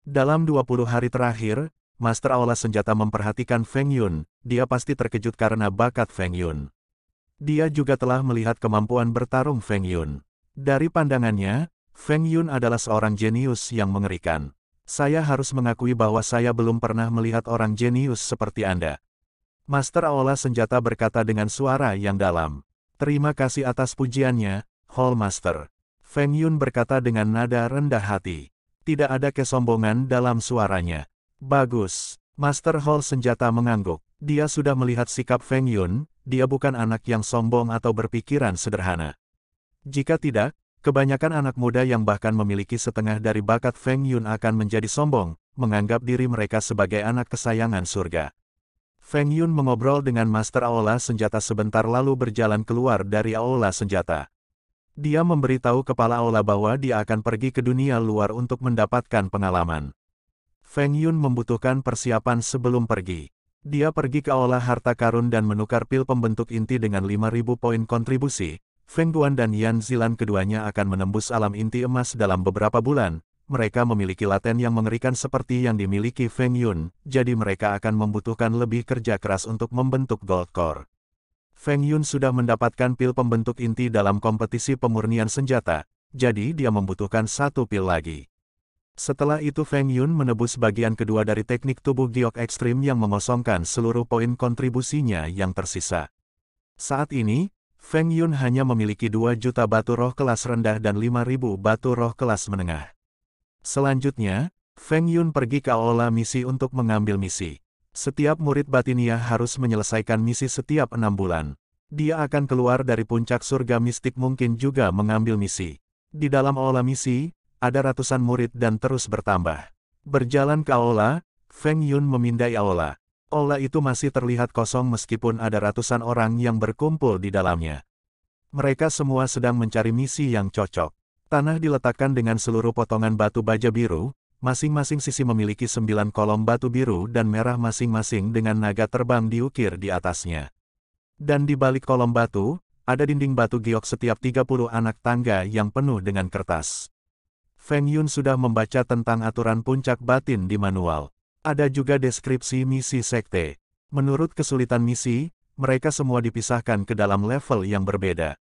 Dalam 20 hari terakhir, Master Aula Senjata memperhatikan Feng Yun, dia pasti terkejut karena bakat Feng Yun. Dia juga telah melihat kemampuan bertarung Feng Yun. Dari pandangannya, Feng Yun adalah seorang jenius yang mengerikan. Saya harus mengakui bahwa saya belum pernah melihat orang jenius seperti Anda. Master Aula Senjata berkata dengan suara yang dalam. Terima kasih atas pujiannya, Hall Master. Feng Yun berkata dengan nada rendah hati. Tidak ada kesombongan dalam suaranya. Bagus. Master Hall Senjata mengangguk. Dia sudah melihat sikap Feng Yun, dia bukan anak yang sombong atau berpikiran sederhana. Jika tidak, Kebanyakan anak muda yang bahkan memiliki setengah dari bakat Feng Yun akan menjadi sombong, menganggap diri mereka sebagai anak kesayangan surga. Feng Yun mengobrol dengan Master Aula Senjata sebentar lalu berjalan keluar dari Aula Senjata. Dia memberitahu kepala Aula bahwa dia akan pergi ke dunia luar untuk mendapatkan pengalaman. Feng Yun membutuhkan persiapan sebelum pergi. Dia pergi ke Aula Harta Karun dan menukar pil pembentuk inti dengan 5.000 poin kontribusi, Feng Guan dan Yan Zilan keduanya akan menembus alam inti emas dalam beberapa bulan, mereka memiliki laten yang mengerikan seperti yang dimiliki Feng Yun, jadi mereka akan membutuhkan lebih kerja keras untuk membentuk Gold Core. Feng Yun sudah mendapatkan pil pembentuk inti dalam kompetisi pemurnian senjata, jadi dia membutuhkan satu pil lagi. Setelah itu Feng Yun menebus bagian kedua dari teknik tubuh giok ekstrim yang mengosongkan seluruh poin kontribusinya yang tersisa. Saat ini, Feng Yun hanya memiliki 2 juta batu roh kelas rendah dan 5.000 batu roh kelas menengah. Selanjutnya, Feng Yun pergi ke aula misi untuk mengambil misi. Setiap murid batinia harus menyelesaikan misi setiap enam bulan. Dia akan keluar dari puncak surga mistik mungkin juga mengambil misi. Di dalam aula misi, ada ratusan murid dan terus bertambah. Berjalan ke aula, Feng Yun memindai aula. Aula itu masih terlihat kosong meskipun ada ratusan orang yang berkumpul di dalamnya. Mereka semua sedang mencari misi yang cocok. Tanah diletakkan dengan seluruh potongan batu baja biru, masing-masing sisi memiliki sembilan kolom batu biru dan merah masing-masing dengan naga terbang diukir di atasnya. Dan di balik kolom batu, ada dinding batu giok setiap 30 anak tangga yang penuh dengan kertas. Feng Yun sudah membaca tentang aturan puncak batin di manual. Ada juga deskripsi misi sekte. Menurut kesulitan misi, mereka semua dipisahkan ke dalam level yang berbeda.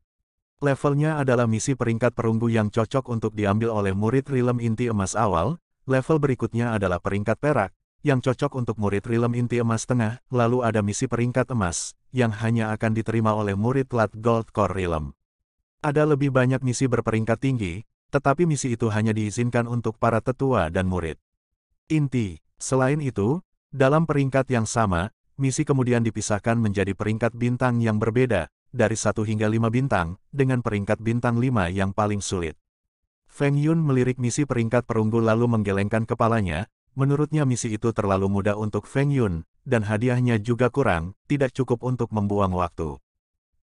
Levelnya adalah misi peringkat perunggu yang cocok untuk diambil oleh murid rilem inti emas awal, level berikutnya adalah peringkat perak, yang cocok untuk murid rilem inti emas tengah, lalu ada misi peringkat emas, yang hanya akan diterima oleh murid lat gold core rilem. Ada lebih banyak misi berperingkat tinggi, tetapi misi itu hanya diizinkan untuk para tetua dan murid. Inti Selain itu, dalam peringkat yang sama, misi kemudian dipisahkan menjadi peringkat bintang yang berbeda, dari 1 hingga 5 bintang, dengan peringkat bintang 5 yang paling sulit. Feng Yun melirik misi peringkat perunggu lalu menggelengkan kepalanya, menurutnya misi itu terlalu mudah untuk Feng Yun, dan hadiahnya juga kurang, tidak cukup untuk membuang waktu.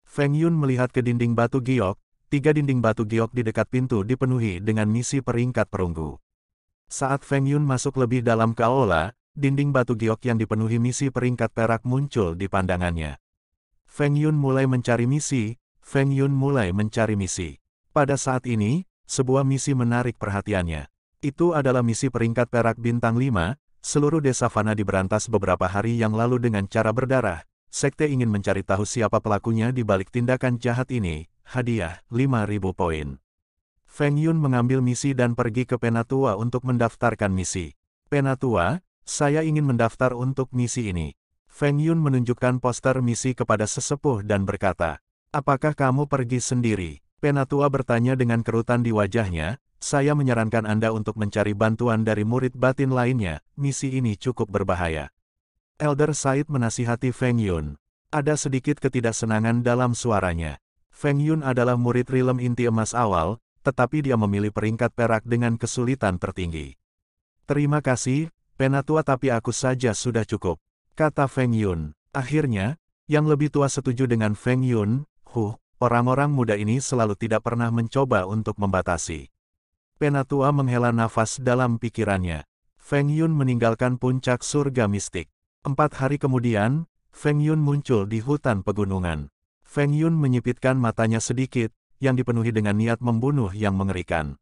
Feng Yun melihat ke dinding batu giok, tiga dinding batu giok di dekat pintu dipenuhi dengan misi peringkat perunggu. Saat Feng Yun masuk lebih dalam ke aula, dinding batu giok yang dipenuhi misi peringkat perak muncul di pandangannya. Feng Yun mulai mencari misi, Feng Yun mulai mencari misi. Pada saat ini, sebuah misi menarik perhatiannya. Itu adalah misi peringkat perak bintang 5, seluruh desa Fana diberantas beberapa hari yang lalu dengan cara berdarah. Sekte ingin mencari tahu siapa pelakunya di balik tindakan jahat ini, hadiah 5.000 poin. Feng Yun mengambil misi dan pergi ke Penatua untuk mendaftarkan misi. Penatua, saya ingin mendaftar untuk misi ini. Feng Yun menunjukkan poster misi kepada sesepuh dan berkata, Apakah kamu pergi sendiri? Penatua bertanya dengan kerutan di wajahnya, saya menyarankan Anda untuk mencari bantuan dari murid batin lainnya, misi ini cukup berbahaya. Elder Said menasihati Feng Yun. Ada sedikit ketidaksenangan dalam suaranya. Feng Yun adalah murid rilem inti emas awal, tetapi dia memilih peringkat perak dengan kesulitan tertinggi. Terima kasih, penatua tapi aku saja sudah cukup, kata Feng Yun. Akhirnya, yang lebih tua setuju dengan Feng Yun, huh, orang-orang muda ini selalu tidak pernah mencoba untuk membatasi. Penatua menghela nafas dalam pikirannya. Feng Yun meninggalkan puncak surga mistik. Empat hari kemudian, Feng Yun muncul di hutan pegunungan. Feng Yun menyipitkan matanya sedikit, yang dipenuhi dengan niat membunuh yang mengerikan.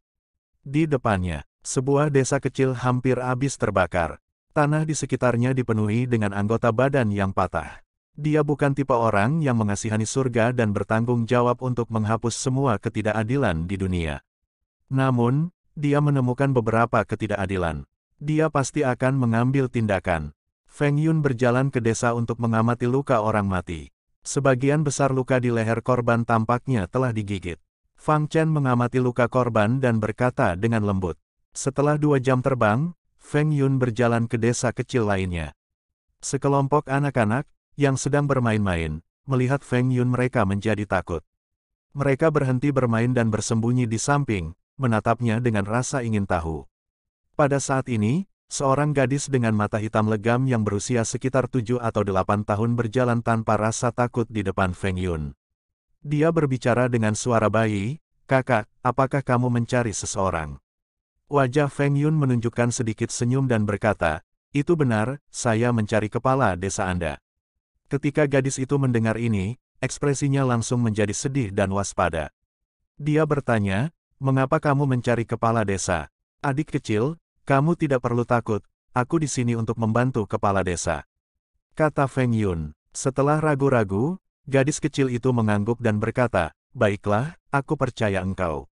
Di depannya, sebuah desa kecil hampir habis terbakar. Tanah di sekitarnya dipenuhi dengan anggota badan yang patah. Dia bukan tipe orang yang mengasihani surga dan bertanggung jawab untuk menghapus semua ketidakadilan di dunia. Namun, dia menemukan beberapa ketidakadilan. Dia pasti akan mengambil tindakan. Feng Yun berjalan ke desa untuk mengamati luka orang mati. Sebagian besar luka di leher korban tampaknya telah digigit. Fang Chen mengamati luka korban dan berkata dengan lembut. Setelah dua jam terbang, Feng Yun berjalan ke desa kecil lainnya. Sekelompok anak-anak, yang sedang bermain-main, melihat Feng Yun mereka menjadi takut. Mereka berhenti bermain dan bersembunyi di samping, menatapnya dengan rasa ingin tahu. Pada saat ini, Seorang gadis dengan mata hitam legam yang berusia sekitar tujuh atau delapan tahun berjalan tanpa rasa takut di depan Feng Yun. Dia berbicara dengan suara bayi, Kakak, apakah kamu mencari seseorang? Wajah Feng Yun menunjukkan sedikit senyum dan berkata, Itu benar, saya mencari kepala desa Anda. Ketika gadis itu mendengar ini, ekspresinya langsung menjadi sedih dan waspada. Dia bertanya, Mengapa kamu mencari kepala desa? Adik kecil, kamu tidak perlu takut, aku di sini untuk membantu kepala desa. Kata Feng Yun. Setelah ragu-ragu, gadis kecil itu mengangguk dan berkata, Baiklah, aku percaya engkau.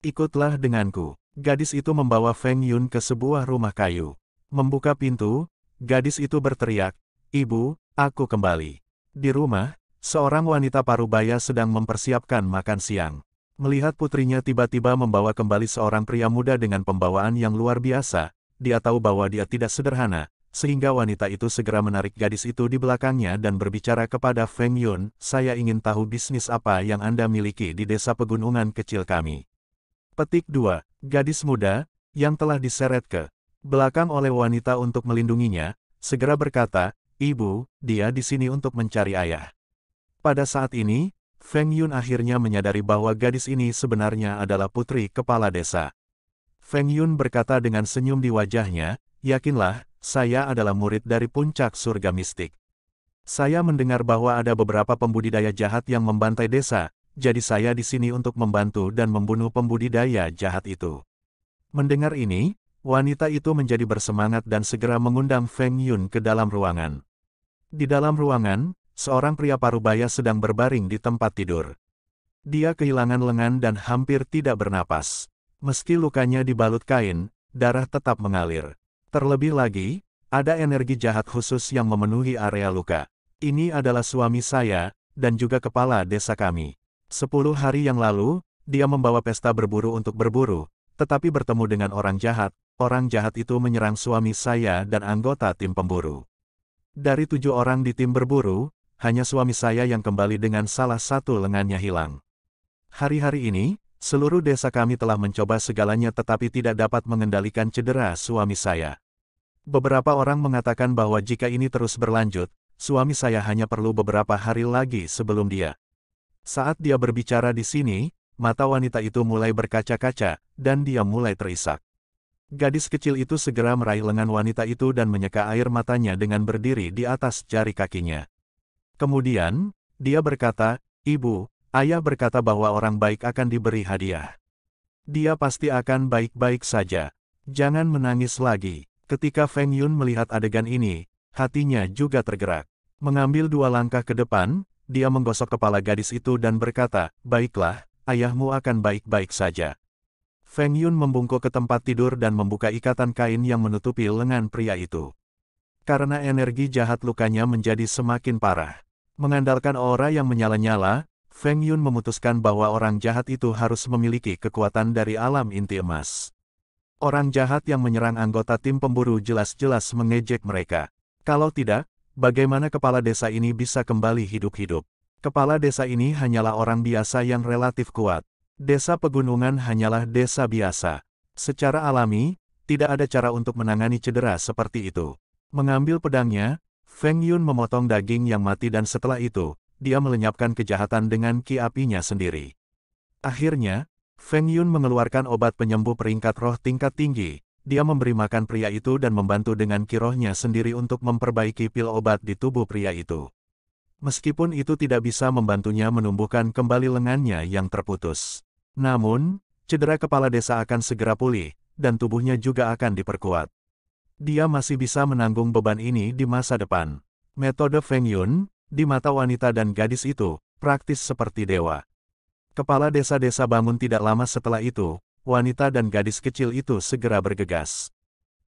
Ikutlah denganku. Gadis itu membawa Feng Yun ke sebuah rumah kayu. Membuka pintu, gadis itu berteriak, Ibu, aku kembali. Di rumah, seorang wanita parubaya sedang mempersiapkan makan siang. Melihat putrinya tiba-tiba membawa kembali seorang pria muda dengan pembawaan yang luar biasa, dia tahu bahwa dia tidak sederhana, sehingga wanita itu segera menarik gadis itu di belakangnya dan berbicara kepada Feng Yun, saya ingin tahu bisnis apa yang Anda miliki di desa pegunungan kecil kami. Petik 2. Gadis muda, yang telah diseret ke belakang oleh wanita untuk melindunginya, segera berkata, Ibu, dia di sini untuk mencari ayah. Pada saat ini, Feng Yun akhirnya menyadari bahwa gadis ini sebenarnya adalah putri kepala desa. Feng Yun berkata dengan senyum di wajahnya, Yakinlah, saya adalah murid dari puncak surga mistik. Saya mendengar bahwa ada beberapa pembudidaya jahat yang membantai desa, jadi saya di sini untuk membantu dan membunuh pembudidaya jahat itu. Mendengar ini, wanita itu menjadi bersemangat dan segera mengundang Feng Yun ke dalam ruangan. Di dalam ruangan, seorang pria parubaya sedang berbaring di tempat tidur. Dia kehilangan lengan dan hampir tidak bernapas. Meski lukanya dibalut kain, darah tetap mengalir. Terlebih lagi, ada energi jahat khusus yang memenuhi area luka. Ini adalah suami saya, dan juga kepala desa kami. Sepuluh hari yang lalu, dia membawa pesta berburu untuk berburu, tetapi bertemu dengan orang jahat, orang jahat itu menyerang suami saya dan anggota tim pemburu. Dari tujuh orang di tim berburu, hanya suami saya yang kembali dengan salah satu lengannya hilang. Hari-hari ini, seluruh desa kami telah mencoba segalanya tetapi tidak dapat mengendalikan cedera suami saya. Beberapa orang mengatakan bahwa jika ini terus berlanjut, suami saya hanya perlu beberapa hari lagi sebelum dia. Saat dia berbicara di sini, mata wanita itu mulai berkaca-kaca, dan dia mulai terisak. Gadis kecil itu segera meraih lengan wanita itu dan menyeka air matanya dengan berdiri di atas jari kakinya. Kemudian, dia berkata, Ibu, ayah berkata bahwa orang baik akan diberi hadiah. Dia pasti akan baik-baik saja. Jangan menangis lagi. Ketika Feng Yun melihat adegan ini, hatinya juga tergerak. Mengambil dua langkah ke depan, dia menggosok kepala gadis itu dan berkata, Baiklah, ayahmu akan baik-baik saja. Feng Yun membungkuk ke tempat tidur dan membuka ikatan kain yang menutupi lengan pria itu. Karena energi jahat lukanya menjadi semakin parah. Mengandalkan aura yang menyala-nyala, Feng Yun memutuskan bahwa orang jahat itu harus memiliki kekuatan dari alam inti emas. Orang jahat yang menyerang anggota tim pemburu jelas-jelas mengejek mereka. Kalau tidak, bagaimana kepala desa ini bisa kembali hidup-hidup? Kepala desa ini hanyalah orang biasa yang relatif kuat. Desa pegunungan hanyalah desa biasa. Secara alami, tidak ada cara untuk menangani cedera seperti itu. Mengambil pedangnya, Feng Yun memotong daging yang mati dan setelah itu, dia melenyapkan kejahatan dengan ki apinya sendiri. Akhirnya, Feng Yun mengeluarkan obat penyembuh peringkat roh tingkat tinggi, dia memberi makan pria itu dan membantu dengan kirohnya sendiri untuk memperbaiki pil obat di tubuh pria itu. Meskipun itu tidak bisa membantunya menumbuhkan kembali lengannya yang terputus. Namun, cedera kepala desa akan segera pulih, dan tubuhnya juga akan diperkuat. Dia masih bisa menanggung beban ini di masa depan. Metode Feng Yun, di mata wanita dan gadis itu, praktis seperti dewa. Kepala desa-desa bangun tidak lama setelah itu, wanita dan gadis kecil itu segera bergegas.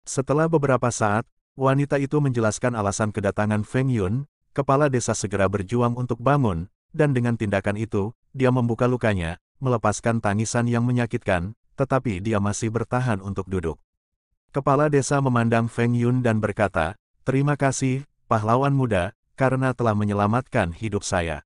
Setelah beberapa saat, wanita itu menjelaskan alasan kedatangan Feng Yun, kepala desa segera berjuang untuk bangun, dan dengan tindakan itu, dia membuka lukanya, melepaskan tangisan yang menyakitkan, tetapi dia masih bertahan untuk duduk. Kepala desa memandang Feng Yun dan berkata, Terima kasih, pahlawan muda, karena telah menyelamatkan hidup saya.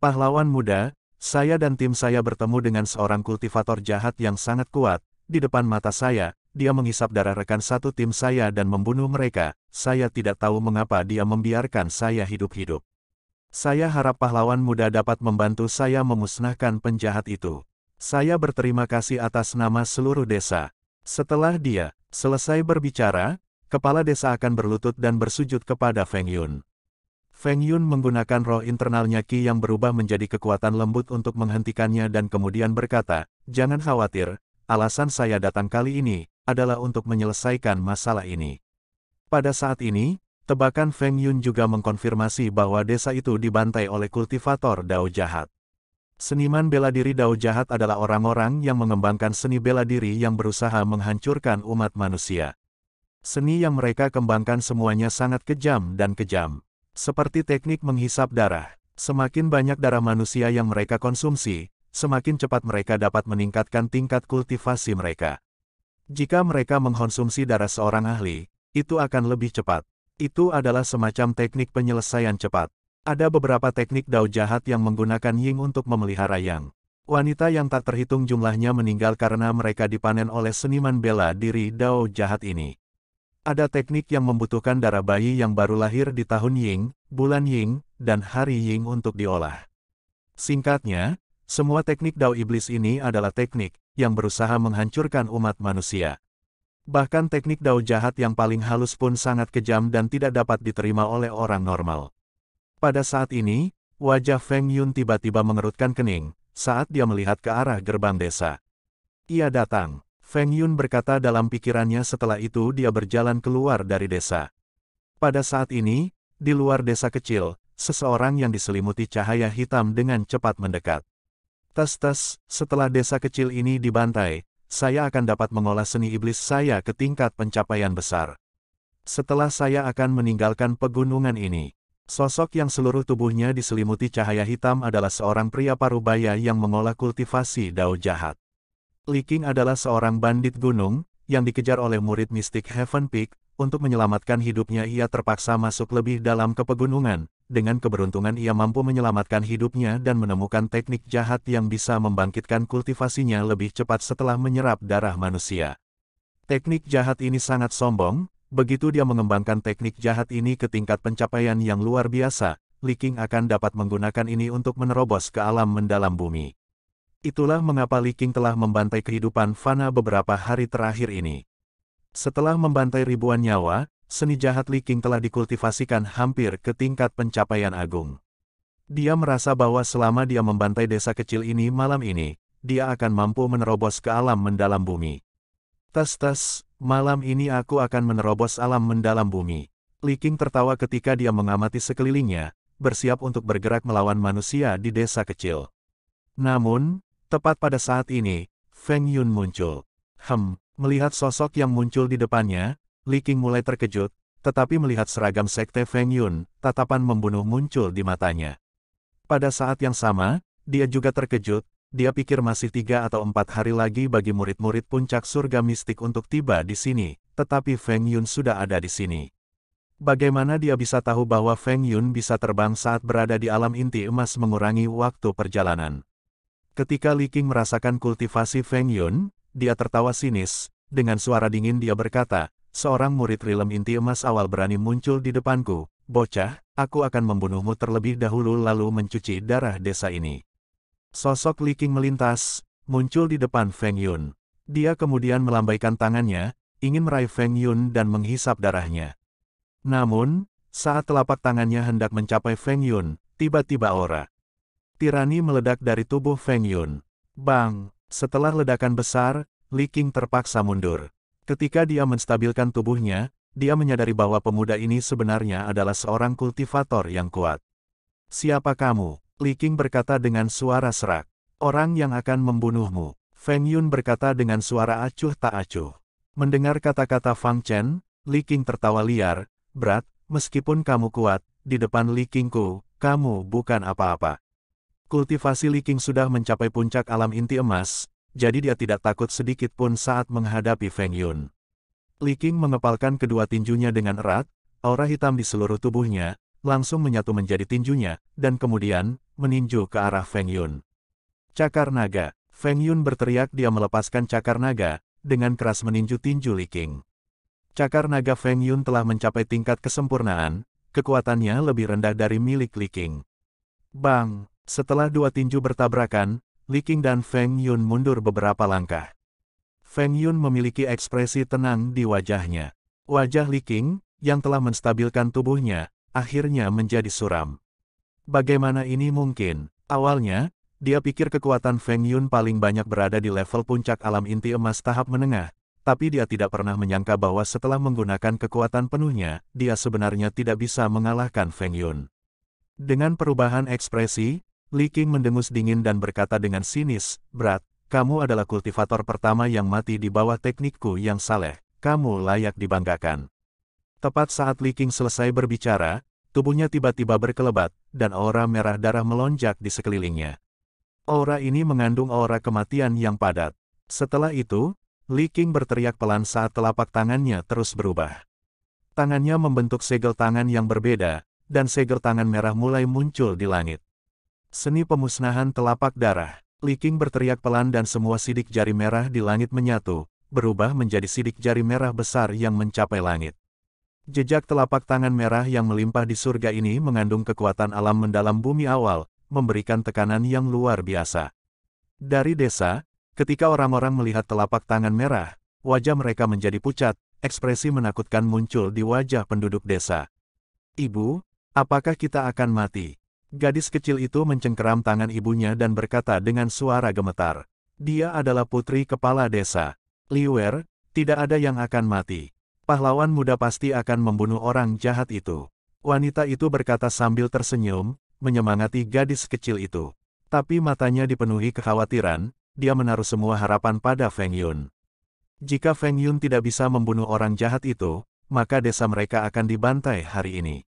Pahlawan muda, saya dan tim saya bertemu dengan seorang kultivator jahat yang sangat kuat, di depan mata saya, dia menghisap darah rekan satu tim saya dan membunuh mereka, saya tidak tahu mengapa dia membiarkan saya hidup-hidup. Saya harap pahlawan muda dapat membantu saya memusnahkan penjahat itu. Saya berterima kasih atas nama seluruh desa. Setelah dia Selesai berbicara, kepala desa akan berlutut dan bersujud kepada Feng Yun. Feng Yun menggunakan roh internalnya Ki yang berubah menjadi kekuatan lembut untuk menghentikannya dan kemudian berkata, Jangan khawatir, alasan saya datang kali ini adalah untuk menyelesaikan masalah ini. Pada saat ini, tebakan Feng Yun juga mengkonfirmasi bahwa desa itu dibantai oleh kultivator Dao jahat. Seniman bela diri Dao jahat adalah orang-orang yang mengembangkan seni bela diri yang berusaha menghancurkan umat manusia. Seni yang mereka kembangkan semuanya sangat kejam dan kejam. Seperti teknik menghisap darah, semakin banyak darah manusia yang mereka konsumsi, semakin cepat mereka dapat meningkatkan tingkat kultivasi mereka. Jika mereka mengkonsumsi darah seorang ahli, itu akan lebih cepat. Itu adalah semacam teknik penyelesaian cepat. Ada beberapa teknik dao jahat yang menggunakan Ying untuk memelihara Yang. Wanita yang tak terhitung jumlahnya meninggal karena mereka dipanen oleh seniman bela diri dao jahat ini. Ada teknik yang membutuhkan darah bayi yang baru lahir di tahun Ying, bulan Ying, dan hari Ying untuk diolah. Singkatnya, semua teknik dao iblis ini adalah teknik yang berusaha menghancurkan umat manusia. Bahkan teknik dao jahat yang paling halus pun sangat kejam dan tidak dapat diterima oleh orang normal. Pada saat ini, wajah Feng Yun tiba-tiba mengerutkan kening, saat dia melihat ke arah gerbang desa. Ia datang, Feng Yun berkata dalam pikirannya setelah itu dia berjalan keluar dari desa. Pada saat ini, di luar desa kecil, seseorang yang diselimuti cahaya hitam dengan cepat mendekat. Tes-tes, setelah desa kecil ini dibantai, saya akan dapat mengolah seni iblis saya ke tingkat pencapaian besar. Setelah saya akan meninggalkan pegunungan ini, Sosok yang seluruh tubuhnya diselimuti cahaya hitam adalah seorang pria parubaya yang mengolah kultivasi dao jahat. Li Qing adalah seorang bandit gunung, yang dikejar oleh murid mistik Heaven Peak, untuk menyelamatkan hidupnya ia terpaksa masuk lebih dalam ke pegunungan, dengan keberuntungan ia mampu menyelamatkan hidupnya dan menemukan teknik jahat yang bisa membangkitkan kultivasinya lebih cepat setelah menyerap darah manusia. Teknik jahat ini sangat sombong, Begitu dia mengembangkan teknik jahat ini ke tingkat pencapaian yang luar biasa, Li King akan dapat menggunakan ini untuk menerobos ke alam mendalam bumi. Itulah mengapa Li King telah membantai kehidupan Fana beberapa hari terakhir ini. Setelah membantai ribuan nyawa, seni jahat Li King telah dikultivasikan hampir ke tingkat pencapaian agung. Dia merasa bahwa selama dia membantai desa kecil ini malam ini, dia akan mampu menerobos ke alam mendalam bumi. Tas-tas, Malam ini aku akan menerobos alam mendalam bumi. Liking tertawa ketika dia mengamati sekelilingnya, bersiap untuk bergerak melawan manusia di desa kecil. Namun, tepat pada saat ini, Feng Yun muncul. Hem, melihat sosok yang muncul di depannya, Liking mulai terkejut, tetapi melihat seragam sekte Feng Yun, tatapan membunuh muncul di matanya. Pada saat yang sama, dia juga terkejut, dia pikir masih tiga atau empat hari lagi bagi murid-murid puncak surga mistik untuk tiba di sini, tetapi Feng Yun sudah ada di sini. Bagaimana dia bisa tahu bahwa Feng Yun bisa terbang saat berada di alam inti emas mengurangi waktu perjalanan? Ketika Li Qing merasakan kultivasi Feng Yun, dia tertawa sinis, dengan suara dingin dia berkata, seorang murid rilem inti emas awal berani muncul di depanku, bocah, aku akan membunuhmu terlebih dahulu lalu mencuci darah desa ini. Sosok Qing melintas, muncul di depan Feng Yun. Dia kemudian melambaikan tangannya, ingin meraih Feng Yun dan menghisap darahnya. Namun, saat telapak tangannya hendak mencapai Feng Yun, tiba-tiba aura. Tirani meledak dari tubuh Feng Yun. Bang! Setelah ledakan besar, Li Qing terpaksa mundur. Ketika dia menstabilkan tubuhnya, dia menyadari bahwa pemuda ini sebenarnya adalah seorang kultivator yang kuat. Siapa kamu? Li Qing berkata dengan suara serak. Orang yang akan membunuhmu. Feng Yun berkata dengan suara acuh tak acuh. Mendengar kata-kata Fang Chen, Li Qing tertawa liar, berat, meskipun kamu kuat, di depan Li Qingku, kamu bukan apa-apa. Kultivasi Li Qing sudah mencapai puncak alam inti emas, jadi dia tidak takut sedikit pun saat menghadapi Feng Yun. Li Qing mengepalkan kedua tinjunya dengan erat, aura hitam di seluruh tubuhnya, langsung menyatu menjadi tinjunya, dan kemudian, meninju ke arah Feng Yun. Cakar naga, Feng Yun berteriak dia melepaskan cakar naga, dengan keras meninju tinju Li King. Cakar naga Feng Yun telah mencapai tingkat kesempurnaan, kekuatannya lebih rendah dari milik Li King. Bang, setelah dua tinju bertabrakan, Li King dan Feng Yun mundur beberapa langkah. Feng Yun memiliki ekspresi tenang di wajahnya. Wajah Li King, yang telah menstabilkan tubuhnya, akhirnya menjadi suram. Bagaimana ini mungkin? Awalnya, dia pikir kekuatan Feng Yun paling banyak berada di level puncak alam inti emas tahap menengah, tapi dia tidak pernah menyangka bahwa setelah menggunakan kekuatan penuhnya, dia sebenarnya tidak bisa mengalahkan Feng Yun. Dengan perubahan ekspresi, Li Qing mendengus dingin dan berkata dengan sinis, Berat, kamu adalah kultivator pertama yang mati di bawah teknikku yang saleh, kamu layak dibanggakan. Tepat saat Li Qing selesai berbicara, tubuhnya tiba-tiba berkelebat, dan aura merah darah melonjak di sekelilingnya. Aura ini mengandung aura kematian yang padat. Setelah itu, Li Qing berteriak pelan saat telapak tangannya terus berubah. Tangannya membentuk segel tangan yang berbeda, dan segel tangan merah mulai muncul di langit. Seni pemusnahan telapak darah, Li Qing berteriak pelan dan semua sidik jari merah di langit menyatu, berubah menjadi sidik jari merah besar yang mencapai langit. Jejak telapak tangan merah yang melimpah di surga ini mengandung kekuatan alam mendalam bumi awal, memberikan tekanan yang luar biasa. Dari desa, ketika orang-orang melihat telapak tangan merah, wajah mereka menjadi pucat, ekspresi menakutkan muncul di wajah penduduk desa. Ibu, apakah kita akan mati? Gadis kecil itu mencengkeram tangan ibunya dan berkata dengan suara gemetar. Dia adalah putri kepala desa. Liwer, tidak ada yang akan mati pahlawan muda pasti akan membunuh orang jahat itu. Wanita itu berkata sambil tersenyum, menyemangati gadis kecil itu. Tapi matanya dipenuhi kekhawatiran, dia menaruh semua harapan pada Feng Yun. Jika Feng Yun tidak bisa membunuh orang jahat itu, maka desa mereka akan dibantai hari ini.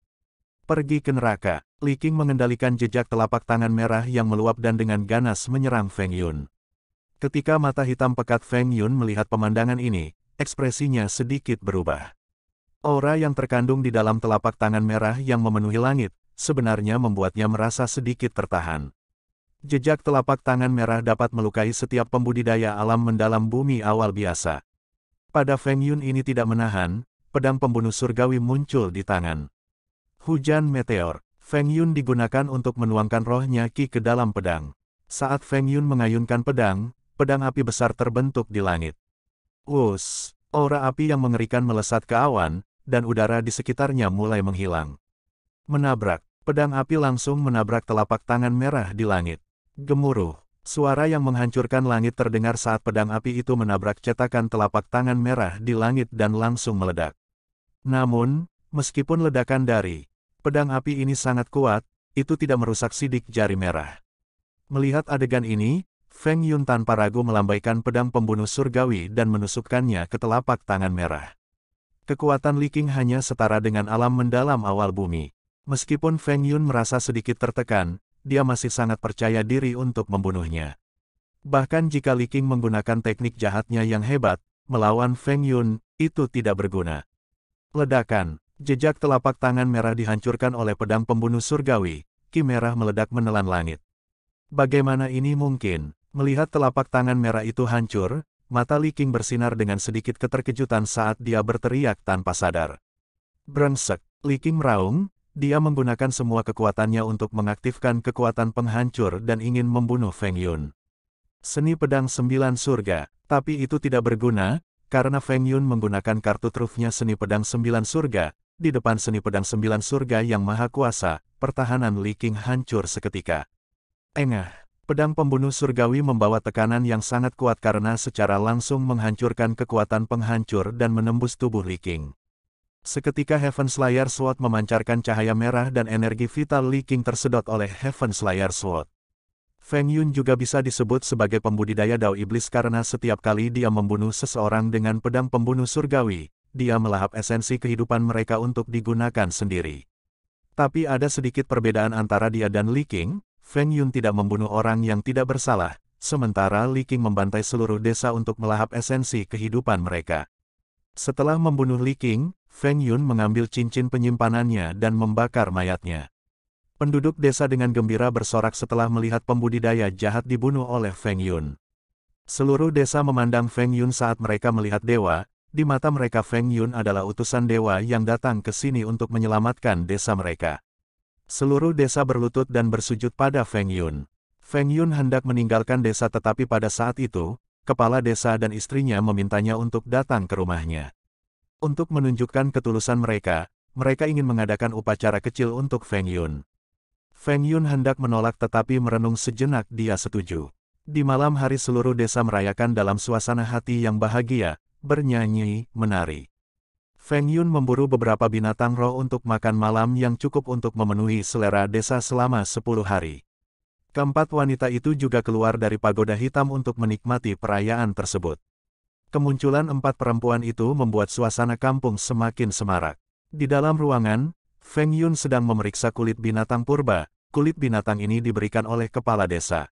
Pergi ke neraka, Li Qing mengendalikan jejak telapak tangan merah yang meluap dan dengan ganas menyerang Feng Yun. Ketika mata hitam pekat Feng Yun melihat pemandangan ini, ekspresinya sedikit berubah. Aura yang terkandung di dalam telapak tangan merah yang memenuhi langit, sebenarnya membuatnya merasa sedikit tertahan. Jejak telapak tangan merah dapat melukai setiap pembudidaya alam mendalam bumi awal biasa. Pada Feng Yun ini tidak menahan, pedang pembunuh surgawi muncul di tangan. Hujan meteor, Feng Yun digunakan untuk menuangkan rohnya Ki ke dalam pedang. Saat Feng Yun mengayunkan pedang, pedang api besar terbentuk di langit. Us, aura api yang mengerikan melesat ke awan, dan udara di sekitarnya mulai menghilang. Menabrak, pedang api langsung menabrak telapak tangan merah di langit. Gemuruh, suara yang menghancurkan langit terdengar saat pedang api itu menabrak cetakan telapak tangan merah di langit dan langsung meledak. Namun, meskipun ledakan dari pedang api ini sangat kuat, itu tidak merusak sidik jari merah. Melihat adegan ini, Feng Yun tanpa ragu melambaikan pedang pembunuh surgawi dan menusukkannya ke telapak tangan merah. Kekuatan Li Qing hanya setara dengan alam mendalam awal bumi. Meskipun Feng Yun merasa sedikit tertekan, dia masih sangat percaya diri untuk membunuhnya. Bahkan jika Li Qing menggunakan teknik jahatnya yang hebat, melawan Feng Yun, itu tidak berguna. Ledakan, jejak telapak tangan merah dihancurkan oleh pedang pembunuh surgawi, Ki merah meledak menelan langit. Bagaimana ini mungkin? Melihat telapak tangan merah itu hancur, mata Li King bersinar dengan sedikit keterkejutan saat dia berteriak tanpa sadar. Brengsek, Li King meraung, dia menggunakan semua kekuatannya untuk mengaktifkan kekuatan penghancur dan ingin membunuh Feng Yun. Seni pedang sembilan surga, tapi itu tidak berguna, karena Feng Yun menggunakan kartu trufnya seni pedang sembilan surga, di depan seni pedang sembilan surga yang maha kuasa, pertahanan Li King hancur seketika. Engah. Pedang pembunuh surgawi membawa tekanan yang sangat kuat karena secara langsung menghancurkan kekuatan penghancur dan menembus tubuh Li King. Seketika Heaven Slayer Sword memancarkan cahaya merah dan energi vital Li King tersedot oleh Heaven Slayer Sword. Feng Yun juga bisa disebut sebagai pembudidaya Dao Iblis karena setiap kali dia membunuh seseorang dengan pedang pembunuh surgawi, dia melahap esensi kehidupan mereka untuk digunakan sendiri. Tapi ada sedikit perbedaan antara dia dan Li King, Feng Yun tidak membunuh orang yang tidak bersalah, sementara Li Qing membantai seluruh desa untuk melahap esensi kehidupan mereka. Setelah membunuh Li Qing, Feng Yun mengambil cincin penyimpanannya dan membakar mayatnya. Penduduk desa dengan gembira bersorak setelah melihat pembudidaya jahat dibunuh oleh Feng Yun. Seluruh desa memandang Feng Yun saat mereka melihat dewa, di mata mereka Feng Yun adalah utusan dewa yang datang ke sini untuk menyelamatkan desa mereka. Seluruh desa berlutut dan bersujud pada Feng Yun. Feng Yun hendak meninggalkan desa tetapi pada saat itu, kepala desa dan istrinya memintanya untuk datang ke rumahnya. Untuk menunjukkan ketulusan mereka, mereka ingin mengadakan upacara kecil untuk Feng Yun. Feng Yun hendak menolak tetapi merenung sejenak dia setuju. Di malam hari seluruh desa merayakan dalam suasana hati yang bahagia, bernyanyi, menari. Feng Yun memburu beberapa binatang roh untuk makan malam yang cukup untuk memenuhi selera desa selama 10 hari. Keempat wanita itu juga keluar dari pagoda hitam untuk menikmati perayaan tersebut. Kemunculan empat perempuan itu membuat suasana kampung semakin semarak. Di dalam ruangan, Feng Yun sedang memeriksa kulit binatang purba. Kulit binatang ini diberikan oleh kepala desa.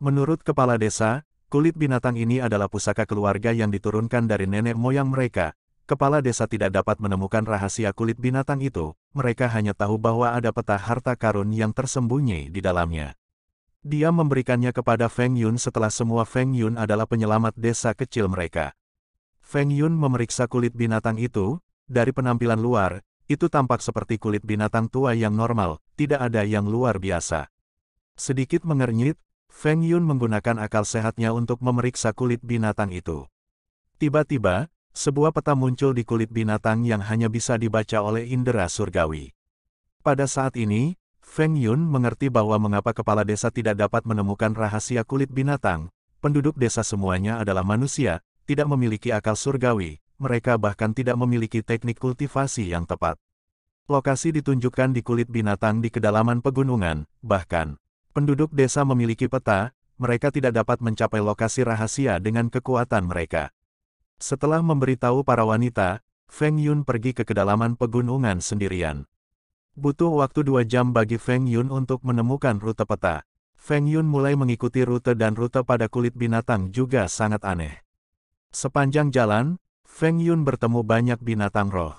Menurut kepala desa, kulit binatang ini adalah pusaka keluarga yang diturunkan dari nenek moyang mereka, kepala desa tidak dapat menemukan rahasia kulit binatang itu, mereka hanya tahu bahwa ada peta harta karun yang tersembunyi di dalamnya. Dia memberikannya kepada Feng Yun setelah semua Feng Yun adalah penyelamat desa kecil mereka. Feng Yun memeriksa kulit binatang itu, dari penampilan luar, itu tampak seperti kulit binatang tua yang normal, tidak ada yang luar biasa. Sedikit mengernyit, Feng Yun menggunakan akal sehatnya untuk memeriksa kulit binatang itu. Tiba-tiba, sebuah peta muncul di kulit binatang yang hanya bisa dibaca oleh indera surgawi. Pada saat ini, Feng Yun mengerti bahwa mengapa kepala desa tidak dapat menemukan rahasia kulit binatang, penduduk desa semuanya adalah manusia, tidak memiliki akal surgawi, mereka bahkan tidak memiliki teknik kultivasi yang tepat. Lokasi ditunjukkan di kulit binatang di kedalaman pegunungan, bahkan penduduk desa memiliki peta, mereka tidak dapat mencapai lokasi rahasia dengan kekuatan mereka. Setelah memberitahu para wanita, Feng Yun pergi ke kedalaman pegunungan sendirian. Butuh waktu dua jam bagi Feng Yun untuk menemukan rute peta. Feng Yun mulai mengikuti rute dan rute pada kulit binatang juga sangat aneh. Sepanjang jalan, Feng Yun bertemu banyak binatang roh.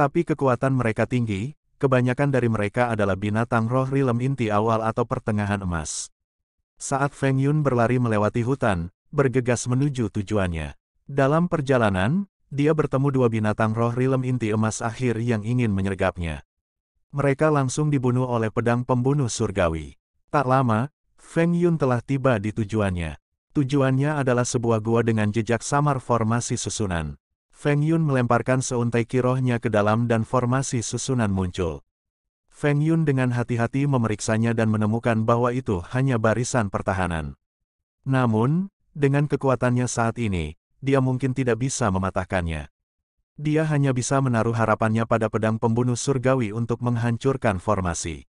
Tapi kekuatan mereka tinggi, kebanyakan dari mereka adalah binatang roh rilem inti awal atau pertengahan emas. Saat Feng Yun berlari melewati hutan, bergegas menuju tujuannya. Dalam perjalanan, dia bertemu dua binatang roh rilem inti emas akhir yang ingin menyergapnya. Mereka langsung dibunuh oleh pedang pembunuh surgawi. Tak lama, Feng Yun telah tiba di tujuannya. Tujuannya adalah sebuah gua dengan jejak samar formasi susunan. Feng Yun melemparkan seuntai kirohnya ke dalam dan formasi susunan muncul. Feng Yun dengan hati-hati memeriksanya dan menemukan bahwa itu hanya barisan pertahanan. Namun, dengan kekuatannya saat ini, dia mungkin tidak bisa mematahkannya. Dia hanya bisa menaruh harapannya pada pedang pembunuh surgawi untuk menghancurkan formasi.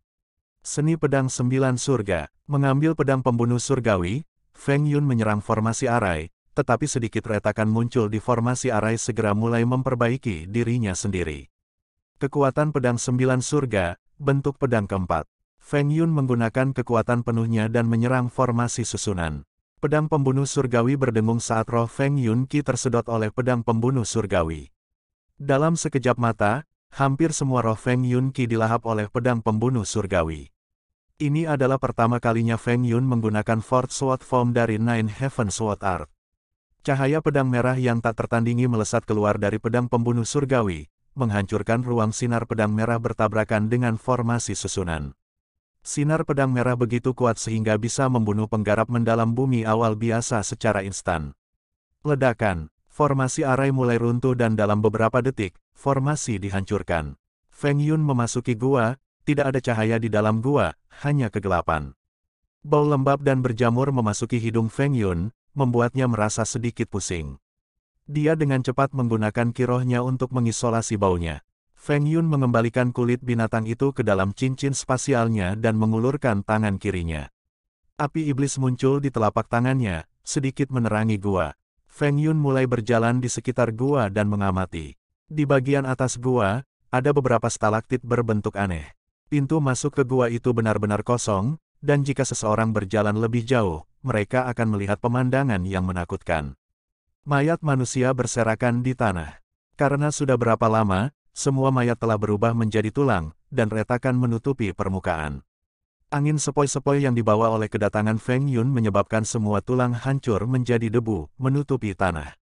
Seni pedang sembilan surga, mengambil pedang pembunuh surgawi, Feng Yun menyerang formasi arai, tetapi sedikit retakan muncul di formasi arai segera mulai memperbaiki dirinya sendiri. Kekuatan pedang sembilan surga, bentuk pedang keempat. Feng Yun menggunakan kekuatan penuhnya dan menyerang formasi susunan pedang pembunuh surgawi berdengung saat roh Feng Yun Qi tersedot oleh pedang pembunuh surgawi. Dalam sekejap mata, hampir semua roh Feng Yun Qi dilahap oleh pedang pembunuh surgawi. Ini adalah pertama kalinya Feng Yun menggunakan Fort Sword Form dari Nine Heaven Sword Art. Cahaya pedang merah yang tak tertandingi melesat keluar dari pedang pembunuh surgawi, menghancurkan ruang sinar pedang merah bertabrakan dengan formasi susunan. Sinar pedang merah begitu kuat sehingga bisa membunuh penggarap mendalam bumi awal biasa secara instan. Ledakan, formasi arai mulai runtuh dan dalam beberapa detik, formasi dihancurkan. Feng Yun memasuki gua, tidak ada cahaya di dalam gua, hanya kegelapan. Bau lembab dan berjamur memasuki hidung Feng Yun, membuatnya merasa sedikit pusing. Dia dengan cepat menggunakan kirohnya untuk mengisolasi baunya. Feng Yun mengembalikan kulit binatang itu ke dalam cincin spasialnya dan mengulurkan tangan kirinya. Api iblis muncul di telapak tangannya, sedikit menerangi gua. Feng Yun mulai berjalan di sekitar gua dan mengamati. Di bagian atas gua, ada beberapa stalaktit berbentuk aneh. Pintu masuk ke gua itu benar-benar kosong, dan jika seseorang berjalan lebih jauh, mereka akan melihat pemandangan yang menakutkan. Mayat manusia berserakan di tanah. Karena sudah berapa lama, semua mayat telah berubah menjadi tulang, dan retakan menutupi permukaan. Angin sepoi-sepoi yang dibawa oleh kedatangan Feng Yun menyebabkan semua tulang hancur menjadi debu, menutupi tanah.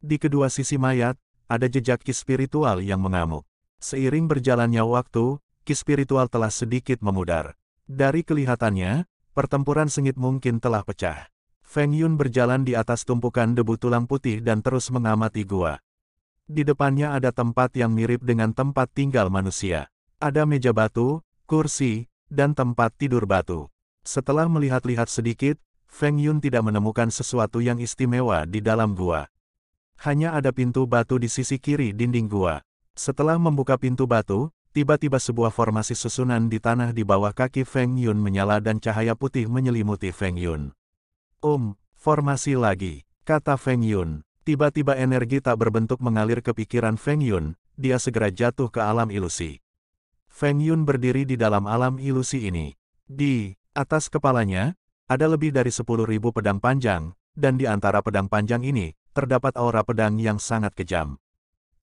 Di kedua sisi mayat, ada jejak ki spiritual yang mengamuk. Seiring berjalannya waktu, ki spiritual telah sedikit memudar. Dari kelihatannya, pertempuran sengit mungkin telah pecah. Feng Yun berjalan di atas tumpukan debu tulang putih dan terus mengamati gua. Di depannya ada tempat yang mirip dengan tempat tinggal manusia. Ada meja batu, kursi, dan tempat tidur batu. Setelah melihat-lihat sedikit, Feng Yun tidak menemukan sesuatu yang istimewa di dalam gua. Hanya ada pintu batu di sisi kiri dinding gua. Setelah membuka pintu batu, tiba-tiba sebuah formasi susunan di tanah di bawah kaki Feng Yun menyala dan cahaya putih menyelimuti Feng Yun. Um, formasi lagi, kata Feng Yun. Tiba-tiba energi tak berbentuk mengalir ke pikiran Feng Yun, dia segera jatuh ke alam ilusi. Feng Yun berdiri di dalam alam ilusi ini. Di atas kepalanya, ada lebih dari sepuluh ribu pedang panjang, dan di antara pedang panjang ini, terdapat aura pedang yang sangat kejam.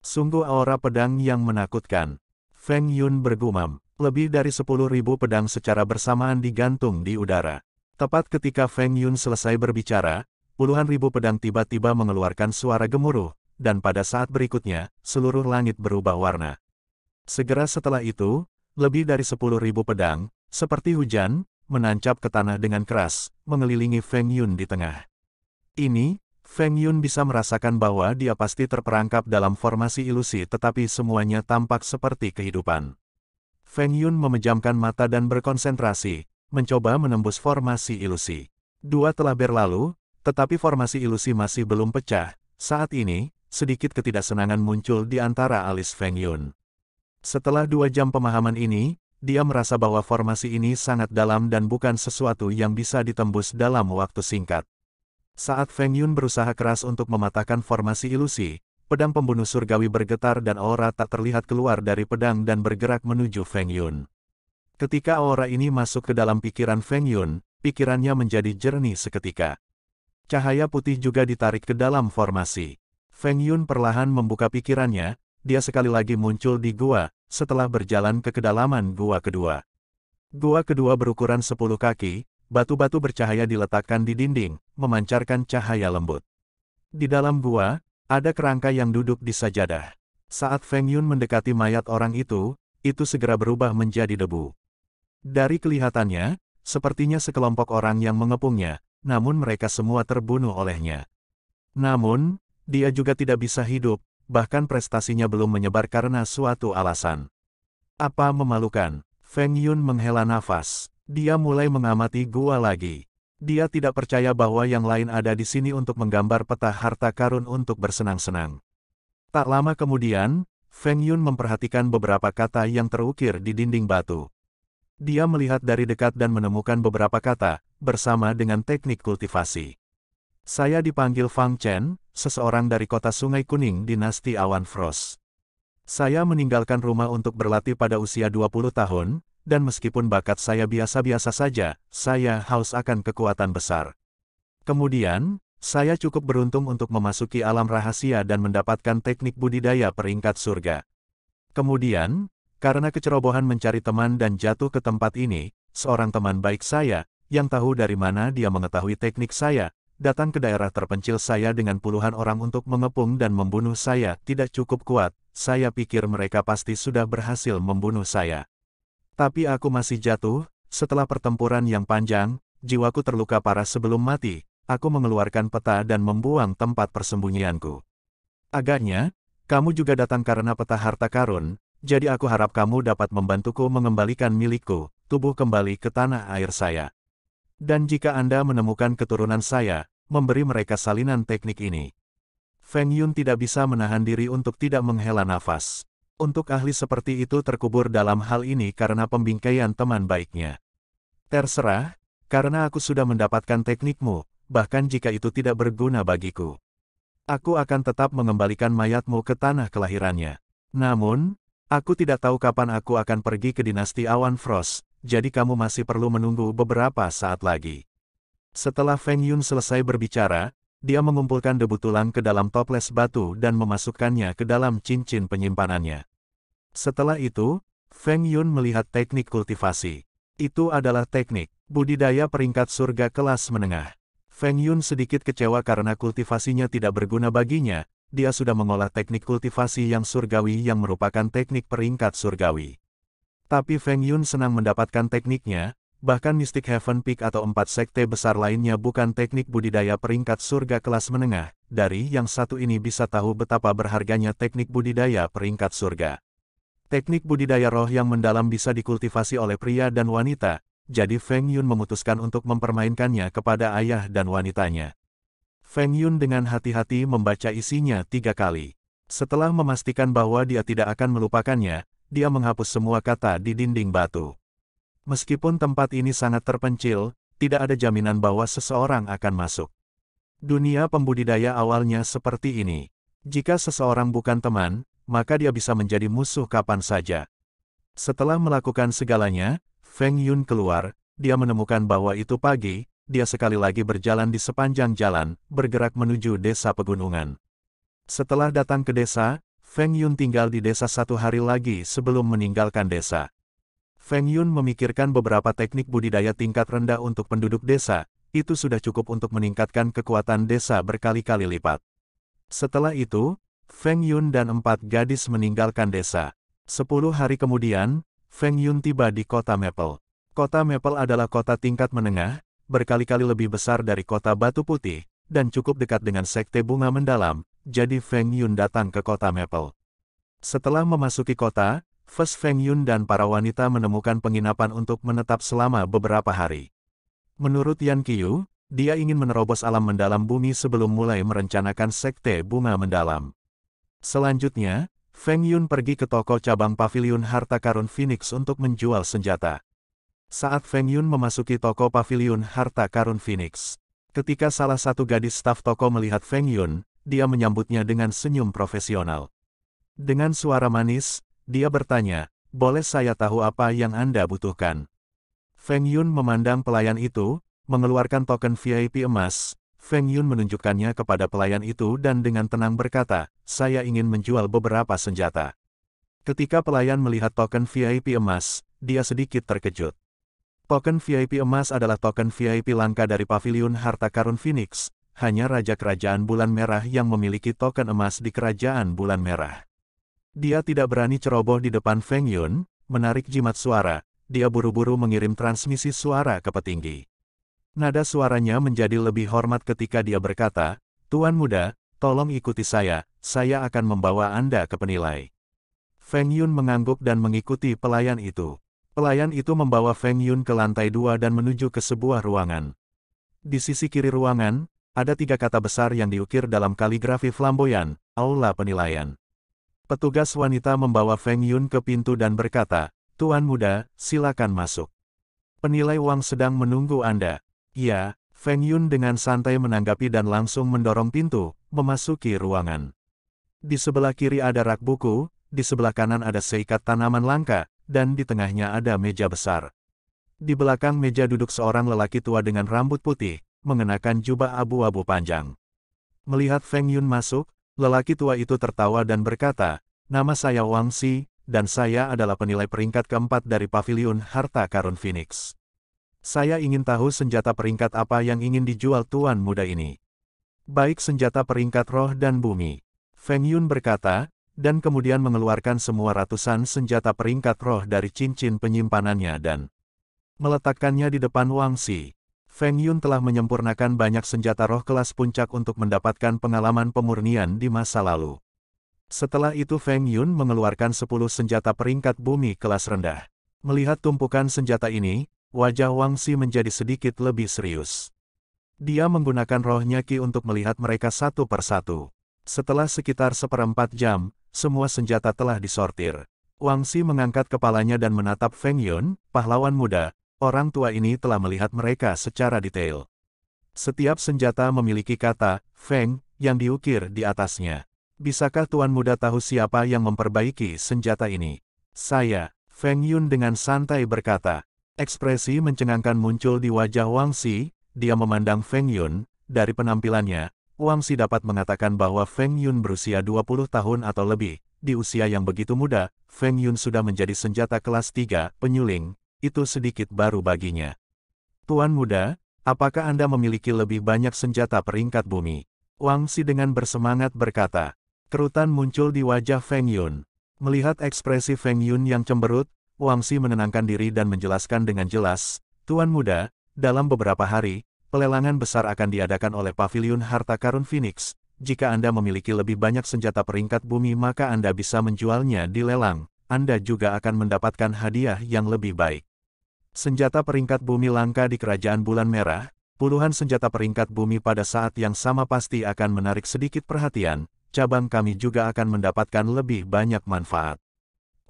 Sungguh aura pedang yang menakutkan. Feng Yun bergumam, lebih dari sepuluh ribu pedang secara bersamaan digantung di udara. Tepat ketika Feng Yun selesai berbicara, puluhan ribu pedang tiba-tiba mengeluarkan suara gemuruh, dan pada saat berikutnya, seluruh langit berubah warna. Segera setelah itu, lebih dari sepuluh ribu pedang, seperti hujan, menancap ke tanah dengan keras, mengelilingi Feng Yun di tengah. Ini, Feng Yun bisa merasakan bahwa dia pasti terperangkap dalam formasi ilusi tetapi semuanya tampak seperti kehidupan. Feng Yun memejamkan mata dan berkonsentrasi, mencoba menembus formasi ilusi. Dua telah berlalu, tetapi formasi ilusi masih belum pecah. Saat ini, sedikit ketidaksenangan muncul di antara alis Feng Yun. Setelah dua jam pemahaman ini, dia merasa bahwa formasi ini sangat dalam dan bukan sesuatu yang bisa ditembus dalam waktu singkat. Saat Feng Yun berusaha keras untuk mematahkan formasi ilusi, pedang pembunuh surgawi bergetar dan aura tak terlihat keluar dari pedang dan bergerak menuju Feng Yun. Ketika aura ini masuk ke dalam pikiran Feng Yun, pikirannya menjadi jernih seketika. Cahaya putih juga ditarik ke dalam formasi. Feng Yun perlahan membuka pikirannya, dia sekali lagi muncul di gua, setelah berjalan ke kedalaman gua kedua. Gua kedua berukuran 10 kaki, batu-batu bercahaya diletakkan di dinding, memancarkan cahaya lembut. Di dalam gua, ada kerangka yang duduk di sajadah. Saat Feng Yun mendekati mayat orang itu, itu segera berubah menjadi debu. Dari kelihatannya, sepertinya sekelompok orang yang mengepungnya, namun mereka semua terbunuh olehnya. Namun, dia juga tidak bisa hidup, bahkan prestasinya belum menyebar karena suatu alasan. Apa memalukan? Feng Yun menghela nafas. Dia mulai mengamati gua lagi. Dia tidak percaya bahwa yang lain ada di sini untuk menggambar peta harta karun untuk bersenang-senang. Tak lama kemudian, Feng Yun memperhatikan beberapa kata yang terukir di dinding batu. Dia melihat dari dekat dan menemukan beberapa kata, bersama dengan teknik kultivasi. Saya dipanggil Fang Chen, seseorang dari kota Sungai Kuning dinasti Awan Frost. Saya meninggalkan rumah untuk berlatih pada usia 20 tahun, dan meskipun bakat saya biasa-biasa saja, saya haus akan kekuatan besar. Kemudian, saya cukup beruntung untuk memasuki alam rahasia dan mendapatkan teknik budidaya peringkat surga. Kemudian, karena kecerobohan mencari teman dan jatuh ke tempat ini, seorang teman baik saya, yang tahu dari mana dia mengetahui teknik saya, datang ke daerah terpencil saya dengan puluhan orang untuk mengepung dan membunuh saya tidak cukup kuat, saya pikir mereka pasti sudah berhasil membunuh saya. Tapi aku masih jatuh, setelah pertempuran yang panjang, jiwaku terluka parah sebelum mati, aku mengeluarkan peta dan membuang tempat persembunyianku. Agaknya, kamu juga datang karena peta harta karun, jadi aku harap kamu dapat membantuku mengembalikan milikku, tubuh kembali ke tanah air saya. Dan jika Anda menemukan keturunan saya, memberi mereka salinan teknik ini. Feng Yun tidak bisa menahan diri untuk tidak menghela nafas. Untuk ahli seperti itu terkubur dalam hal ini karena pembingkaian teman baiknya. Terserah, karena aku sudah mendapatkan teknikmu, bahkan jika itu tidak berguna bagiku. Aku akan tetap mengembalikan mayatmu ke tanah kelahirannya. Namun, Aku tidak tahu kapan aku akan pergi ke dinasti awan Frost, jadi kamu masih perlu menunggu beberapa saat lagi. Setelah Feng Yun selesai berbicara, dia mengumpulkan debu tulang ke dalam toples batu dan memasukkannya ke dalam cincin penyimpanannya. Setelah itu, Feng Yun melihat teknik kultivasi. Itu adalah teknik budidaya peringkat surga kelas menengah. Feng Yun sedikit kecewa karena kultivasinya tidak berguna baginya, dia sudah mengolah teknik kultivasi yang surgawi yang merupakan teknik peringkat surgawi. Tapi Feng Yun senang mendapatkan tekniknya, bahkan Mystic Heaven Peak atau empat sekte besar lainnya bukan teknik budidaya peringkat surga kelas menengah, dari yang satu ini bisa tahu betapa berharganya teknik budidaya peringkat surga. Teknik budidaya roh yang mendalam bisa dikultivasi oleh pria dan wanita, jadi Feng Yun memutuskan untuk mempermainkannya kepada ayah dan wanitanya. Feng Yun dengan hati-hati membaca isinya tiga kali. Setelah memastikan bahwa dia tidak akan melupakannya, dia menghapus semua kata di dinding batu. Meskipun tempat ini sangat terpencil, tidak ada jaminan bahwa seseorang akan masuk. Dunia pembudidaya awalnya seperti ini. Jika seseorang bukan teman, maka dia bisa menjadi musuh kapan saja. Setelah melakukan segalanya, Feng Yun keluar, dia menemukan bahwa itu pagi, dia sekali lagi berjalan di sepanjang jalan, bergerak menuju desa pegunungan. Setelah datang ke desa, Feng Yun tinggal di desa satu hari lagi sebelum meninggalkan desa. Feng Yun memikirkan beberapa teknik budidaya tingkat rendah untuk penduduk desa, itu sudah cukup untuk meningkatkan kekuatan desa berkali-kali lipat. Setelah itu, Feng Yun dan empat gadis meninggalkan desa. Sepuluh hari kemudian, Feng Yun tiba di kota Maple. Kota Maple adalah kota tingkat menengah, berkali-kali lebih besar dari kota Batu Putih, dan cukup dekat dengan sekte bunga mendalam, jadi Feng Yun datang ke kota Maple. Setelah memasuki kota, First Feng Yun dan para wanita menemukan penginapan untuk menetap selama beberapa hari. Menurut Yan Qiu, dia ingin menerobos alam mendalam bumi sebelum mulai merencanakan sekte bunga mendalam. Selanjutnya, Feng Yun pergi ke toko cabang pavilion harta karun Phoenix untuk menjual senjata. Saat Feng Yun memasuki toko pavilion harta karun Phoenix. Ketika salah satu gadis staf toko melihat Feng Yun, dia menyambutnya dengan senyum profesional. Dengan suara manis, dia bertanya, boleh saya tahu apa yang Anda butuhkan? Feng Yun memandang pelayan itu, mengeluarkan token VIP emas, Feng Yun menunjukkannya kepada pelayan itu dan dengan tenang berkata, saya ingin menjual beberapa senjata. Ketika pelayan melihat token VIP emas, dia sedikit terkejut. Token VIP emas adalah token VIP langka dari Paviliun Harta Karun Phoenix, hanya Raja Kerajaan Bulan Merah yang memiliki token emas di Kerajaan Bulan Merah. Dia tidak berani ceroboh di depan Feng Yun, menarik jimat suara, dia buru-buru mengirim transmisi suara ke petinggi. Nada suaranya menjadi lebih hormat ketika dia berkata, Tuan muda, tolong ikuti saya, saya akan membawa Anda ke penilai. Feng Yun mengangguk dan mengikuti pelayan itu. Pelayan itu membawa Feng Yun ke lantai dua dan menuju ke sebuah ruangan. Di sisi kiri ruangan, ada tiga kata besar yang diukir dalam kaligrafi flamboyan, Aula Penilaian. Petugas wanita membawa Feng Yun ke pintu dan berkata, Tuan muda, silakan masuk. Penilai uang sedang menunggu Anda. Ya, Feng Yun dengan santai menanggapi dan langsung mendorong pintu, memasuki ruangan. Di sebelah kiri ada rak buku, di sebelah kanan ada seikat tanaman langka, dan di tengahnya ada meja besar. Di belakang meja duduk seorang lelaki tua dengan rambut putih, mengenakan jubah abu-abu panjang. Melihat Feng Yun masuk, lelaki tua itu tertawa dan berkata, Nama saya Wang Si, dan saya adalah penilai peringkat keempat dari pavilion Harta Karun Phoenix. Saya ingin tahu senjata peringkat apa yang ingin dijual tuan muda ini. Baik senjata peringkat roh dan bumi. Feng Yun berkata, dan kemudian mengeluarkan semua ratusan senjata peringkat roh dari cincin penyimpanannya dan meletakkannya di depan Wang Si. Feng Yun telah menyempurnakan banyak senjata roh kelas puncak untuk mendapatkan pengalaman pemurnian di masa lalu. Setelah itu Feng Yun mengeluarkan 10 senjata peringkat bumi kelas rendah. Melihat tumpukan senjata ini, wajah Wang Si menjadi sedikit lebih serius. Dia menggunakan rohnya Ki untuk melihat mereka satu persatu. Setelah sekitar seperempat jam, semua senjata telah disortir. Wang Si mengangkat kepalanya dan menatap Feng Yun, pahlawan muda. Orang tua ini telah melihat mereka secara detail. Setiap senjata memiliki kata, Feng, yang diukir di atasnya. Bisakah Tuan Muda tahu siapa yang memperbaiki senjata ini? Saya, Feng Yun dengan santai berkata. Ekspresi mencengangkan muncul di wajah Wang Si. dia memandang Feng Yun, dari penampilannya, Wang Si dapat mengatakan bahwa Feng Yun berusia 20 tahun atau lebih. Di usia yang begitu muda, Feng Yun sudah menjadi senjata kelas 3, penyuling, itu sedikit baru baginya. Tuan muda, apakah Anda memiliki lebih banyak senjata peringkat bumi? Wang Si dengan bersemangat berkata. Kerutan muncul di wajah Feng Yun. Melihat ekspresi Feng Yun yang cemberut, Wang Si menenangkan diri dan menjelaskan dengan jelas, Tuan muda, dalam beberapa hari, pelelangan besar akan diadakan oleh Paviliun Harta Karun Phoenix. Jika Anda memiliki lebih banyak senjata peringkat bumi maka Anda bisa menjualnya di lelang. Anda juga akan mendapatkan hadiah yang lebih baik. Senjata peringkat bumi langka di Kerajaan Bulan Merah, puluhan senjata peringkat bumi pada saat yang sama pasti akan menarik sedikit perhatian, cabang kami juga akan mendapatkan lebih banyak manfaat.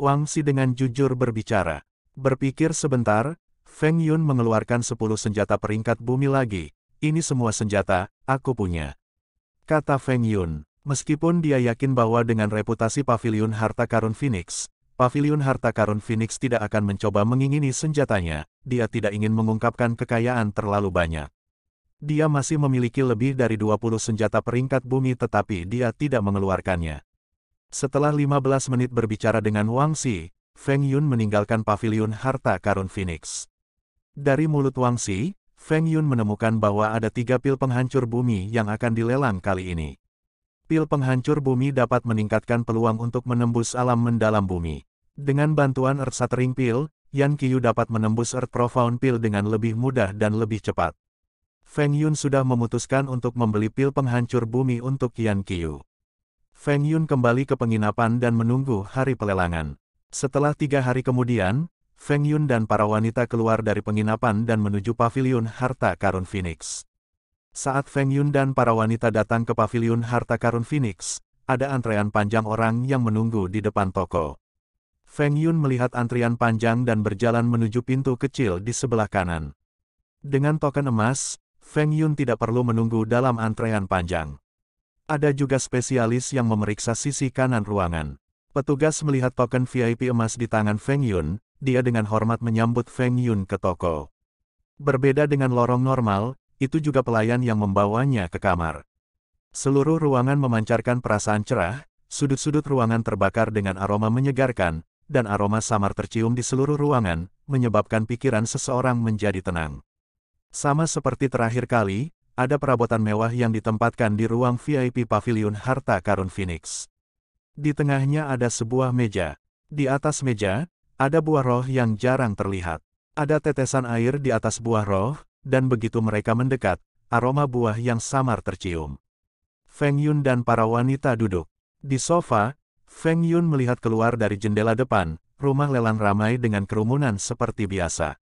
Wang Si dengan jujur berbicara. Berpikir sebentar, Feng Yun mengeluarkan sepuluh senjata peringkat bumi lagi. Ini semua senjata, aku punya. Kata Feng Yun, meskipun dia yakin bahwa dengan reputasi Pavilion Harta Karun Phoenix, Pavilion Harta Karun Phoenix tidak akan mencoba mengingini senjatanya, dia tidak ingin mengungkapkan kekayaan terlalu banyak. Dia masih memiliki lebih dari 20 senjata peringkat bumi tetapi dia tidak mengeluarkannya. Setelah 15 menit berbicara dengan Wang Xi, Feng Yun meninggalkan pavilion harta karun Phoenix. Dari mulut Wangsi, Feng Yun menemukan bahwa ada tiga pil penghancur bumi yang akan dilelang kali ini. Pil penghancur bumi dapat meningkatkan peluang untuk menembus alam mendalam bumi. Dengan bantuan Earth Shattering Pill, Yan Qiyu dapat menembus Earth Profound Pill dengan lebih mudah dan lebih cepat. Feng Yun sudah memutuskan untuk membeli pil penghancur bumi untuk Yan Qiyu. Feng Yun kembali ke penginapan dan menunggu hari pelelangan. Setelah tiga hari kemudian, Feng Yun dan para wanita keluar dari penginapan dan menuju pavilion harta karun Phoenix. Saat Feng Yun dan para wanita datang ke pavilion harta karun Phoenix, ada antrean panjang orang yang menunggu di depan toko. Feng Yun melihat antrian panjang dan berjalan menuju pintu kecil di sebelah kanan. Dengan token emas, Feng Yun tidak perlu menunggu dalam antrean panjang. Ada juga spesialis yang memeriksa sisi kanan ruangan. Petugas melihat token VIP emas di tangan Feng Yun, dia dengan hormat menyambut Feng Yun ke toko. Berbeda dengan lorong normal, itu juga pelayan yang membawanya ke kamar. Seluruh ruangan memancarkan perasaan cerah, sudut-sudut ruangan terbakar dengan aroma menyegarkan, dan aroma samar tercium di seluruh ruangan, menyebabkan pikiran seseorang menjadi tenang. Sama seperti terakhir kali, ada perabotan mewah yang ditempatkan di ruang VIP Pavilion Harta Karun Phoenix. Di tengahnya ada sebuah meja. Di atas meja, ada buah roh yang jarang terlihat. Ada tetesan air di atas buah roh, dan begitu mereka mendekat, aroma buah yang samar tercium. Feng Yun dan para wanita duduk. Di sofa, Feng Yun melihat keluar dari jendela depan, rumah lelang ramai dengan kerumunan seperti biasa.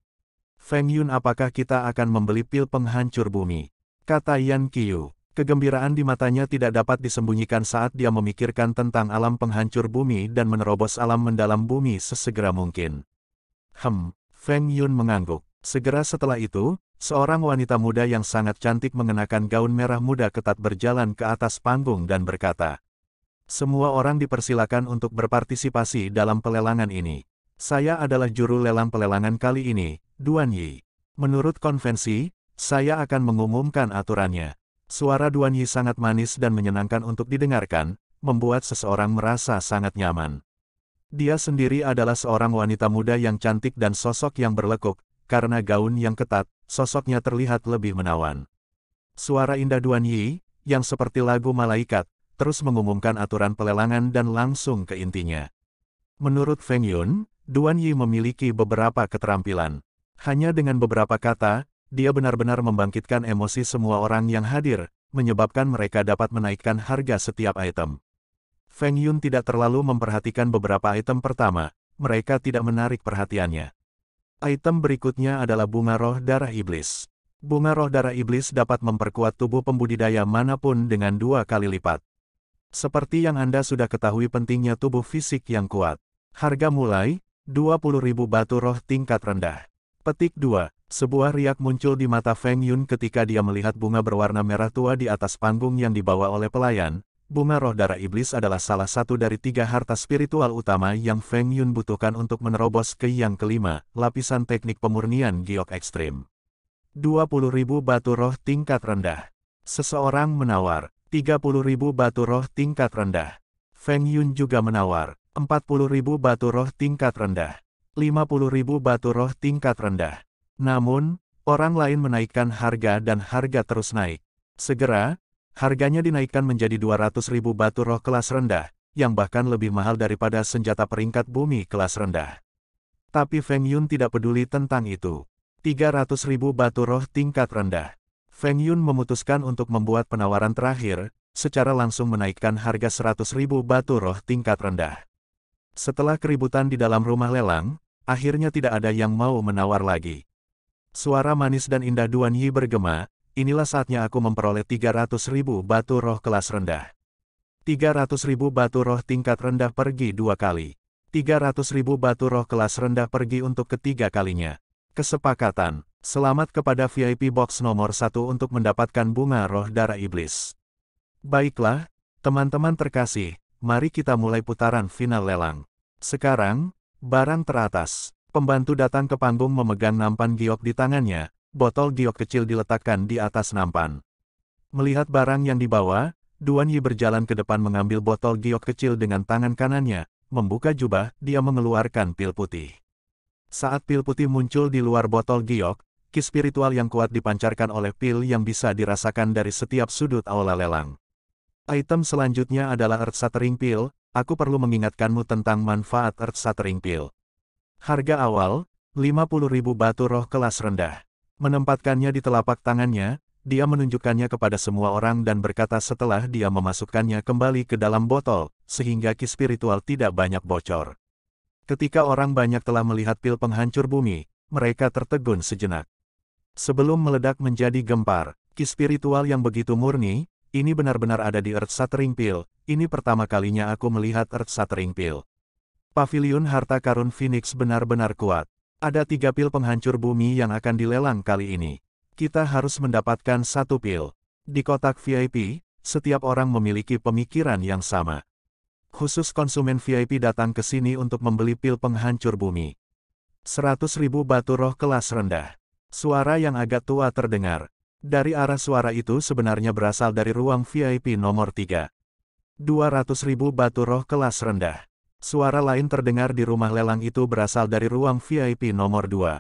Feng Yun apakah kita akan membeli pil penghancur bumi? Kata Yan Qiyu. Kegembiraan di matanya tidak dapat disembunyikan saat dia memikirkan tentang alam penghancur bumi dan menerobos alam mendalam bumi sesegera mungkin. Hem, Feng Yun mengangguk. Segera setelah itu, seorang wanita muda yang sangat cantik mengenakan gaun merah muda ketat berjalan ke atas panggung dan berkata, Semua orang dipersilakan untuk berpartisipasi dalam pelelangan ini. Saya adalah juru lelang pelelangan kali ini, Duan Yi. Menurut konvensi, saya akan mengumumkan aturannya. Suara Duan Yi sangat manis dan menyenangkan untuk didengarkan, membuat seseorang merasa sangat nyaman. Dia sendiri adalah seorang wanita muda yang cantik dan sosok yang berlekuk, karena gaun yang ketat, sosoknya terlihat lebih menawan. Suara indah Duan Yi, yang seperti lagu malaikat, terus mengumumkan aturan pelelangan dan langsung ke intinya. Menurut Feng Yun, Duan Yi memiliki beberapa keterampilan. Hanya dengan beberapa kata, dia benar-benar membangkitkan emosi semua orang yang hadir, menyebabkan mereka dapat menaikkan harga setiap item. Feng Yun tidak terlalu memperhatikan beberapa item pertama, mereka tidak menarik perhatiannya. Item berikutnya adalah bunga roh darah iblis. Bunga roh darah iblis dapat memperkuat tubuh pembudidaya manapun dengan dua kali lipat. Seperti yang Anda sudah ketahui pentingnya tubuh fisik yang kuat. Harga mulai, 20.000 batu roh tingkat rendah. Petik 2, sebuah riak muncul di mata Feng Yun ketika dia melihat bunga berwarna merah tua di atas panggung yang dibawa oleh pelayan. Bunga roh darah iblis adalah salah satu dari tiga harta spiritual utama yang Feng Yun butuhkan untuk menerobos ke yang kelima, lapisan teknik pemurnian giok ekstrim. 20.000 batu roh tingkat rendah. Seseorang menawar, 30.000 batu roh tingkat rendah. Feng Yun juga menawar, 40.000 batu roh tingkat rendah. 50.000 batu roh tingkat rendah. Namun, orang lain menaikkan harga dan harga terus naik. Segera, harganya dinaikkan menjadi 200.000 batu roh kelas rendah, yang bahkan lebih mahal daripada senjata peringkat bumi kelas rendah. Tapi Feng Yun tidak peduli tentang itu. 300.000 batu roh tingkat rendah. Feng Yun memutuskan untuk membuat penawaran terakhir, secara langsung menaikkan harga 100.000 batu roh tingkat rendah. Setelah keributan di dalam rumah lelang, akhirnya tidak ada yang mau menawar lagi. Suara manis dan indah Duan Yi bergema, inilah saatnya aku memperoleh 300 ribu batu roh kelas rendah. 300 ribu batu roh tingkat rendah pergi dua kali. 300 ribu batu roh kelas rendah pergi untuk ketiga kalinya. Kesepakatan, selamat kepada VIP Box nomor satu untuk mendapatkan bunga roh darah iblis. Baiklah, teman-teman terkasih, mari kita mulai putaran final lelang. Sekarang, barang teratas. Pembantu datang ke panggung memegang nampan giok di tangannya, botol giok kecil diletakkan di atas nampan. Melihat barang yang dibawa, Duan Yi berjalan ke depan mengambil botol giok kecil dengan tangan kanannya, membuka jubah, dia mengeluarkan pil putih. Saat pil putih muncul di luar botol giok, ki spiritual yang kuat dipancarkan oleh pil yang bisa dirasakan dari setiap sudut aula lelang. Item selanjutnya adalah Earth Shattering Pill, aku perlu mengingatkanmu tentang manfaat Earth Shattering Pill. Harga awal, 50.000 batu roh kelas rendah. Menempatkannya di telapak tangannya, dia menunjukkannya kepada semua orang dan berkata setelah dia memasukkannya kembali ke dalam botol, sehingga ki spiritual tidak banyak bocor. Ketika orang banyak telah melihat pil penghancur bumi, mereka tertegun sejenak. Sebelum meledak menjadi gempar, ki spiritual yang begitu murni, ini benar-benar ada di Earth Shattering Pill, ini pertama kalinya aku melihat Earth Shattering Pill. Pavilion Harta Karun Phoenix benar-benar kuat. Ada tiga pil penghancur bumi yang akan dilelang kali ini. Kita harus mendapatkan satu pil. Di kotak VIP, setiap orang memiliki pemikiran yang sama. Khusus konsumen VIP datang ke sini untuk membeli pil penghancur bumi. 100 ribu batu roh kelas rendah. Suara yang agak tua terdengar. Dari arah suara itu sebenarnya berasal dari ruang VIP nomor 3. 200 ribu batu roh kelas rendah. Suara lain terdengar di rumah lelang itu berasal dari ruang VIP nomor 2.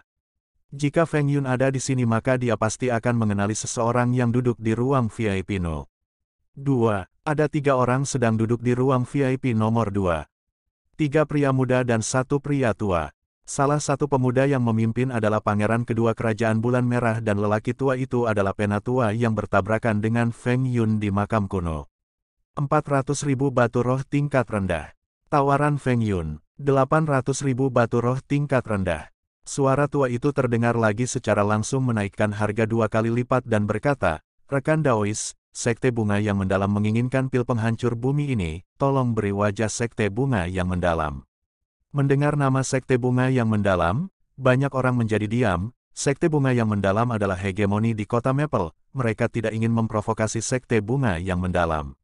Jika Feng Yun ada di sini maka dia pasti akan mengenali seseorang yang duduk di ruang VIP no. 2. Ada tiga orang sedang duduk di ruang VIP nomor 2. Tiga pria muda dan satu pria tua. Salah satu pemuda yang memimpin adalah pangeran kedua kerajaan bulan merah dan lelaki tua itu adalah penatua yang bertabrakan dengan Feng Yun di makam kuno. 400.000 batu roh tingkat rendah. Tawaran Feng Yun, 800 ribu batu roh tingkat rendah. Suara tua itu terdengar lagi secara langsung menaikkan harga dua kali lipat dan berkata, Rekan Daois, Sekte Bunga yang mendalam menginginkan pil penghancur bumi ini, tolong beri wajah Sekte Bunga yang mendalam. Mendengar nama Sekte Bunga yang mendalam, banyak orang menjadi diam, Sekte Bunga yang mendalam adalah hegemoni di kota Maple, mereka tidak ingin memprovokasi Sekte Bunga yang mendalam.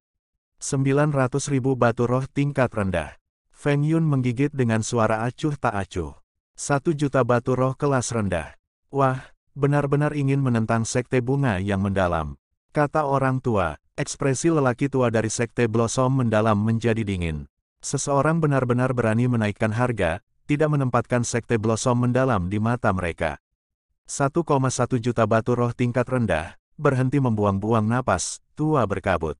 900 ribu batu roh tingkat rendah. Feng Yun menggigit dengan suara acuh tak acuh. Satu juta batu roh kelas rendah. Wah, benar-benar ingin menentang sekte bunga yang mendalam. Kata orang tua, ekspresi lelaki tua dari sekte Blossom mendalam menjadi dingin. Seseorang benar-benar berani menaikkan harga, tidak menempatkan sekte Blossom mendalam di mata mereka. 1,1 juta batu roh tingkat rendah, berhenti membuang-buang napas, tua berkabut.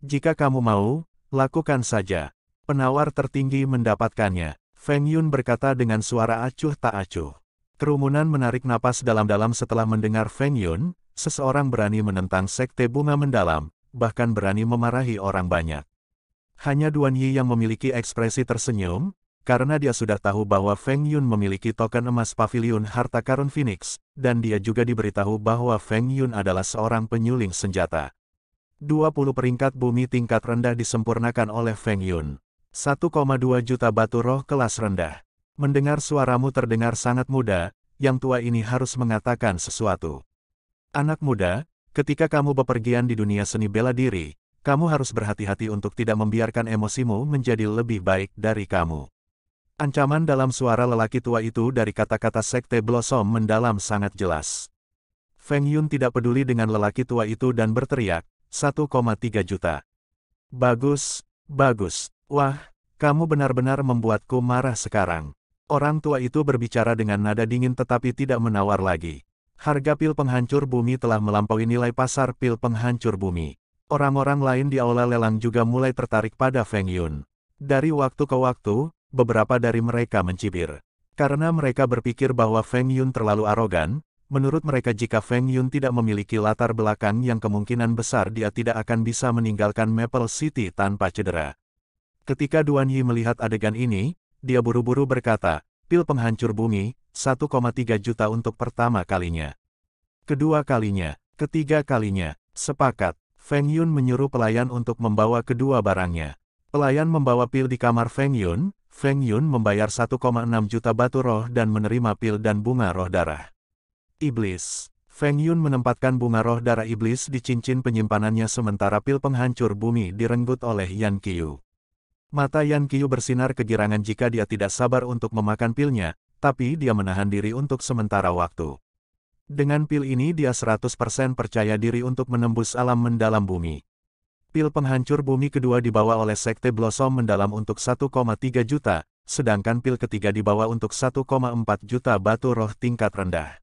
Jika kamu mau, lakukan saja. Penawar tertinggi mendapatkannya. Feng Yun berkata dengan suara acuh tak acuh. Kerumunan menarik napas dalam-dalam setelah mendengar Feng Yun, seseorang berani menentang sekte bunga mendalam, bahkan berani memarahi orang banyak. Hanya Duan Yi yang memiliki ekspresi tersenyum, karena dia sudah tahu bahwa Feng Yun memiliki token emas pavilion harta karun Phoenix, dan dia juga diberitahu bahwa Feng Yun adalah seorang penyuling senjata. 20 peringkat bumi tingkat rendah disempurnakan oleh Feng Yun. 1,2 juta batu roh kelas rendah. Mendengar suaramu terdengar sangat muda, yang tua ini harus mengatakan sesuatu. Anak muda, ketika kamu bepergian di dunia seni bela diri, kamu harus berhati-hati untuk tidak membiarkan emosimu menjadi lebih baik dari kamu. Ancaman dalam suara lelaki tua itu dari kata-kata Sekte Blossom mendalam sangat jelas. Feng Yun tidak peduli dengan lelaki tua itu dan berteriak, 1,3 juta. Bagus, bagus. Wah, kamu benar-benar membuatku marah sekarang. Orang tua itu berbicara dengan nada dingin tetapi tidak menawar lagi. Harga pil penghancur bumi telah melampaui nilai pasar pil penghancur bumi. Orang-orang lain di aula lelang juga mulai tertarik pada Feng Yun. Dari waktu ke waktu, beberapa dari mereka mencibir. Karena mereka berpikir bahwa Feng Yun terlalu arogan, Menurut mereka jika Feng Yun tidak memiliki latar belakang yang kemungkinan besar dia tidak akan bisa meninggalkan Maple City tanpa cedera. Ketika Duan Yi melihat adegan ini, dia buru-buru berkata, pil penghancur bumi, 1,3 juta untuk pertama kalinya. Kedua kalinya, ketiga kalinya, sepakat, Feng Yun menyuruh pelayan untuk membawa kedua barangnya. Pelayan membawa pil di kamar Feng Yun, Feng Yun membayar 1,6 juta batu roh dan menerima pil dan bunga roh darah. Iblis. Feng Yun menempatkan bunga roh darah iblis di cincin penyimpanannya sementara pil penghancur bumi direnggut oleh Yan Qiu. Mata Yan Qiu bersinar kegirangan jika dia tidak sabar untuk memakan pilnya, tapi dia menahan diri untuk sementara waktu. Dengan pil ini dia 100% percaya diri untuk menembus alam mendalam bumi. Pil penghancur bumi kedua dibawa oleh Sekte Blossom mendalam untuk 1,3 juta, sedangkan pil ketiga dibawa untuk 1,4 juta batu roh tingkat rendah.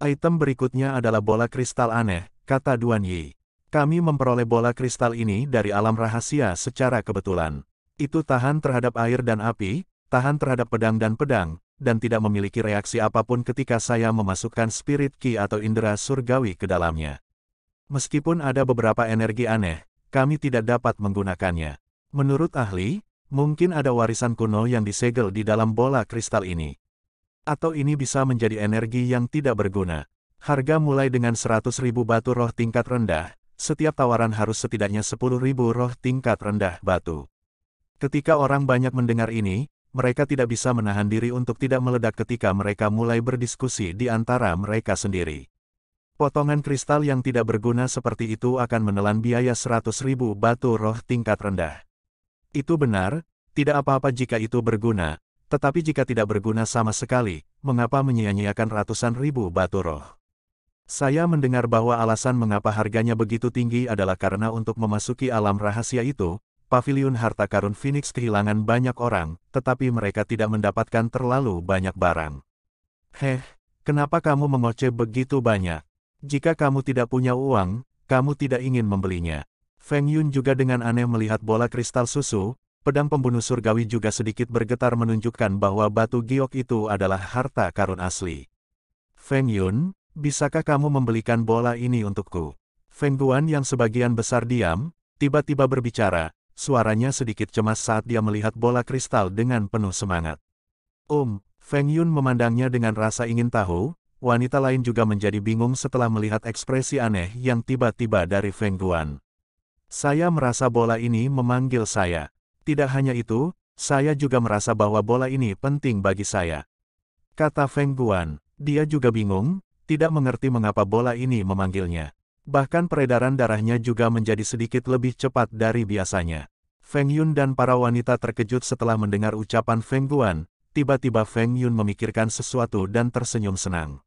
Item berikutnya adalah bola kristal aneh, kata Duan Yi. Kami memperoleh bola kristal ini dari alam rahasia secara kebetulan. Itu tahan terhadap air dan api, tahan terhadap pedang dan pedang, dan tidak memiliki reaksi apapun ketika saya memasukkan spirit ki atau indera surgawi ke dalamnya. Meskipun ada beberapa energi aneh, kami tidak dapat menggunakannya. Menurut ahli, mungkin ada warisan kuno yang disegel di dalam bola kristal ini atau ini bisa menjadi energi yang tidak berguna. Harga mulai dengan 100.000 batu roh tingkat rendah, setiap tawaran harus setidaknya ribu roh tingkat rendah batu. Ketika orang banyak mendengar ini, mereka tidak bisa menahan diri untuk tidak meledak ketika mereka mulai berdiskusi di antara mereka sendiri. Potongan kristal yang tidak berguna seperti itu akan menelan biaya ribu batu roh tingkat rendah. Itu benar, tidak apa-apa jika itu berguna, tetapi jika tidak berguna sama sekali, mengapa menyia-nyiakan ratusan ribu batu roh? Saya mendengar bahwa alasan mengapa harganya begitu tinggi adalah karena untuk memasuki alam rahasia itu, pavilion harta karun Phoenix kehilangan banyak orang, tetapi mereka tidak mendapatkan terlalu banyak barang. Heh, kenapa kamu mengoceh begitu banyak? Jika kamu tidak punya uang, kamu tidak ingin membelinya. Feng Yun juga dengan aneh melihat bola kristal susu, pedang pembunuh surgawi juga sedikit bergetar menunjukkan bahwa batu giok itu adalah harta karun asli. Feng Yun, bisakah kamu membelikan bola ini untukku? Feng Guan yang sebagian besar diam, tiba-tiba berbicara, suaranya sedikit cemas saat dia melihat bola kristal dengan penuh semangat. Um, Feng Yun memandangnya dengan rasa ingin tahu, wanita lain juga menjadi bingung setelah melihat ekspresi aneh yang tiba-tiba dari Feng Guan. Saya merasa bola ini memanggil saya. Tidak hanya itu, saya juga merasa bahwa bola ini penting bagi saya. Kata Feng Guan, dia juga bingung, tidak mengerti mengapa bola ini memanggilnya. Bahkan peredaran darahnya juga menjadi sedikit lebih cepat dari biasanya. Feng Yun dan para wanita terkejut setelah mendengar ucapan Feng Guan, tiba-tiba Feng Yun memikirkan sesuatu dan tersenyum senang.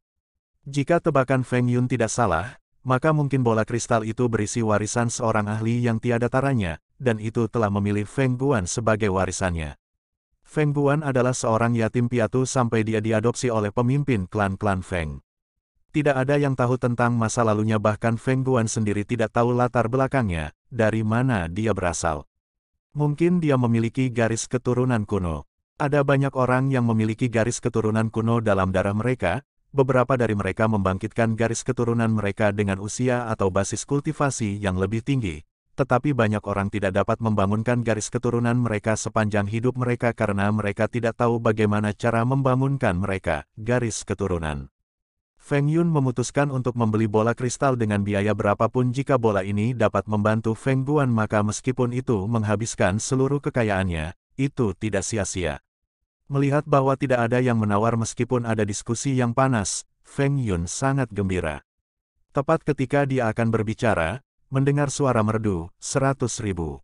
Jika tebakan Feng Yun tidak salah, maka mungkin bola kristal itu berisi warisan seorang ahli yang tiada taranya, dan itu telah memilih Feng Guan sebagai warisannya. Feng Guan adalah seorang yatim piatu sampai dia diadopsi oleh pemimpin klan-klan Feng. Tidak ada yang tahu tentang masa lalunya bahkan Feng Guan sendiri tidak tahu latar belakangnya, dari mana dia berasal. Mungkin dia memiliki garis keturunan kuno. Ada banyak orang yang memiliki garis keturunan kuno dalam darah mereka, beberapa dari mereka membangkitkan garis keturunan mereka dengan usia atau basis kultivasi yang lebih tinggi, tetapi banyak orang tidak dapat membangunkan garis keturunan mereka sepanjang hidup mereka karena mereka tidak tahu bagaimana cara membangunkan mereka, garis keturunan. Feng Yun memutuskan untuk membeli bola kristal dengan biaya berapapun jika bola ini dapat membantu Feng Guan maka meskipun itu menghabiskan seluruh kekayaannya, itu tidak sia-sia. Melihat bahwa tidak ada yang menawar meskipun ada diskusi yang panas, Feng Yun sangat gembira. Tepat ketika dia akan berbicara, mendengar suara merdu, seratus ribu.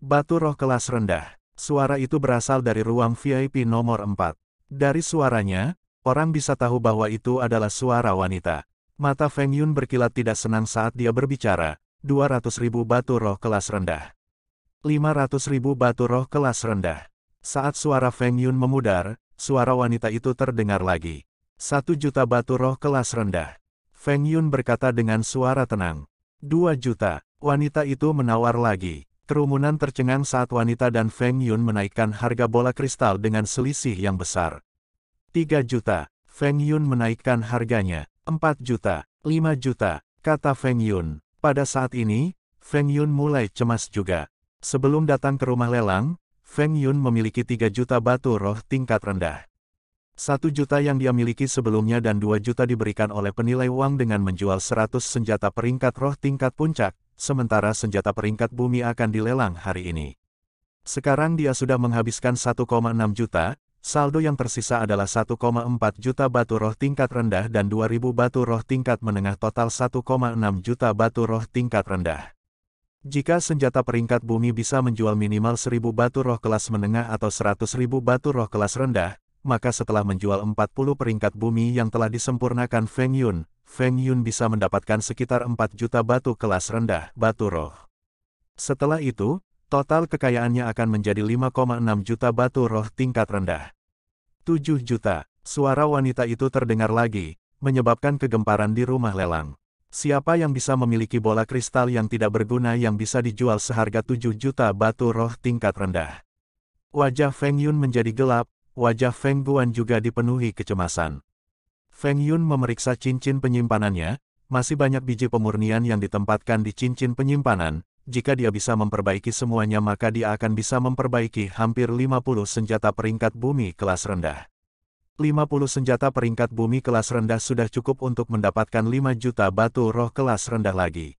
Batu roh kelas rendah. Suara itu berasal dari ruang VIP nomor 4. Dari suaranya, orang bisa tahu bahwa itu adalah suara wanita. Mata Feng Yun berkilat tidak senang saat dia berbicara, 200 ribu batu roh kelas rendah. 500 ribu batu roh kelas rendah. Saat suara Feng Yun memudar, suara wanita itu terdengar lagi. Satu juta batu roh kelas rendah. Feng Yun berkata dengan suara tenang. 2 juta. Wanita itu menawar lagi. Kerumunan tercengang saat wanita dan Feng Yun menaikkan harga bola kristal dengan selisih yang besar. 3 juta. Feng Yun menaikkan harganya. 4 juta. 5 juta. Kata Feng Yun. Pada saat ini, Feng Yun mulai cemas juga. Sebelum datang ke rumah lelang, Feng Yun memiliki 3 juta batu roh tingkat rendah. Satu juta yang dia miliki sebelumnya dan dua juta diberikan oleh penilai uang dengan menjual seratus senjata peringkat roh tingkat puncak, sementara senjata peringkat bumi akan dilelang hari ini. Sekarang dia sudah menghabiskan 1,6 juta, saldo yang tersisa adalah 1,4 juta batu roh tingkat rendah dan 2000 batu roh tingkat menengah total 1,6 juta batu roh tingkat rendah. Jika senjata peringkat bumi bisa menjual minimal 1000 batu roh kelas menengah atau 100.000 batu roh kelas rendah, maka setelah menjual 40 peringkat bumi yang telah disempurnakan Feng Yun, Feng Yun bisa mendapatkan sekitar 4 juta batu kelas rendah, batu roh. Setelah itu, total kekayaannya akan menjadi 5,6 juta batu roh tingkat rendah. 7 juta, suara wanita itu terdengar lagi, menyebabkan kegemparan di rumah lelang. Siapa yang bisa memiliki bola kristal yang tidak berguna yang bisa dijual seharga 7 juta batu roh tingkat rendah? Wajah Feng Yun menjadi gelap, Wajah Feng Guan juga dipenuhi kecemasan. Feng Yun memeriksa cincin penyimpanannya, masih banyak biji pemurnian yang ditempatkan di cincin penyimpanan, jika dia bisa memperbaiki semuanya maka dia akan bisa memperbaiki hampir 50 senjata peringkat bumi kelas rendah. 50 senjata peringkat bumi kelas rendah sudah cukup untuk mendapatkan 5 juta batu roh kelas rendah lagi.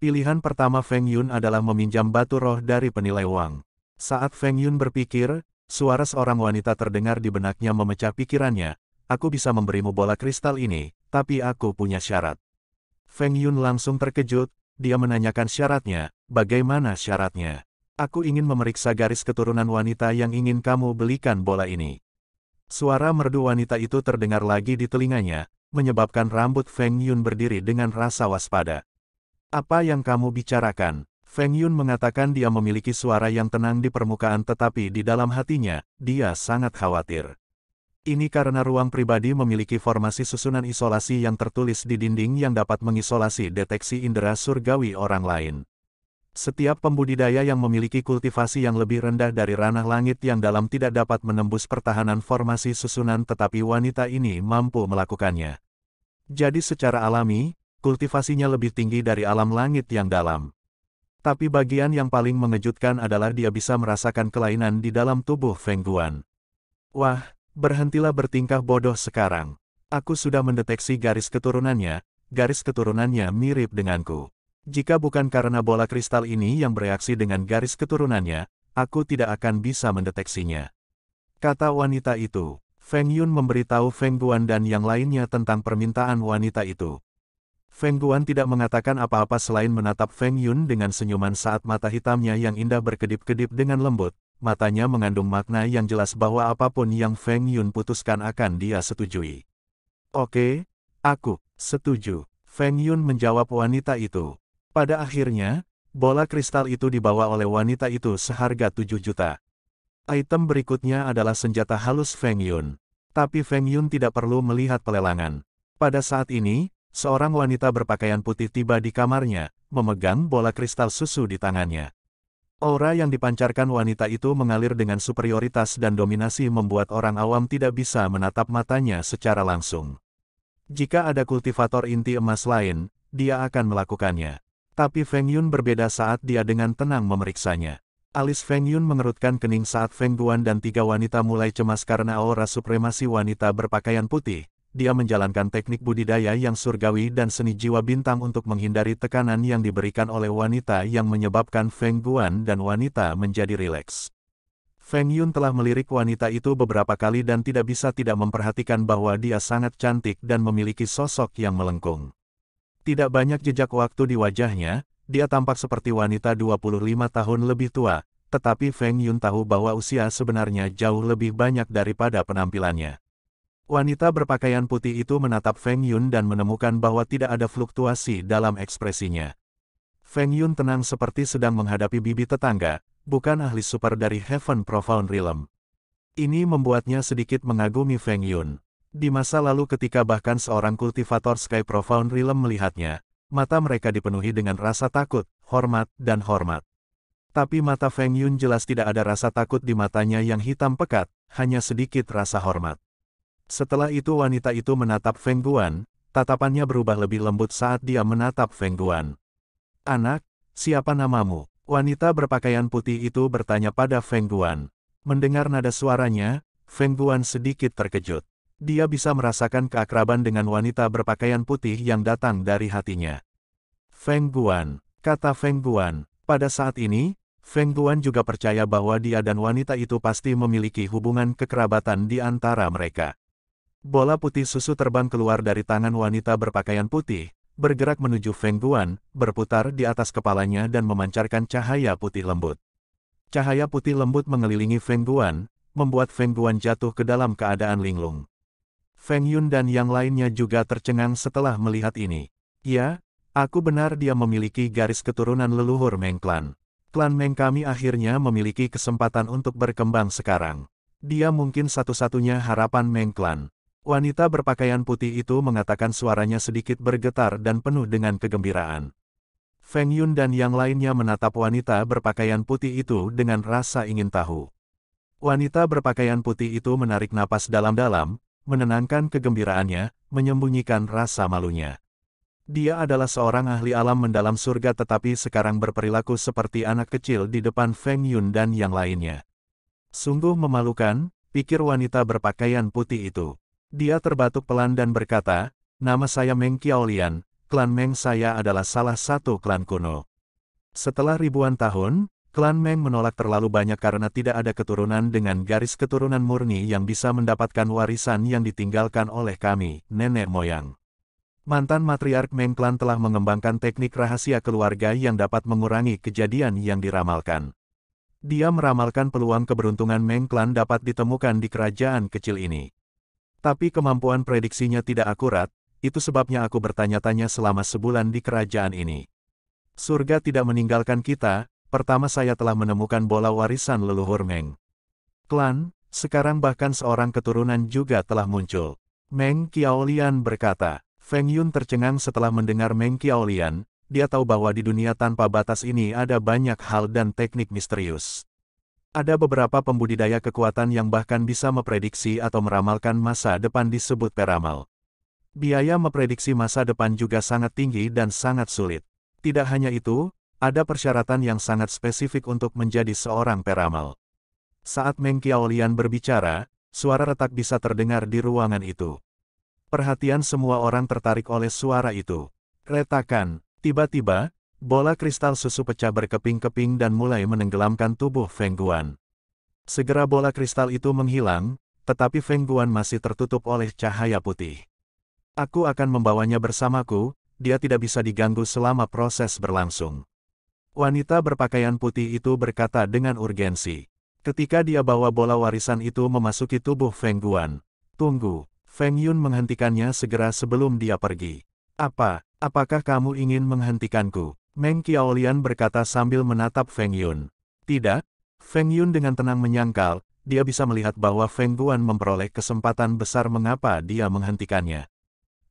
Pilihan pertama Feng Yun adalah meminjam batu roh dari penilai uang. Saat Feng Yun berpikir, Suara seorang wanita terdengar di benaknya memecah pikirannya, aku bisa memberimu bola kristal ini, tapi aku punya syarat. Feng Yun langsung terkejut, dia menanyakan syaratnya, bagaimana syaratnya? Aku ingin memeriksa garis keturunan wanita yang ingin kamu belikan bola ini. Suara merdu wanita itu terdengar lagi di telinganya, menyebabkan rambut Feng Yun berdiri dengan rasa waspada. Apa yang kamu bicarakan? Feng Yun mengatakan dia memiliki suara yang tenang di permukaan tetapi di dalam hatinya, dia sangat khawatir. Ini karena ruang pribadi memiliki formasi susunan isolasi yang tertulis di dinding yang dapat mengisolasi deteksi indera surgawi orang lain. Setiap pembudidaya yang memiliki kultivasi yang lebih rendah dari ranah langit yang dalam tidak dapat menembus pertahanan formasi susunan tetapi wanita ini mampu melakukannya. Jadi secara alami, kultivasinya lebih tinggi dari alam langit yang dalam. Tapi bagian yang paling mengejutkan adalah dia bisa merasakan kelainan di dalam tubuh Feng Guan. Wah, berhentilah bertingkah bodoh sekarang. Aku sudah mendeteksi garis keturunannya, garis keturunannya mirip denganku. Jika bukan karena bola kristal ini yang bereaksi dengan garis keturunannya, aku tidak akan bisa mendeteksinya. Kata wanita itu, Feng Yun memberitahu Feng Guan dan yang lainnya tentang permintaan wanita itu. Feng Guan tidak mengatakan apa-apa selain menatap Feng Yun dengan senyuman saat mata hitamnya yang indah berkedip-kedip dengan lembut. Matanya mengandung makna yang jelas bahwa apapun yang Feng Yun putuskan akan dia setujui. Oke, aku setuju. Feng Yun menjawab wanita itu. Pada akhirnya, bola kristal itu dibawa oleh wanita itu seharga 7 juta. Item berikutnya adalah senjata halus Feng Yun. Tapi Feng Yun tidak perlu melihat pelelangan. Pada saat ini, seorang wanita berpakaian putih tiba di kamarnya, memegang bola kristal susu di tangannya. Aura yang dipancarkan wanita itu mengalir dengan superioritas dan dominasi membuat orang awam tidak bisa menatap matanya secara langsung. Jika ada kultivator inti emas lain, dia akan melakukannya. Tapi Feng Yun berbeda saat dia dengan tenang memeriksanya. Alis Feng Yun mengerutkan kening saat Feng Guan dan tiga wanita mulai cemas karena aura supremasi wanita berpakaian putih, dia menjalankan teknik budidaya yang surgawi dan seni jiwa bintang untuk menghindari tekanan yang diberikan oleh wanita yang menyebabkan Feng Guan dan wanita menjadi rileks. Feng Yun telah melirik wanita itu beberapa kali dan tidak bisa tidak memperhatikan bahwa dia sangat cantik dan memiliki sosok yang melengkung. Tidak banyak jejak waktu di wajahnya, dia tampak seperti wanita 25 tahun lebih tua, tetapi Feng Yun tahu bahwa usia sebenarnya jauh lebih banyak daripada penampilannya. Wanita berpakaian putih itu menatap Feng Yun dan menemukan bahwa tidak ada fluktuasi dalam ekspresinya. Feng Yun tenang seperti sedang menghadapi bibi tetangga, bukan ahli super dari Heaven Profound Realm. Ini membuatnya sedikit mengagumi Feng Yun. Di masa lalu ketika bahkan seorang kultivator Sky Profound Realm melihatnya, mata mereka dipenuhi dengan rasa takut, hormat, dan hormat. Tapi mata Feng Yun jelas tidak ada rasa takut di matanya yang hitam pekat, hanya sedikit rasa hormat. Setelah itu wanita itu menatap Feng Guan, tatapannya berubah lebih lembut saat dia menatap Feng Guan. Anak, siapa namamu? Wanita berpakaian putih itu bertanya pada Feng Guan. Mendengar nada suaranya, Feng Guan sedikit terkejut. Dia bisa merasakan keakraban dengan wanita berpakaian putih yang datang dari hatinya. Feng Guan, kata Feng Guan. Pada saat ini, Feng Guan juga percaya bahwa dia dan wanita itu pasti memiliki hubungan kekerabatan di antara mereka. Bola putih susu terbang keluar dari tangan wanita berpakaian putih, bergerak menuju Feng Guan, berputar di atas kepalanya dan memancarkan cahaya putih lembut. Cahaya putih lembut mengelilingi Feng Guan, membuat Feng Guan jatuh ke dalam keadaan linglung. Feng Yun dan yang lainnya juga tercengang setelah melihat ini. Ya, aku benar dia memiliki garis keturunan leluhur Meng Clan. Klan Meng kami akhirnya memiliki kesempatan untuk berkembang sekarang. Dia mungkin satu-satunya harapan Meng Clan. Wanita berpakaian putih itu mengatakan suaranya sedikit bergetar dan penuh dengan kegembiraan. Feng Yun dan yang lainnya menatap wanita berpakaian putih itu dengan rasa ingin tahu. Wanita berpakaian putih itu menarik napas dalam-dalam, menenangkan kegembiraannya, menyembunyikan rasa malunya. Dia adalah seorang ahli alam mendalam surga tetapi sekarang berperilaku seperti anak kecil di depan Feng Yun dan yang lainnya. Sungguh memalukan, pikir wanita berpakaian putih itu. Dia terbatuk pelan dan berkata, Nama saya Meng Qiaolian, klan Meng saya adalah salah satu klan kuno. Setelah ribuan tahun, klan Meng menolak terlalu banyak karena tidak ada keturunan dengan garis keturunan murni yang bisa mendapatkan warisan yang ditinggalkan oleh kami, nenek moyang. Mantan matriark Meng Klan telah mengembangkan teknik rahasia keluarga yang dapat mengurangi kejadian yang diramalkan. Dia meramalkan peluang keberuntungan Meng Klan dapat ditemukan di kerajaan kecil ini. Tapi kemampuan prediksinya tidak akurat, itu sebabnya aku bertanya-tanya selama sebulan di kerajaan ini. Surga tidak meninggalkan kita, pertama saya telah menemukan bola warisan leluhur Meng. Klan, sekarang bahkan seorang keturunan juga telah muncul. Meng Qiaolian berkata, Feng Yun tercengang setelah mendengar Meng Qiaolian, dia tahu bahwa di dunia tanpa batas ini ada banyak hal dan teknik misterius. Ada beberapa pembudidaya kekuatan yang bahkan bisa memprediksi atau meramalkan masa depan disebut peramal. Biaya memprediksi masa depan juga sangat tinggi dan sangat sulit. Tidak hanya itu, ada persyaratan yang sangat spesifik untuk menjadi seorang peramal. Saat Meng Qiaolian berbicara, suara retak bisa terdengar di ruangan itu. Perhatian semua orang tertarik oleh suara itu. Retakan, tiba-tiba, Bola kristal susu pecah berkeping-keping dan mulai menenggelamkan tubuh Feng Guan. Segera bola kristal itu menghilang, tetapi Feng Guan masih tertutup oleh cahaya putih. Aku akan membawanya bersamaku, dia tidak bisa diganggu selama proses berlangsung. Wanita berpakaian putih itu berkata dengan urgensi. Ketika dia bawa bola warisan itu memasuki tubuh Feng Guan. Tunggu, Feng Yun menghentikannya segera sebelum dia pergi. Apa, apakah kamu ingin menghentikanku? Meng Qiaolian berkata sambil menatap Feng Yun. Tidak, Feng Yun dengan tenang menyangkal, dia bisa melihat bahwa Feng Guan memperoleh kesempatan besar mengapa dia menghentikannya.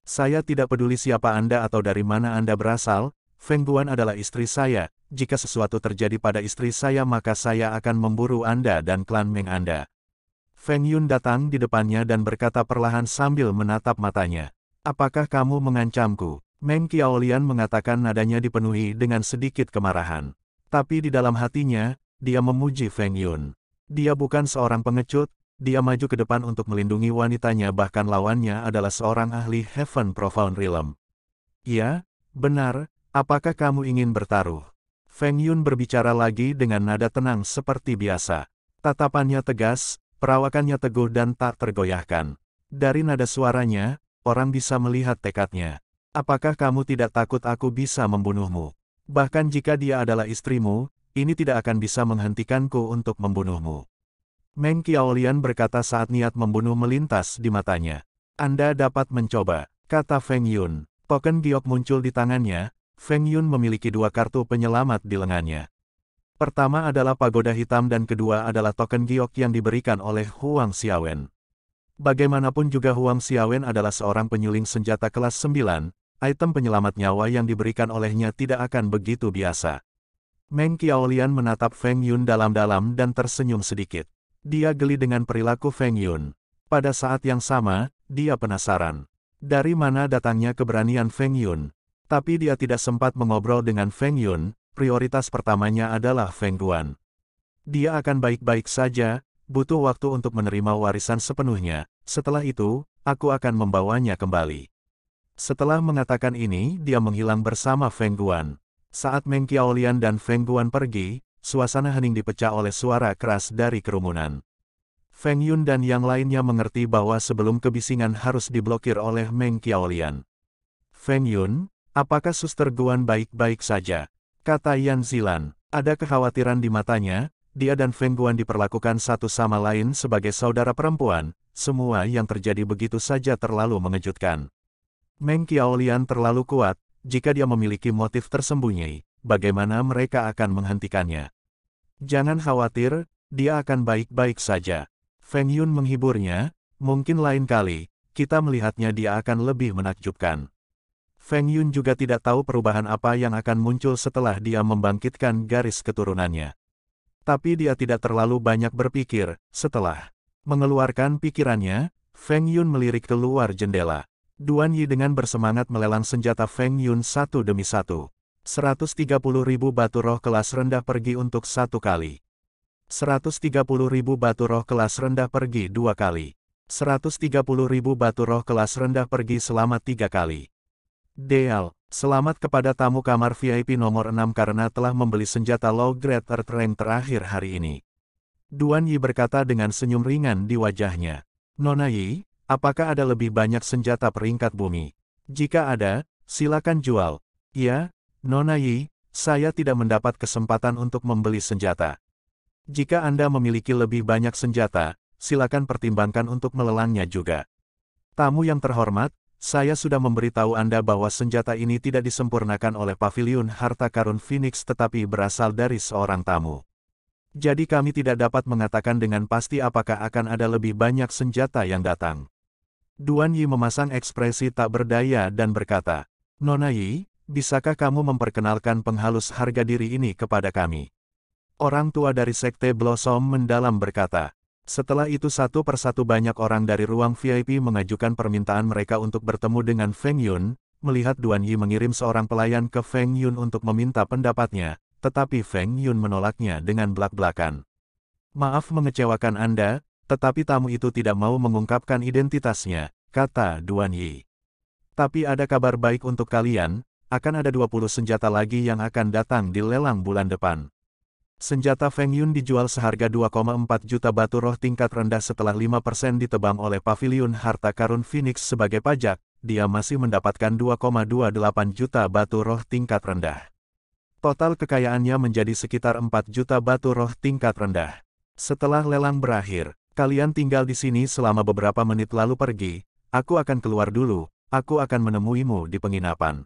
Saya tidak peduli siapa Anda atau dari mana Anda berasal, Feng Guan adalah istri saya, jika sesuatu terjadi pada istri saya maka saya akan memburu Anda dan klan Meng Anda. Feng Yun datang di depannya dan berkata perlahan sambil menatap matanya. Apakah kamu mengancamku? Meng Qiaolian mengatakan nadanya dipenuhi dengan sedikit kemarahan. Tapi di dalam hatinya, dia memuji Feng Yun. Dia bukan seorang pengecut, dia maju ke depan untuk melindungi wanitanya bahkan lawannya adalah seorang ahli Heaven Profound Realm. Iya, benar, apakah kamu ingin bertaruh? Feng Yun berbicara lagi dengan nada tenang seperti biasa. Tatapannya tegas, perawakannya teguh dan tak tergoyahkan. Dari nada suaranya, orang bisa melihat tekadnya. Apakah kamu tidak takut aku bisa membunuhmu? Bahkan jika dia adalah istrimu, ini tidak akan bisa menghentikanku untuk membunuhmu. Meng Qiaolian berkata saat niat membunuh melintas di matanya. Anda dapat mencoba, kata Feng Yun. Token giok muncul di tangannya, Feng Yun memiliki dua kartu penyelamat di lengannya. Pertama adalah pagoda hitam dan kedua adalah token giok yang diberikan oleh Huang Xiaowen. Bagaimanapun juga Huang Xiaowen adalah seorang penyuling senjata kelas 9, item penyelamat nyawa yang diberikan olehnya tidak akan begitu biasa. Meng Qiaolian menatap Feng Yun dalam-dalam dan tersenyum sedikit. Dia geli dengan perilaku Feng Yun. Pada saat yang sama, dia penasaran. Dari mana datangnya keberanian Feng Yun? Tapi dia tidak sempat mengobrol dengan Feng Yun, prioritas pertamanya adalah Feng Guan. Dia akan baik-baik saja, butuh waktu untuk menerima warisan sepenuhnya. Setelah itu, aku akan membawanya kembali. Setelah mengatakan ini, dia menghilang bersama Feng Guan. Saat Meng Qiaolian dan Feng Guan pergi, suasana hening dipecah oleh suara keras dari kerumunan. Feng Yun dan yang lainnya mengerti bahwa sebelum kebisingan harus diblokir oleh Meng Qiaolian. Feng Yun, apakah suster Guan baik-baik saja? Kata Yan Zilan. Ada kekhawatiran di matanya, dia dan Feng Guan diperlakukan satu sama lain sebagai saudara perempuan, semua yang terjadi begitu saja terlalu mengejutkan. Meng Qiaolian terlalu kuat, jika dia memiliki motif tersembunyi, bagaimana mereka akan menghentikannya? Jangan khawatir, dia akan baik-baik saja. Feng Yun menghiburnya, mungkin lain kali, kita melihatnya dia akan lebih menakjubkan. Feng Yun juga tidak tahu perubahan apa yang akan muncul setelah dia membangkitkan garis keturunannya. Tapi dia tidak terlalu banyak berpikir, setelah mengeluarkan pikirannya, Feng Yun melirik keluar jendela. Duan Yi dengan bersemangat melelang senjata Feng Yun satu demi satu. 130 ribu batu roh kelas rendah pergi untuk satu kali. 130 ribu batu roh kelas rendah pergi dua kali. 130 ribu batu roh kelas rendah pergi selama tiga kali. Deal, selamat kepada tamu kamar VIP nomor 6 karena telah membeli senjata low grade Earth terakhir hari ini. Duan Yi berkata dengan senyum ringan di wajahnya. Nona Yi, Apakah ada lebih banyak senjata peringkat bumi? Jika ada, silakan jual. Ya, Nona Yi, saya tidak mendapat kesempatan untuk membeli senjata. Jika Anda memiliki lebih banyak senjata, silakan pertimbangkan untuk melelangnya juga. Tamu yang terhormat, saya sudah memberitahu Anda bahwa senjata ini tidak disempurnakan oleh pavilion harta karun Phoenix tetapi berasal dari seorang tamu. Jadi kami tidak dapat mengatakan dengan pasti apakah akan ada lebih banyak senjata yang datang. Duan Yi memasang ekspresi tak berdaya dan berkata, Nona Yi, bisakah kamu memperkenalkan penghalus harga diri ini kepada kami? Orang tua dari Sekte Blossom mendalam berkata, setelah itu satu persatu banyak orang dari ruang VIP mengajukan permintaan mereka untuk bertemu dengan Feng Yun, melihat Duan Yi mengirim seorang pelayan ke Feng Yun untuk meminta pendapatnya, tetapi Feng Yun menolaknya dengan belak-belakan. Maaf mengecewakan Anda, tetapi tamu itu tidak mau mengungkapkan identitasnya, kata Duan Yi. Tapi ada kabar baik untuk kalian, akan ada 20 senjata lagi yang akan datang di lelang bulan depan. Senjata Feng Yun dijual seharga 2,4 juta batu roh tingkat rendah setelah 5% ditebang oleh Pavilion Harta Karun Phoenix sebagai pajak, dia masih mendapatkan 2,28 juta batu roh tingkat rendah. Total kekayaannya menjadi sekitar 4 juta batu roh tingkat rendah. Setelah lelang berakhir, Kalian tinggal di sini selama beberapa menit lalu pergi, aku akan keluar dulu, aku akan menemuimu di penginapan.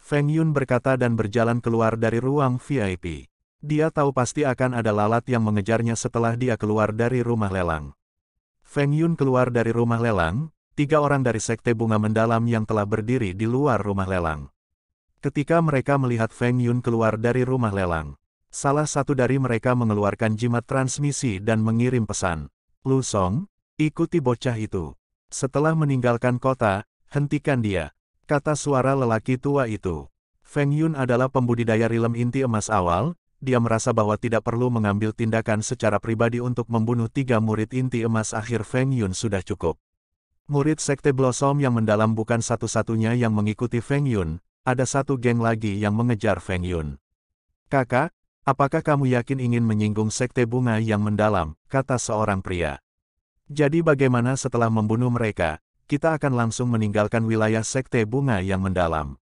Feng Yun berkata dan berjalan keluar dari ruang VIP. Dia tahu pasti akan ada lalat yang mengejarnya setelah dia keluar dari rumah lelang. Feng Yun keluar dari rumah lelang, tiga orang dari sekte bunga mendalam yang telah berdiri di luar rumah lelang. Ketika mereka melihat Feng Yun keluar dari rumah lelang, salah satu dari mereka mengeluarkan jimat transmisi dan mengirim pesan. Lu Song, ikuti bocah itu. Setelah meninggalkan kota, hentikan dia, kata suara lelaki tua itu. Feng Yun adalah pembudidaya rilem inti emas awal, dia merasa bahwa tidak perlu mengambil tindakan secara pribadi untuk membunuh tiga murid inti emas akhir Feng Yun sudah cukup. Murid Sekte Blossom yang mendalam bukan satu-satunya yang mengikuti Feng Yun, ada satu geng lagi yang mengejar Feng Yun. Kakak, Apakah kamu yakin ingin menyinggung sekte bunga yang mendalam, kata seorang pria. Jadi bagaimana setelah membunuh mereka, kita akan langsung meninggalkan wilayah sekte bunga yang mendalam.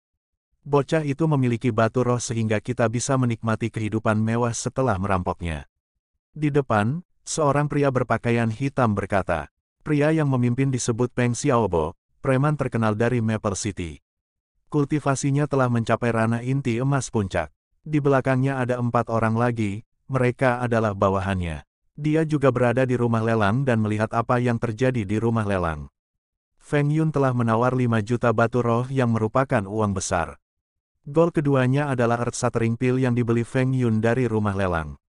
Bocah itu memiliki batu roh sehingga kita bisa menikmati kehidupan mewah setelah merampoknya. Di depan, seorang pria berpakaian hitam berkata, pria yang memimpin disebut Peng Xiaobo, preman terkenal dari Maple City. Kultivasinya telah mencapai ranah inti emas puncak. Di belakangnya ada empat orang lagi, mereka adalah bawahannya. Dia juga berada di rumah lelang dan melihat apa yang terjadi di rumah lelang. Feng Yun telah menawar 5 juta batu roh yang merupakan uang besar. Gol keduanya adalah Earth Shattering Pill yang dibeli Feng Yun dari rumah lelang.